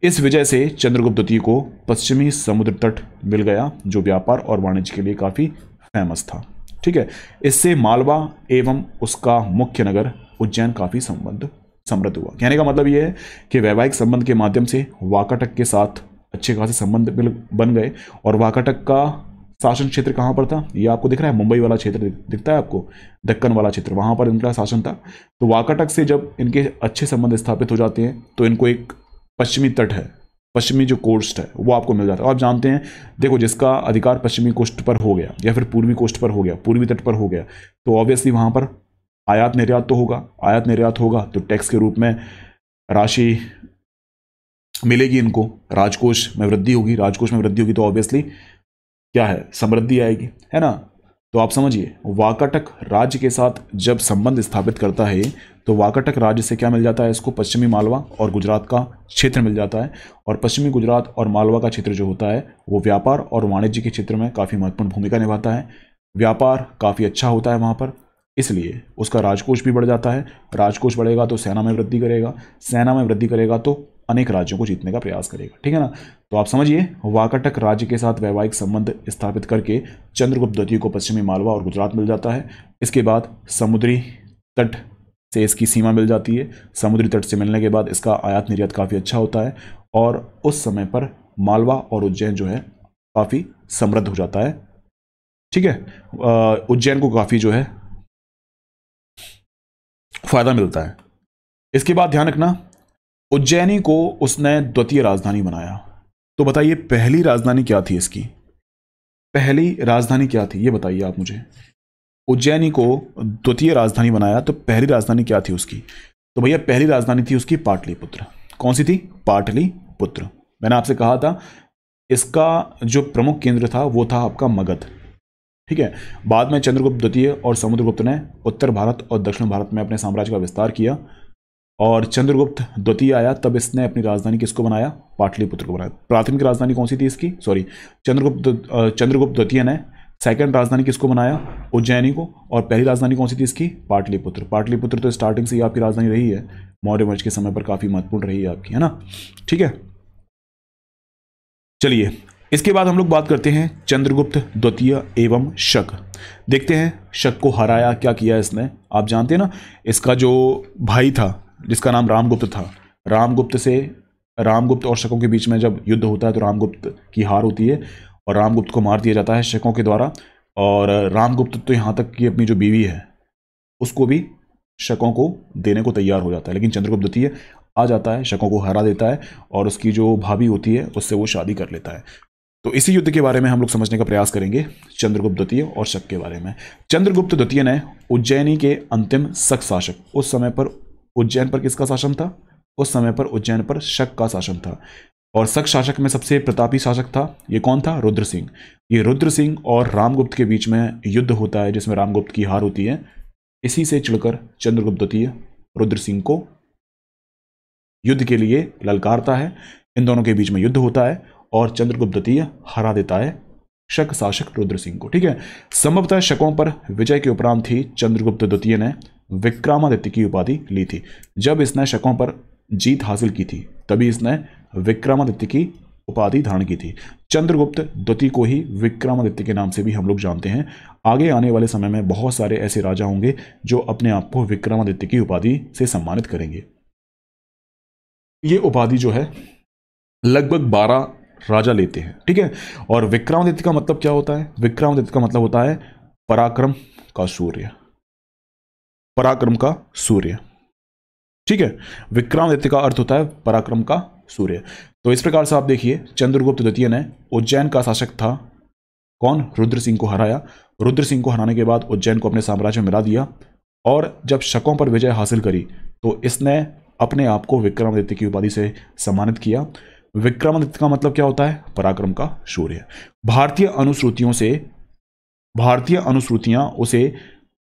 इस विजय से चंद्रगुप्त द्वितीय को पश्चिमी समुद्र तट मिल गया जो व्यापार और वाणिज्य के लिए काफ़ी फेमस था ठीक है इससे मालवा एवं उसका मुख्य नगर उज्जैन काफ़ी संबंध समृद्ध हुआ कहने का मतलब यह है कि वैवाहिक संबंध के माध्यम से वाकाटक के साथ अच्छे खासे संबंध बन गए और वाकाटक का शासन क्षेत्र कहाँ पर था ये आपको दिख रहा है मुंबई वाला क्षेत्र दिखता है आपको दक्कन वाला क्षेत्र वहाँ पर इनका शासन था तो वाकाटक से जब इनके अच्छे संबंध स्थापित हो जाते हैं तो इनको एक पश्चिमी तट है पश्चिमी जो कोस्ट है वो आपको मिल जाता है आप जानते हैं देखो जिसका अधिकार पश्चिमी कोस्ट पर हो गया या फिर पूर्वी कोस्ट पर हो गया पूर्वी तट पर हो गया तो ऑब्वियसली वहाँ पर आयात निर्यात तो होगा आयात निर्यात होगा तो टैक्स के रूप में राशि मिलेगी इनको राजकोष में वृद्धि होगी राजकोष में वृद्धि होगी तो ऑब्वियसली क्या है समृद्धि आएगी है ना तो आप समझिए वाकाटक राज्य के साथ जब संबंध स्थापित करता है तो वाकाटक राज्य से क्या मिल जाता है इसको पश्चिमी मालवा और गुजरात का क्षेत्र मिल जाता है और पश्चिमी गुजरात और मालवा का क्षेत्र जो होता है वो व्यापार और वाणिज्य के क्षेत्र में काफ़ी महत्वपूर्ण भूमिका निभाता है व्यापार काफ़ी अच्छा होता है वहाँ पर इसलिए उसका राजकोष भी बढ़ जाता है राजकोष बढ़ेगा तो सेना में वृद्धि करेगा सेना में वृद्धि करेगा तो अनेक राज्यों को जीतने का प्रयास करेगा ठीक है ना तो आप समझिए वाकटक राज्य के साथ वैवाहिक संबंध स्थापित करके चंद्रगुप्त द्वितीय को पश्चिमी मालवा और गुजरात मिल जाता है इसके बाद समुद्री तट से इसकी सीमा मिल जाती है समुद्री तट से मिलने के बाद इसका आयात निर्यात काफ़ी अच्छा होता है और उस समय पर मालवा और उज्जैन जो है काफ़ी समृद्ध हो जाता है ठीक है उज्जैन को काफ़ी जो है फ़ायदा मिलता है इसके बाद ध्यान रखना उज्जैनी को उसने द्वितीय राजधानी बनाया तो बताइए पहली राजधानी क्या थी इसकी पहली राजधानी क्या थी ये बताइए आप मुझे उज्जैनी को द्वितीय राजधानी बनाया तो पहली राजधानी क्या थी उसकी तो भैया पहली राजधानी थी उसकी पाटलिपुत्र कौन सी थी पाटलिपुत्र मैंने आपसे कहा था इसका जो प्रमुख केंद्र था वो था आपका मगध ठीक है बाद में चंद्रगुप्त द्वितीय और समुद्रगुप्त ने उत्तर भारत और दक्षिण भारत में अपने साम्राज्य का विस्तार किया और चंद्रगुप्त द्वितीय आया तब इसने अपनी राजधानी किसको बनाया पाटलिपुत्र को बनाया प्राथमिक राजधानी कौन सी थी इसकी सॉरी चंद्रगुप्त चंद्रगुप्त द्वितीय ने सेकंड राजधानी किसको बनाया उज्जैनी को और पहली राजधानी कौन सी थी इसकी पाटलिपुत्र पाटलिपुत्र तो स्टार्टिंग से ही आपकी राजधानी रही है मौर्य वंश के समय पर काफ़ी महत्वपूर्ण रही है आपकी है ना ठीक है चलिए इसके बाद हम लोग बात करते हैं चंद्रगुप्त द्वितीय एवं शक देखते हैं शक को हराया क्या किया इसने आप जानते हैं ना इसका जो भाई था जिसका नाम रामगुप्त था रामगुप्त से रामगुप्त और शकों के बीच में जब युद्ध होता है तो रामगुप्त की हार होती है और रामगुप्त को मार दिया जाता है शकों के द्वारा और रामगुप्त तो यहाँ तक कि अपनी जो बीवी है उसको भी शकों को देने को तैयार हो जाता है लेकिन चंद्रगुप्त द्वितीय आ जाता है शकों को हरा देता है और उसकी जो भाभी होती है उससे वो शादी कर लेता है तो इसी युद्ध के बारे में हम लोग समझने का प्रयास करेंगे चंद्रगुप्त द्वितीय और शक के बारे में चंद्रगुप्त द्वितीय ने उज्जैनी के अंतिम शक शासक उस समय पर उज्जैन पर किसका शासन था उस समय पर उज्जैन पर शक का शासन था और शक शासक में सबसे प्रतापी शासक था ये कौन था रुद्र सिंह ये रुद्र सिंह और रामगुप्त के बीच में युद्ध होता है जिसमें रामगुप्त की हार होती है इसी से चिड़कर चंद्रगुप्त द्वितीय रुद्र सिंह को युद्ध के लिए ललकारता है इन दोनों के बीच में युद्ध होता है और चंद्रगुप्त द्वितीय हरा देता है शक शासक रुद्र सिंह को ठीक है संभवतः शकों पर विजय के उपरांत ही चंद्रगुप्त द्वितीय ने विक्रमादित्य की उपाधि ली थी जब इसने शकों पर जीत हासिल की थी तभी इसने विक्रमादित्य की उपाधि धारण की थी चंद्रगुप्त द्वितीय को ही विक्रमादित्य के नाम से भी हम लोग जानते हैं आगे आने वाले समय में बहुत सारे ऐसे राजा होंगे जो अपने आप को विक्रमादित्य की उपाधि से सम्मानित करेंगे ये उपाधि जो है लगभग बारह राजा लेते हैं ठीक है और विक्रमादित्य का मतलब क्या होता है विक्रमादित्य का मतलब होता है पराक्रम का सूर्य पराक्रम का सूर्य ठीक है विक्रमादित्य का अर्थ होता है पराक्रम का सूर्य तो इस प्रकार से आप देखिए चंद्रगुप्त द्वितीय ने उज्जैन का शासक था कौन रुद्र सिंह को हराया रुद्र सिंह को हराने के बाद उज्जैन को अपने साम्राज्य में मिला दिया और जब शकों पर विजय हासिल करी तो इसने अपने आप को विक्रमादित्य की उपाधि से सम्मानित किया विक्रमादित्य का मतलब क्या होता है पराक्रम का सूर्य भारतीय अनुश्रुतियों से भारतीय अनुश्रुतियां उसे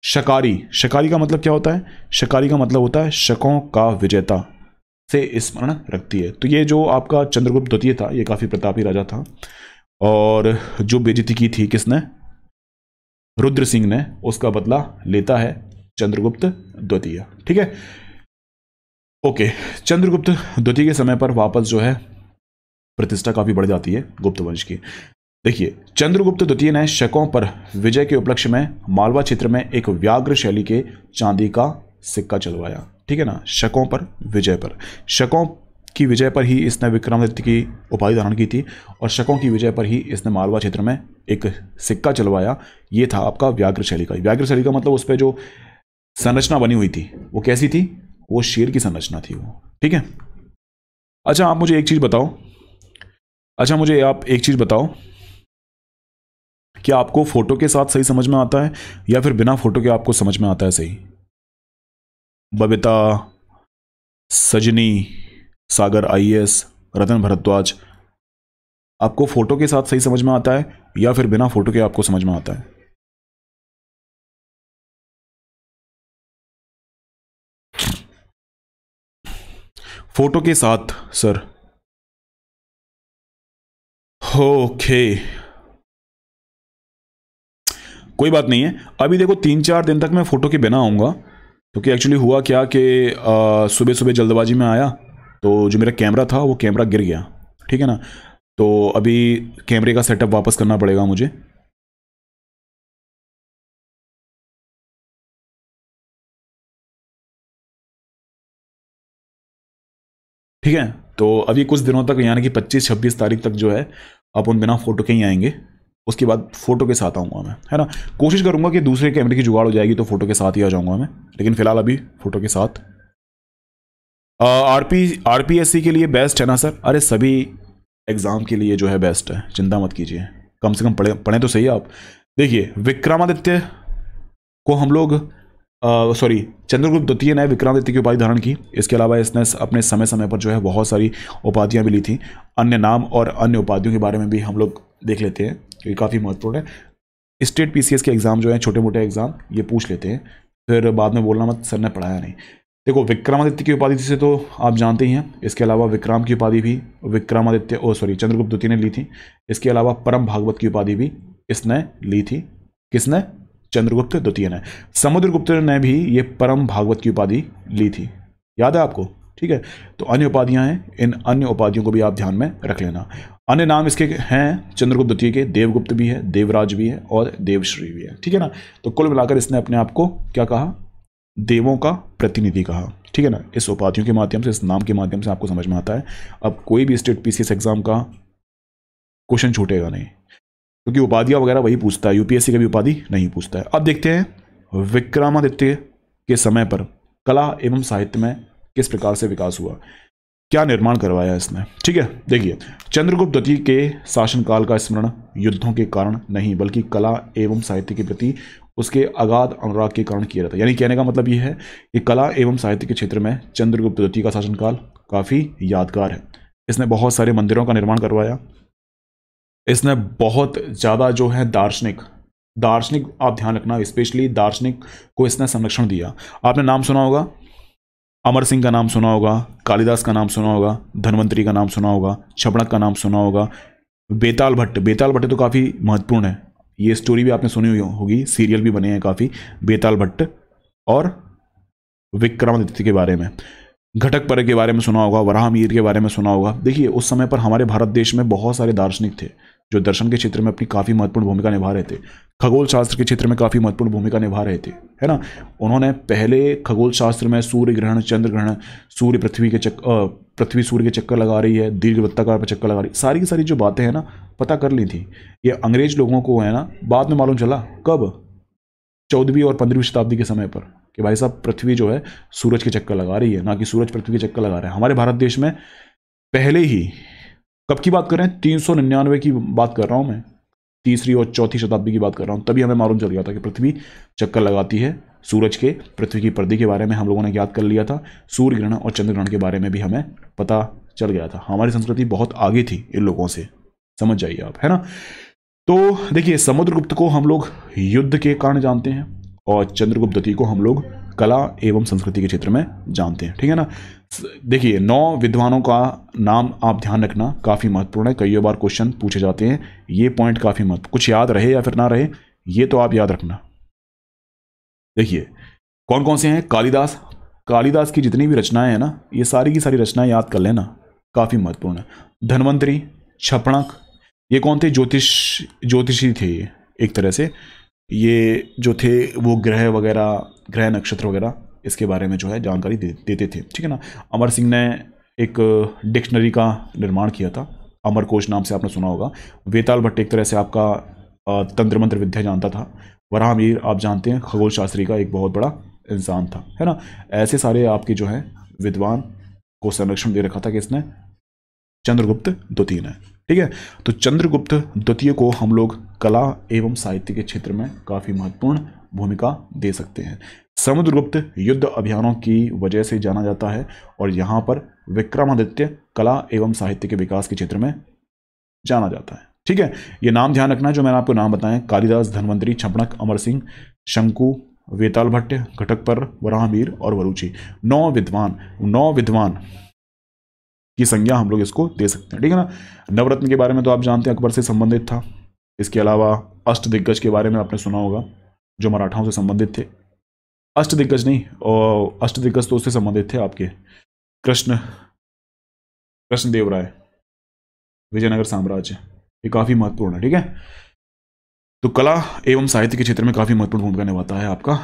शकारी शकारी का मतलब क्या होता है शकारी का मतलब होता है शकों का विजेता से स्मरण रखती है तो ये जो आपका चंद्रगुप्त द्वितीय था ये काफ़ी प्रतापी राजा था और जो बेजती की थी किसने रुद्र सिंह ने उसका बदला लेता है चंद्रगुप्त द्वितीय ठीक है ओके चंद्रगुप्त द्वितीय के समय पर वापस जो है प्रतिष्ठा काफ़ी बढ़ जाती है गुप्त वंश की देखिए चंद्रगुप्त द्वितीय ने शकों पर विजय के उपलक्ष्य में मालवा क्षेत्र में एक व्याघ्र शैली के चांदी का सिक्का चलवाया ठीक है ना शकों पर विजय पर शकों की विजय पर ही इसने विक्रमादित्य की उपाधि धारण की थी और शकों की विजय पर ही इसने मालवा क्षेत्र में एक सिक्का चलवाया ये था आपका व्याघ्र शैली का व्याघ्र शैली का मतलब उस पर जो संरचना बनी हुई थी वो कैसी थी वो शेर की संरचना थी वो ठीक है अच्छा आप मुझे एक चीज़ बताओ अच्छा मुझे आप एक चीज़ बताओ क्या आपको फ़ोटो के साथ सही समझ में आता है या फिर बिना फ़ोटो के आपको समझ में आता है सही बबिता सजनी सागर आई रतन भरद्वाज आपको फ़ोटो के साथ सही समझ में आता है या फिर बिना फ़ोटो के आपको समझ में आता है फ़ोटो के साथ सर ओके okay. कोई बात नहीं है अभी देखो तीन चार दिन तक मैं फ़ोटो के बिना आऊँगा क्योंकि एक्चुअली हुआ क्या कि सुबह सुबह जल्दबाजी में आया तो जो मेरा कैमरा था वो कैमरा गिर गया ठीक है ना तो अभी कैमरे का सेटअप वापस करना पड़ेगा मुझे ठीक है तो अभी कुछ दिनों तक यानी कि 25-26 तारीख तक जो है अपन बिना फ़ोटो के ही आएंगे उसके बाद फ़ोटो के साथ आऊँगा मैं है ना कोशिश करूँगा कि दूसरे कैमरे की जुगाड़ हो जाएगी तो फ़ोटो के साथ ही आ जाऊँगा मैं लेकिन फ़िलहाल अभी फ़ोटो के साथ R P R P S C के लिए बेस्ट है ना सर अरे सभी एग्ज़ाम के लिए जो है बेस्ट है चिंता मत कीजिए कम से कम पढ़े पढ़ें तो सही आप देखिए विक्रमादित्य को हम लोग सॉरी चंद्रगुप्त द्वितीय ने विक्रमादित्य की उपाधि धारण की इसके अलावा इसने अपने समय समय पर जो है बहुत सारी उपाधियाँ भी ली थी अन्य नाम और अन्य उपाधियों के बारे में भी हम लोग देख लेते हैं तो ये काफ़ी महत्वपूर्ण है स्टेट पीसीएस के एग्ज़ाम जो है छोटे मोटे एग्ज़ाम ये पूछ लेते हैं फिर बाद में बोलना मत सर ने पढ़ाया नहीं देखो विक्रमादित्य की उपाधि से तो आप जानते ही हैं इसके अलावा विक्रम की उपाधि भी विक्रमादित्य ओ सॉरी चंद्रगुप्त द्वितीय ने ली थी इसके अलावा परम भागवत की उपाधि भी इसने ली थी किसने चंद्रगुप्त द्वितीय ने समुद्रगुप्त ने भी ये परम भागवत की उपाधि ली थी याद है आपको ठीक है तो अन्य उपाधियाँ हैं इन अन्य उपाधियों को भी आप ध्यान में रख लेना अन्य नाम इसके हैं चंद्रगुप्त द्वितीय के देवगुप्त भी है देवराज भी है और देवश्री भी है ठीक है ना तो कुल मिलाकर इसने अपने आप को क्या कहा देवों का प्रतिनिधि कहा ठीक है ना इस उपाधियों के माध्यम से इस नाम के माध्यम से आपको समझ में आता है अब कोई भी स्टेट पीसीएस एग्जाम का क्वेश्चन छूटेगा नहीं क्योंकि उपाधियां वगैरह वही पूछता है यूपीएससी का भी उपाधि नहीं पूछता है अब देखते हैं विक्रमादित्य के समय पर कला एवं साहित्य में किस प्रकार से विकास हुआ क्या निर्माण करवाया इसने ठीक है देखिए चंद्रगुप्त द्वितीय के शासनकाल का स्मरण युद्धों के कारण नहीं बल्कि कला एवं साहित्य के प्रति उसके अगाध अनुराग के कारण किया जाता है यानी कहने का मतलब यह है कि कला एवं साहित्य के क्षेत्र में चंद्रगुप्त द्वितीय का शासनकाल काफ़ी यादगार है इसने बहुत सारे मंदिरों का निर्माण करवाया इसने बहुत ज़्यादा जो है दार्शनिक दार्शनिक आप ध्यान रखना स्पेशली दार्शनिक को इसने संरक्षण दिया आपने नाम सुना होगा अमर सिंह का नाम सुना होगा कालिदास का नाम सुना होगा धनवंतरी का नाम सुना होगा छपड़क का नाम सुना होगा बेताल भट्ट बेताल भट्ट तो काफ़ी महत्वपूर्ण है ये स्टोरी भी आपने सुनी हुई होगी सीरियल भी बने हैं काफ़ी बेताल भट्ट और विक्रमादित्य के बारे में घटक पर के बारे में सुना होगा वराहमीर के बारे में सुना होगा देखिए उस समय पर हमारे भारत देश में बहुत सारे दार्शनिक थे जो दर्शन के क्षेत्र में अपनी काफ़ी महत्वपूर्ण भूमिका निभा रहे थे खगोल शास्त्र के क्षेत्र में काफ़ी महत्वपूर्ण भूमिका निभा रहे थे है ना उन्होंने पहले खगोल शास्त्र में सूर्य ग्रहण चंद्र ग्रहण सूर्य पृथ्वी के चक्कर पृथ्वी सूर्य के चक्कर लगा रही है दीर्घ वृत्ताकार पर चक्कर लगा रही है सारी की सारी जो बातें हैं ना पता कर ली थी ये अंग्रेज लोगों को है ना बाद में मालूम चला कब चौदहवीं और पंद्रहवीं शताब्दी के समय पर कि भाई साहब पृथ्वी जो है सूरज के चक्कर लगा रही है ना कि सूरज पृथ्वी के चक्कर लगा रहा है हमारे भारत देश में पहले ही कब की बात कर रहे हैं तीन सौ निन्यानवे की बात कर रहा हूँ मैं तीसरी और चौथी शताब्दी की बात कर रहा हूँ तभी हमें मालूम चल गया था कि पृथ्वी चक्कर लगाती है सूरज के पृथ्वी की पर्दी के बारे में हम लोगों ने याद कर लिया था सूर्य ग्रहण और चंद्र ग्रहण के बारे में भी हमें पता चल गया था हमारी संस्कृति बहुत आगे थी इन लोगों से समझ जाइए आप है ना तो देखिए समुद्रगुप्त को हम लोग युद्ध के कारण जानते हैं और चंद्रगुप्त द्वितीय को हम लोग कला एवं संस्कृति के क्षेत्र में जानते हैं ठीक है ना देखिए नौ विद्वानों का नाम आप ध्यान रखना काफ़ी महत्वपूर्ण है कई बार क्वेश्चन पूछे जाते हैं ये पॉइंट काफ़ी महत्व कुछ याद रहे या फिर ना रहे ये तो आप याद रखना देखिए कौन कौन से हैं कालिदास कालिदास की जितनी भी रचनाएं हैं ना ये सारी की सारी रचनाएं याद कर लेना काफ़ी महत्वपूर्ण है धनवंतरी छपणक ये कौन थे ज्योतिष ज्योतिषी थे ये एक तरह से ये जो थे वो ग्रह वगैरह ग्रह नक्षत्र वगैरह इसके बारे में जो है जानकारी दे, देते थे ठीक है ना अमर सिंह ने एक डिक्शनरी का निर्माण किया था अमर कोश नाम से आपने सुना होगा वेताल भट्ट एक तरह से आपका तंत्र मंत्र विद्या जानता था वराह आप जानते हैं खगोल शास्त्री का एक बहुत बड़ा इंसान था है ना ऐसे सारे आपके जो है विद्वान को संरक्षण दे रखा था कि इसने चंद्रगुप्त द्वितीय ने ठीक है तो चंद्रगुप्त द्वितीय को हम लोग कला एवं साहित्य के क्षेत्र में काफ़ी महत्वपूर्ण भूमिका दे सकते हैं समुद्रगुप्त युद्ध अभियानों की वजह से जाना जाता है और यहाँ पर विक्रमादित्य कला एवं साहित्य के विकास के क्षेत्र में जाना जाता है ठीक है ये नाम ध्यान रखना है जो मैंने आपको नाम बताएं कालिदास धनवंतरी छपणक अमर सिंह शंकु वेताल भट्ट घटकपर वराहमीर और वरुचि नौ विद्वान नौ विद्वान की संज्ञा हम लोग इसको दे सकते हैं ठीक है ना नवरत्न के बारे में तो आप जानते हैं अकबर से संबंधित था इसके अलावा अष्ट दिग्गज के बारे में आपने सुना होगा जो मराठाओं से संबंधित थे अष्ट दिग्गज नहीं और अष्ट दिग्गज तो उससे संबंधित थे आपके कृष्ण कृष्णदेव राय विजयनगर साम्राज्य ये काफ़ी महत्वपूर्ण है ठीक है तो कला एवं साहित्य के क्षेत्र में काफ़ी महत्वपूर्ण भूमिका निभाता है आपका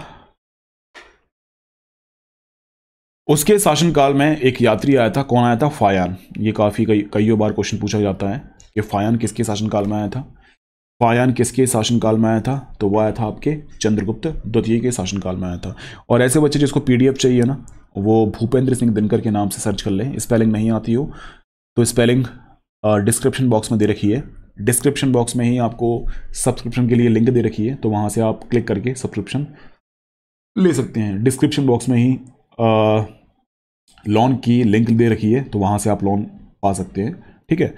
उसके शासनकाल में एक यात्री आया था कौन आया था फायान ये काफ़ी कई कईयों बार क्वेश्चन पूछा जाता है कि फायान किसके शासनकाल में आया था पायान किसके शासनकाल में आया था तो वो आया था आपके चंद्रगुप्त द्वितीय के शासनकाल में आया था और ऐसे बच्चे जिसको पीडीएफ चाहिए ना वो भूपेंद्र सिंह दिनकर के नाम से सर्च कर लें स्पेलिंग नहीं आती हो तो स्पेलिंग डिस्क्रिप्शन बॉक्स में दे रखी है डिस्क्रिप्शन बॉक्स में ही आपको सब्सक्रिप्शन के लिए लिंक दे रखी है तो वहाँ से आप क्लिक करके सब्सक्रिप्शन ले सकते हैं डिस्क्रिप्शन बॉक्स में ही लोन की लिंक दे रखी है तो वहाँ से आप लोन पा सकते हैं ठीक है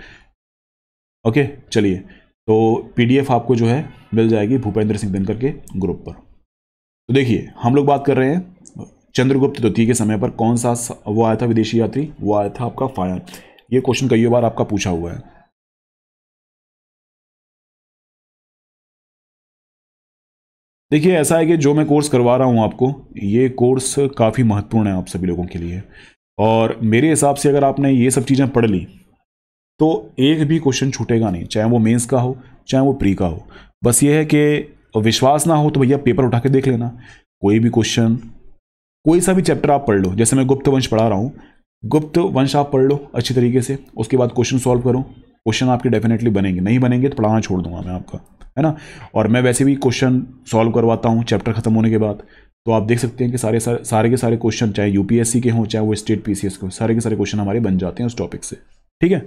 ओके चलिए तो पीडीएफ आपको जो है मिल जाएगी भूपेंद्र सिंह दिनकर के ग्रुप पर तो देखिए हम लोग बात कर रहे हैं चंद्रगुप्त द्वितीय तो के समय पर कौन सा वो आया था विदेशी यात्री वो आया था आपका फायर ये क्वेश्चन कई बार आपका पूछा हुआ है देखिए ऐसा है कि जो मैं कोर्स करवा रहा हूँ आपको ये कोर्स काफ़ी महत्वपूर्ण है आप सभी लोगों के लिए और मेरे हिसाब से अगर आपने ये सब चीज़ें पढ़ ली तो एक भी क्वेश्चन छूटेगा नहीं चाहे वो मेंस का हो चाहे वो प्री का हो बस ये है कि विश्वास ना हो तो भैया पेपर उठा के देख लेना कोई भी क्वेश्चन कोई सा भी चैप्टर आप पढ़ लो जैसे मैं गुप्त वंश पढ़ा रहा हूँ गुप्त वंश आप पढ़ लो अच्छी तरीके से उसके बाद क्वेश्चन सॉल्व करो क्वेश्चन आपके डेफिनेटली बनेंगे नहीं बनेंगे तो पढ़ाना छोड़ दूंगा मैं आपका है ना और मैं वैसे भी क्वेश्चन सॉल्व करवाता हूँ चैप्टर खत्म होने के बाद तो आप देख सकते हैं कि सारे सारे, सारे के सारे क्वेश्चन चाहे यूपीएससी के हों चाहे वो स्टेट पीसीएस के हों सारे के सारे क्वेश्चन हमारे बन जाते हैं उस टॉपिक से ठीक है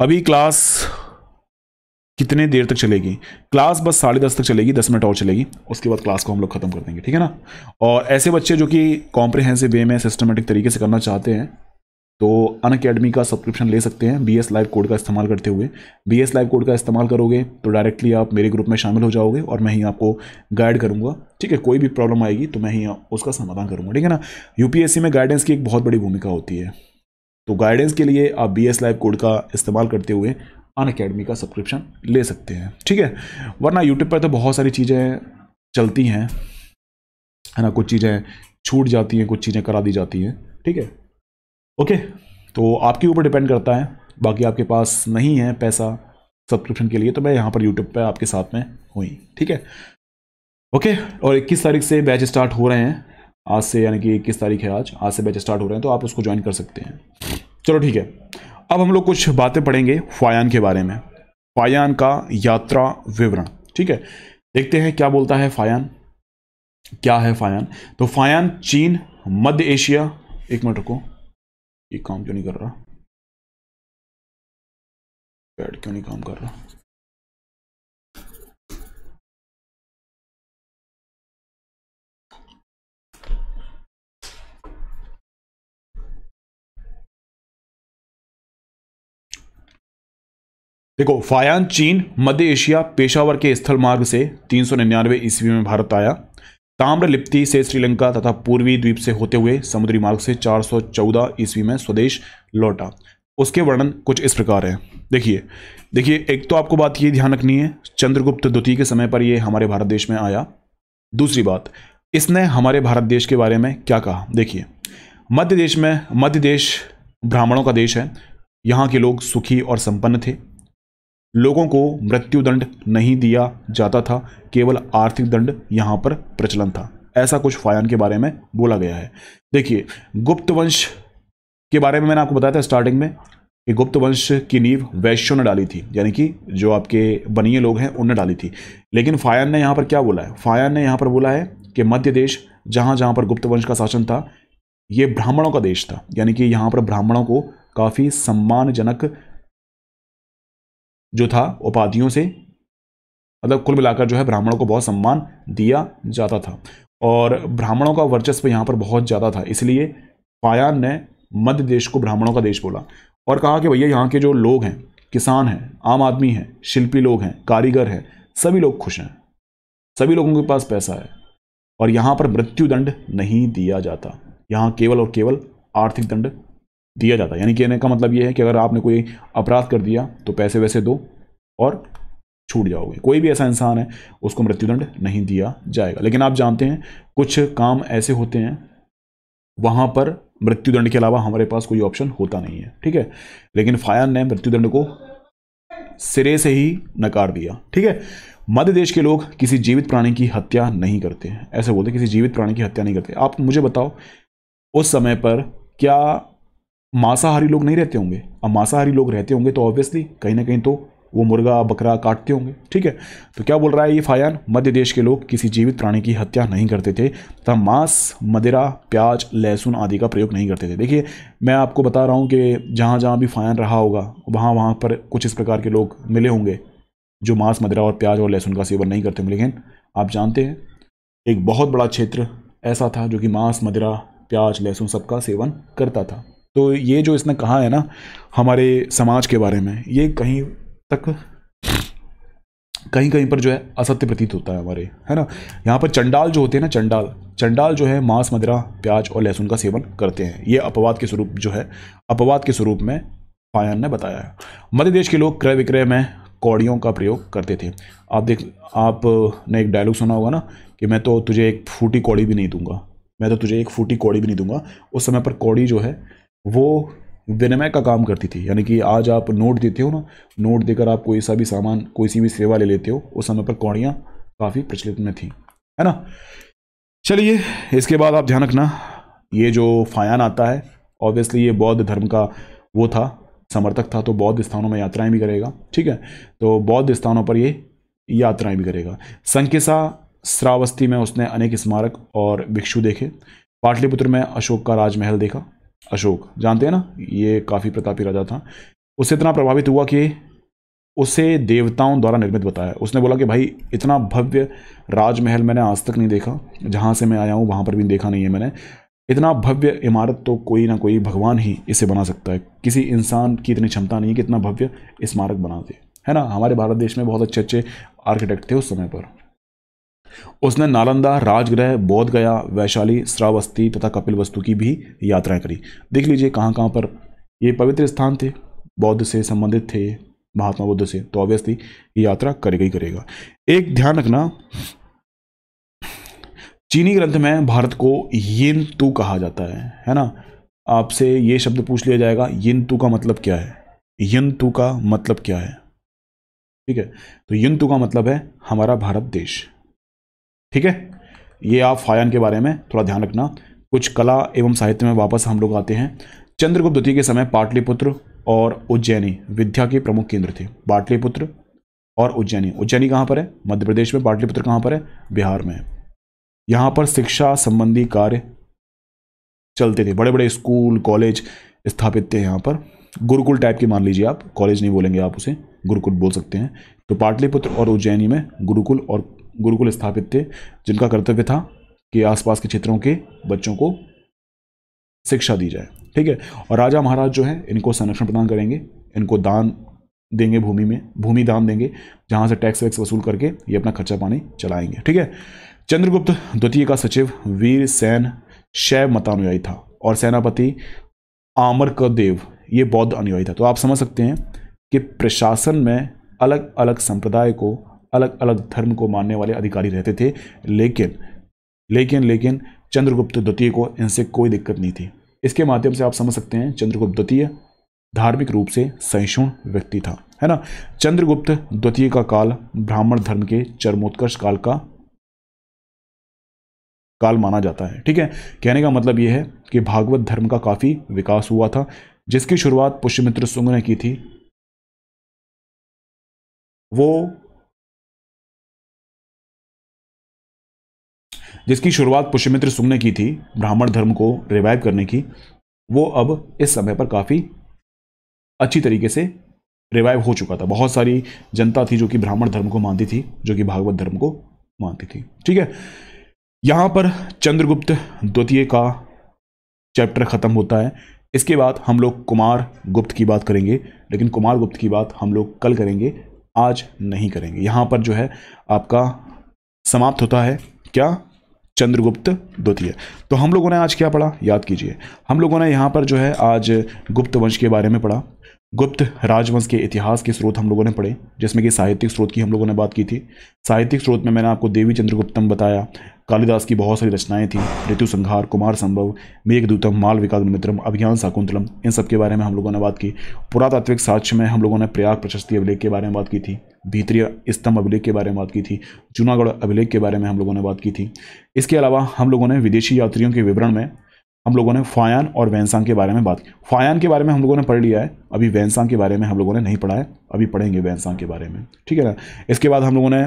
अभी क्लास कितने देर तक चलेगी क्लास बस साढ़े दस तक चलेगी दस मिनट और चलेगी उसके बाद क्लास को हम लोग खत्म कर देंगे ठीक है ना और ऐसे बच्चे जो कि कॉम्प्रिहेंसिव वे में सिस्टमेटिक तरीके से करना चाहते हैं तो अन अकेडमी का सब्सक्रिप्शन ले सकते हैं बी एस लाइव कोड का इस्तेमाल करते हुए बी एस लाइव कोड का इस्तेमाल करोगे तो डायरेक्टली आप मेरे ग्रुप में शामिल हो जाओगे और मैं ही आपको गाइड करूंगा ठीक है कोई भी प्रॉब्लम आएगी तो मैं ही उसका समाधान करूंगा ठीक है ना यूपीएससी में गाइडेंस की एक बहुत बड़ी भूमिका होती है तो गाइडेंस के लिए आप बी एस लाइव कोड का इस्तेमाल करते हुए अन अकेडमी का सब्सक्रिप्शन ले सकते हैं ठीक है वरना यूट्यूब पर तो बहुत सारी चीज़ें चलती हैं है ना कुछ चीज़ें छूट जाती हैं कुछ चीज़ें करा दी जाती हैं ठीक है ओके तो आपके ऊपर डिपेंड करता है बाकी आपके पास नहीं है पैसा सब्सक्रिप्शन के लिए तो मैं यहाँ पर यूट्यूब पर आपके साथ में हुई ठीक है ओके और 21 तारीख से बैच स्टार्ट हो रहे हैं आज से यानी कि इक्कीस तारीख है आज आज से बैच स्टार्ट हो रहे हैं तो आप उसको ज्वाइन कर सकते हैं चलो ठीक है अब हम लोग कुछ बातें पढ़ेंगे फायान के बारे में फायान का यात्रा विवरण ठीक है देखते हैं क्या बोलता है फायान क्या है फायान तो फायान चीन मध्य एशिया एक मिनट रुको ये काम क्यों नहीं कर रहा पैड क्यों नहीं काम कर रहा देखो फायान चीन मध्य एशिया पेशावर के स्थल मार्ग से तीन सौ निन्यानवे ईस्वी में भारत आया ताम्रलिप्ति से श्रीलंका तथा पूर्वी द्वीप से होते हुए समुद्री मार्ग से 414 ईस्वी में स्वदेश लौटा उसके वर्णन कुछ इस प्रकार है देखिए देखिए एक तो आपको बात ये ध्यान रखनी है चंद्रगुप्त द्वितीय के समय पर यह हमारे भारत देश में आया दूसरी बात इसने हमारे भारत देश के बारे में क्या कहा देखिए मध्य देश में मध्य देश ब्राह्मणों का देश है यहाँ के लोग सुखी और संपन्न थे लोगों को मृत्यु दंड नहीं दिया जाता था केवल आर्थिक दंड यहाँ पर प्रचलन था ऐसा कुछ फायान के बारे में बोला गया है देखिए गुप्त वंश के बारे में मैंने आपको बताया था स्टार्टिंग में कि गुप्त वंश की नींव वैश्यों ने डाली थी यानी कि जो आपके बनिए लोग हैं उनने डाली थी लेकिन फायन ने यहाँ पर क्या बोला है फायान ने यहाँ पर बोला है कि मध्य देश जहाँ जहाँ पर गुप्त वंश का शासन था ये ब्राह्मणों का देश था यानी कि यहाँ पर ब्राह्मणों को काफ़ी सम्मानजनक जो था उपाधियों से मतलब कुल मिलाकर जो है ब्राह्मणों को बहुत सम्मान दिया जाता था और ब्राह्मणों का वर्चस्व यहाँ पर बहुत ज़्यादा था इसलिए पायान ने मध्य देश को ब्राह्मणों का देश बोला और कहा कि भैया यहाँ के जो लोग हैं किसान हैं आम आदमी हैं शिल्पी लोग हैं कारीगर हैं सभी लोग खुश हैं सभी लोगों के पास पैसा है और यहाँ पर मृत्युदंड नहीं दिया जाता यहाँ केवल और केवल आर्थिक दंड दिया जाता है यानी कहने का मतलब ये है कि अगर आपने कोई अपराध कर दिया तो पैसे वैसे दो और छूट जाओगे कोई भी ऐसा इंसान है उसको मृत्युदंड नहीं दिया जाएगा लेकिन आप जानते हैं कुछ काम ऐसे होते हैं वहाँ पर मृत्युदंड के अलावा हमारे पास कोई ऑप्शन होता नहीं है ठीक है लेकिन फायान ने मृत्युदंड को सिरे से ही नकार दिया ठीक है मध्य देश के लोग किसी जीवित प्राणी की हत्या नहीं करते ऐसे बोलते किसी जीवित प्राणी की हत्या नहीं करते आप मुझे बताओ उस समय पर क्या मांसाहारी लोग नहीं रहते होंगे अब मांसाहारी लोग रहते होंगे तो ऑब्वियसली कहीं ना कहीं तो वो मुर्गा बकरा काटते होंगे ठीक है तो क्या बोल रहा है ये फायान मध्य देश के लोग किसी जीवित प्राणी की हत्या नहीं करते थे तथा मांस मदिरा प्याज लहसुन आदि का प्रयोग नहीं करते थे देखिए मैं आपको बता रहा हूँ कि जहाँ जहाँ भी फायान रहा होगा वहाँ वहाँ पर कुछ इस प्रकार के लोग मिले होंगे जो मांस मदिरा और प्याज और लहसुन का सेवन नहीं करते होंगे लेकिन आप जानते हैं एक बहुत बड़ा क्षेत्र ऐसा था जो कि मांस मदिरा प्याज लहसुन सबका सेवन करता था तो ये जो इसने कहा है ना हमारे समाज के बारे में ये कहीं तक कहीं कहीं पर जो है असत्य प्रतीत होता है हमारे है ना यहाँ पर चंडाल जो होते हैं ना चंडाल चंडाल जो है मांस मदिरा प्याज और लहसुन का सेवन करते हैं ये अपवाद के स्वरूप जो है अपवाद के स्वरूप में पायन ने बताया है मध्य देश के लोग क्रय विक्रय में कौड़ियों का प्रयोग करते थे आप देख आपने एक डायलॉग सुना होगा ना कि मैं तो तुझे एक फूटी कौड़ी भी नहीं दूंगा मैं तो तुझे एक फूटी कौड़ी भी नहीं दूंगा उस समय पर कौड़ी जो है वो विनिमय का काम करती थी यानी कि आज आप नोट देते हो ना नोट देकर आप कोई सा भी सामान कोई सी भी सेवा ले लेते हो उस समय पर कौड़ियाँ काफ़ी प्रचलित में थी है ना चलिए इसके बाद आप ध्यान रखना ये जो फायान आता है ऑब्वियसली ये बौद्ध धर्म का वो था समर्थक था तो बौद्ध स्थानों में यात्राएं भी करेगा ठीक है तो बौद्ध स्थानों पर ये यात्राएं भी करेगा संकेसा श्रावस्ती में उसने अनेक स्मारक और भिक्षु देखे पाटलिपुत्र में अशोक का राजमहल देखा अशोक जानते हैं ना ये काफ़ी प्रतापी राजा था उससे इतना प्रभावित हुआ कि उसे देवताओं द्वारा निर्मित बताया उसने बोला कि भाई इतना भव्य राजमहल मैंने आज तक नहीं देखा जहाँ से मैं आया हूँ वहाँ पर भी देखा नहीं है मैंने इतना भव्य इमारत तो कोई ना कोई भगवान ही इसे बना सकता है किसी इंसान की इतनी क्षमता नहीं है कि इतना भव्य स्मारक बना दे है ना हमारे भारत देश में बहुत अच्छे अच्छे आर्किटेक्ट थे उस समय पर उसने नालंदा राजगृह बोधगया वैशाली श्रावस्ती तथा कपिल वस्तु की भी यात्राएं करी देख लीजिए कहाँ कहाँ पर ये पवित्र स्थान थे बौद्ध से संबंधित थे महात्मा बुद्ध से तो ऑब्वियसली ये यात्रा करेगा ही करेगा एक ध्यान रखना चीनी ग्रंथ में भारत को यिन तू कहा जाता है है ना आपसे ये शब्द पूछ लिया जाएगा यिन तू का मतलब क्या है यिन तू का मतलब क्या है ठीक है तो यिन तू का मतलब है हमारा भारत देश ठीक है ये आप फायन के बारे में थोड़ा ध्यान रखना कुछ कला एवं साहित्य में वापस हम लोग आते हैं चंद्रगुप्त द्वितीय के समय पाटलिपुत्र और उज्जैनी विद्या के प्रमुख केंद्र थे पाटलिपुत्र और उज्जैनी उज्जैनी कहाँ पर है मध्य प्रदेश में पाटलिपुत्र कहाँ पर है बिहार में यहाँ पर शिक्षा संबंधी कार्य चलते थे बड़े बड़े स्कूल कॉलेज स्थापित थे यहाँ पर गुरुकुल टाइप की मान लीजिए आप कॉलेज नहीं बोलेंगे आप उसे गुरुकुल बोल सकते हैं तो पाटलिपुत्र और उज्जैनी में गुरुकुल और गुरुकुल स्थापित थे जिनका कर्तव्य था कि आसपास के क्षेत्रों के बच्चों को शिक्षा दी जाए ठीक है और राजा महाराज जो है इनको संरक्षण प्रदान करेंगे इनको दान देंगे भूमि में भूमि दान देंगे जहाँ से टैक्स वैक्स वसूल करके ये अपना खर्चा पानी चलाएंगे ठीक है चंद्रगुप्त द्वितीय का सचिव वीर सैन शैव मतानुयायी था और सेनापति आमर का देव ये बौद्ध अनुयायी था तो आप समझ सकते हैं कि प्रशासन में अलग अलग संप्रदाय को अलग अलग धर्म को मानने वाले अधिकारी रहते थे लेकिन लेकिन लेकिन चंद्रगुप्त द्वितीय को इनसे कोई दिक्कत नहीं थी इसके माध्यम से आप समझ सकते हैं चंद्रगुप्त द्वितीय धार्मिक रूप से सहिष्णु व्यक्ति था है ना चंद्रगुप्त द्वितीय का काल ब्राह्मण धर्म के चरमोत्कर्ष काल का काल माना जाता है ठीक है कहने का मतलब यह है कि भागवत धर्म का काफ़ी विकास हुआ था जिसकी शुरुआत पुष्यमित्र सुंग ने की थी वो जिसकी शुरुआत पुष्यमित्र सुंग ने की थी ब्राह्मण धर्म को रिवाइव करने की वो अब इस समय पर काफ़ी अच्छी तरीके से रिवाइव हो चुका था बहुत सारी जनता थी जो कि ब्राह्मण धर्म को मानती थी जो कि भागवत धर्म को मानती थी ठीक है यहाँ पर चंद्रगुप्त द्वितीय का चैप्टर ख़त्म होता है इसके बाद हम लोग कुमार गुप्त की बात करेंगे लेकिन कुमार गुप्त की बात हम लोग कल करेंगे आज नहीं करेंगे यहाँ पर जो है आपका समाप्त होता है क्या चंद्रगुप्त द्वितीय तो हम लोगों ने आज क्या पढ़ा याद कीजिए हम लोगों ने यहाँ पर जो है आज गुप्त वंश के बारे में पढ़ा गुप्त राजवंश के इतिहास के स्रोत हम लोगों ने पढ़े जिसमें कि साहित्यिक स्रोत की हम लोगों ने बात की थी साहित्यिक स्रोत में मैंने आपको देवी चंद्रगुप्तम बताया कालिदास की बहुत सारी रचनाएं थी ऋतु संहार कुमार संभव मेघदूतम माल विकास मित्रम अभियान शाकुंतलम इन सब के बारे में हम लोगों ने बात की पुरातात्विक साक्ष्य में हम लोगों ने प्रयाग प्रशस्ति अभिलेख के बारे में बात की थी भीतरी स्तंभ अभिलेख के बारे में बात की थी जूनागढ़ अभिलेख के बारे में हम लोगों ने बात की थी इसके अलावा हम लोगों ने विदेशी यात्रियों के विवरण में हम लोगों ने फायान और वैनसांग के बारे में बात की फायान के बारे में हम लोगों ने पढ़ लिया है अभी वैनसांग के बारे में हम लोगों ने नहीं पढ़ा है अभी पढ़ेंगे वैनसांग के बारे में ठीक है ना इसके बाद हम लोगों ने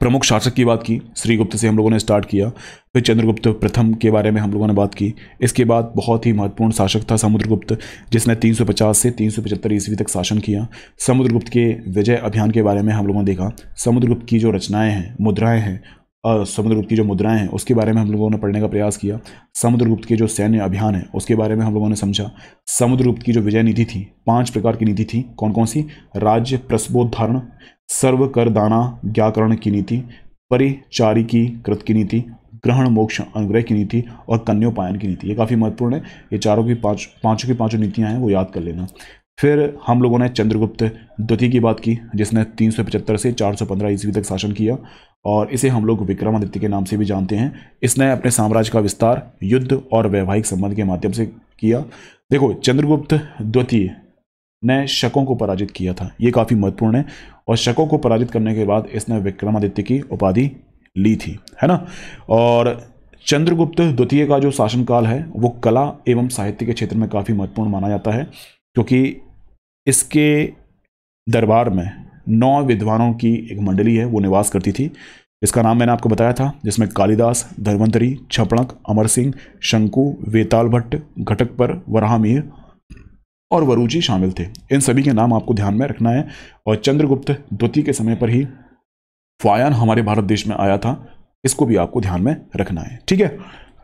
प्रमुख शासक की बात की श्रीगुप्त से हम लोगों ने स्टार्ट किया फिर चंद्रगुप्त प्रथम के बारे में हम लोगों ने बात की इसके बाद बहुत ही महत्वपूर्ण शासक था समुद्रगुप्त जिसने 350 से 375 ईस्वी तक शासन किया समुद्रगुप्त के विजय अभियान के बारे में हम लोगों ने देखा समुद्रगुप्त की जो रचनाएँ हैं मुद्राएँ हैं और समुद्रगुप्त की जो मुद्राएं हैं उसके बारे में हम लोगों ने पढ़ने का प्रयास किया समुद्रगुप्त के जो सैन्य अभियान है उसके बारे में हम लोगों ने समझा समुद्रगुप्त की जो विजय नीति थी पांच प्रकार की नीति थी कौन कौन सी राज्य प्रस्बोधारण सर्व कर दाना व्याकरण की नीति परिचारी की कृत की नीति ग्रहण मोक्ष अनुग्रह की नीति और कन्योपायन की नीति ये काफ़ी महत्वपूर्ण है ये चारों की पाँच पाँचों की पाँचों नीतियाँ हैं वो याद कर लेना फिर हम लोगों ने चंद्रगुप्त द्वितीय की बात की जिसने तीन से चार ईस्वी तक शासन किया और इसे हम लोग विक्रमादित्य के नाम से भी जानते हैं इसने अपने साम्राज्य का विस्तार युद्ध और वैवाहिक संबंध के माध्यम से किया देखो चंद्रगुप्त द्वितीय ने शकों को पराजित किया था ये काफ़ी महत्वपूर्ण है और शकों को पराजित करने के बाद इसने विक्रमादित्य की उपाधि ली थी है ना और चंद्रगुप्त द्वितीय का जो शासनकाल है वो कला एवं साहित्य के क्षेत्र में काफ़ी महत्वपूर्ण माना जाता है क्योंकि इसके दरबार में नौ विद्वानों की एक मंडली है वो निवास करती थी इसका नाम मैंने आपको बताया था जिसमें कालिदास धर्वंतरी छपणक अमर सिंह शंकु वेताल भट्ट घटक पर वराहमीर और वरूची शामिल थे इन सभी के नाम आपको ध्यान में रखना है और चंद्रगुप्त द्वितीय के समय पर ही फायान हमारे भारत देश में आया था इसको भी आपको ध्यान में रखना है ठीक है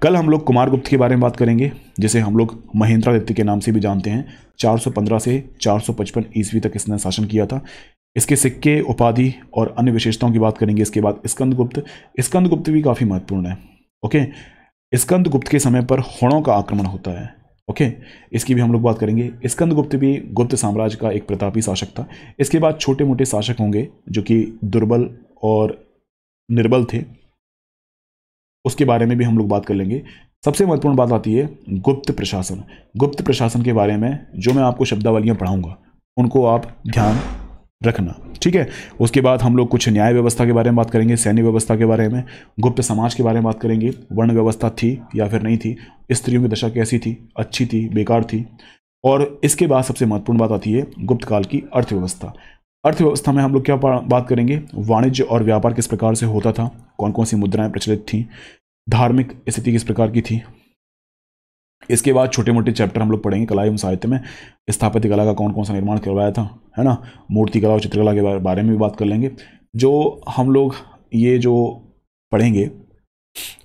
कल हम लोग कुमार गुप्त के बारे में बात करेंगे जिसे हम लोग महेंद्रादित्य के नाम से भी जानते हैं 415 से 455 ईस्वी तक इसने शासन किया था इसके सिक्के उपाधि और अन्य विशेषताओं की बात करेंगे इसके बाद स्कंदगुप्त स्कंदगुप्त भी काफ़ी महत्वपूर्ण है ओके स्कंदगुप्त के समय पर होणों का आक्रमण होता है ओके okay, इसकी भी हम लोग बात करेंगे स्कंद गुप्त भी गुप्त साम्राज्य का एक प्रतापी शासक था इसके बाद छोटे मोटे शासक होंगे जो कि दुर्बल और निर्बल थे उसके बारे में भी हम लोग बात कर लेंगे सबसे महत्वपूर्ण बात आती है गुप्त प्रशासन गुप्त प्रशासन के बारे में जो मैं आपको शब्दावलियाँ पढ़ाऊँगा उनको आप ध्यान रखना ठीक है उसके बाद हम लोग कुछ न्याय व्यवस्था के बारे में बात करेंगे सैन्य व्यवस्था के बारे में गुप्त समाज के बारे में बात करेंगे वर्ण व्यवस्था थी या फिर नहीं थी स्त्रियों की दशा कैसी थी अच्छी थी बेकार थी और इसके बाद सबसे महत्वपूर्ण बात आती है गुप्त काल की अर्थव्यवस्था अर्थव्यवस्था में हम लोग क्या बात करेंगे वाणिज्य और व्यापार किस प्रकार से होता था कौन कौन सी मुद्राएं प्रचलित थीं धार्मिक स्थिति किस प्रकार की थी इसके बाद छोटे मोटे चैप्टर हम लोग पढ़ेंगे कला एवं साहित्य में स्थापित कला का कौन कौन सा निर्माण करवाया था है ना मूर्ति कला और चित्रकला के बारे में भी बात कर लेंगे जो हम लोग ये जो पढ़ेंगे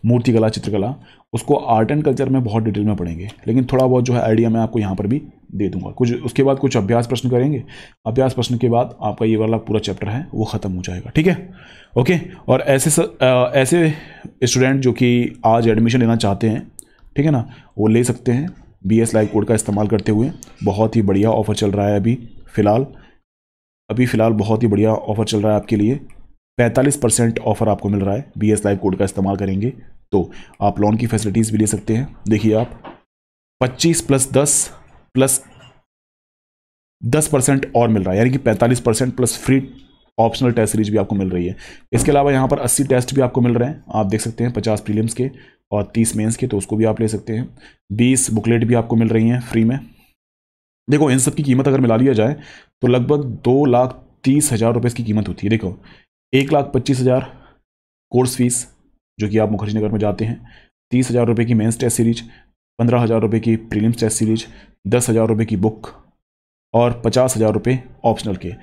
मूर्ति कला चित्रकला उसको आर्ट एंड कल्चर में बहुत डिटेल में पढ़ेंगे लेकिन थोड़ा बहुत जो है आइडिया मैं आपको यहाँ पर भी दे दूंगा कुछ उसके बाद कुछ अभ्यास प्रश्न करेंगे अभ्यास प्रश्न के बाद आपका ये वाला पूरा चैप्टर है वो ख़त्म हो जाएगा ठीक है ओके और ऐसे ऐसे स्टूडेंट जो कि आज एडमिशन लेना चाहते हैं ठीक है ना वो ले सकते हैं बी एस लाइव कोड का इस्तेमाल करते हुए बहुत ही बढ़िया ऑफर चल रहा है अभी फ़िलहाल अभी फ़िलहाल बहुत ही बढ़िया ऑफर चल रहा है आपके लिए पैंतालीस परसेंट ऑफर आपको मिल रहा है बी एस लाइव कोड का इस्तेमाल करेंगे तो आप लोन की फैसिलिटीज़ भी ले सकते हैं देखिए आप पच्चीस प्लस दस प्लस दस परसेंट और मिल रहा है यानी कि पैंतालीस percent plus free optional test series भी आपको मिल रही है इसके अलावा यहाँ पर 80 टेस्ट भी आपको मिल रहे हैं आप देख सकते हैं 50 प्रीलिम्स के और 30 मेंस के तो उसको भी आप ले सकते हैं 20 बुकलेट भी आपको मिल रही हैं फ्री में देखो इन सब की कीमत अगर मिला लिया जाए तो लगभग दो लाख तीस हज़ार रुपये इसकी कीमत होती है देखो एक लाख पच्चीस हज़ार कोर्स फीस जो कि आप मुखर्जी नगर में जाते हैं तीस हज़ार रुपये की मेंस टेस्ट सीरीज पंद्रह हज़ार रुपये की प्रीलिम्स टेस्ट सीरीज दस हज़ार रुपये की बुक और पचास हज़ार रुपये ऑप्शनल के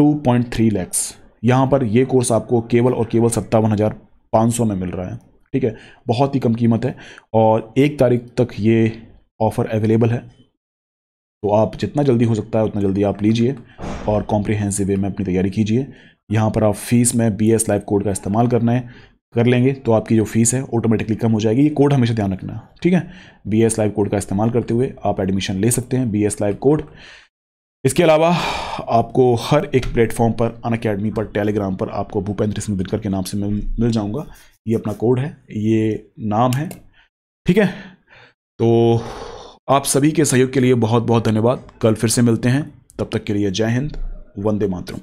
2.3 लैक्स यहाँ पर ये कोर्स आपको केवल और केवल सत्तावन हज़ार पाँच सौ में मिल रहा है ठीक है बहुत ही कम कीमत है और एक तारीख तक ये ऑफ़र अवेलेबल है तो आप जितना जल्दी हो सकता है उतना जल्दी आप लीजिए और कॉम्प्रिहेंसिव वे में अपनी तैयारी कीजिए यहाँ पर आप फीस में बी एस लाइव कोड का इस्तेमाल करना है कर लेंगे तो आपकी जो फीस है ऑटोमेटिकली कम हो जाएगी ये कोड हमेशा ध्यान रखना ठीक है बी एस लाइव कोड का इस्तेमाल करते हुए आप एडमिशन ले सकते हैं बी एस लाइव कोड इसके अलावा आपको हर एक प्लेटफॉर्म पर अन अकेडमी पर टेलीग्राम पर आपको भूपेंद्र सिंह दिनकर के नाम से मिल मिल जाऊँगा ये अपना कोड है ये नाम है ठीक है तो आप सभी के सहयोग के लिए बहुत बहुत धन्यवाद कल फिर से मिलते हैं तब तक के लिए जय हिंद वंदे मातरम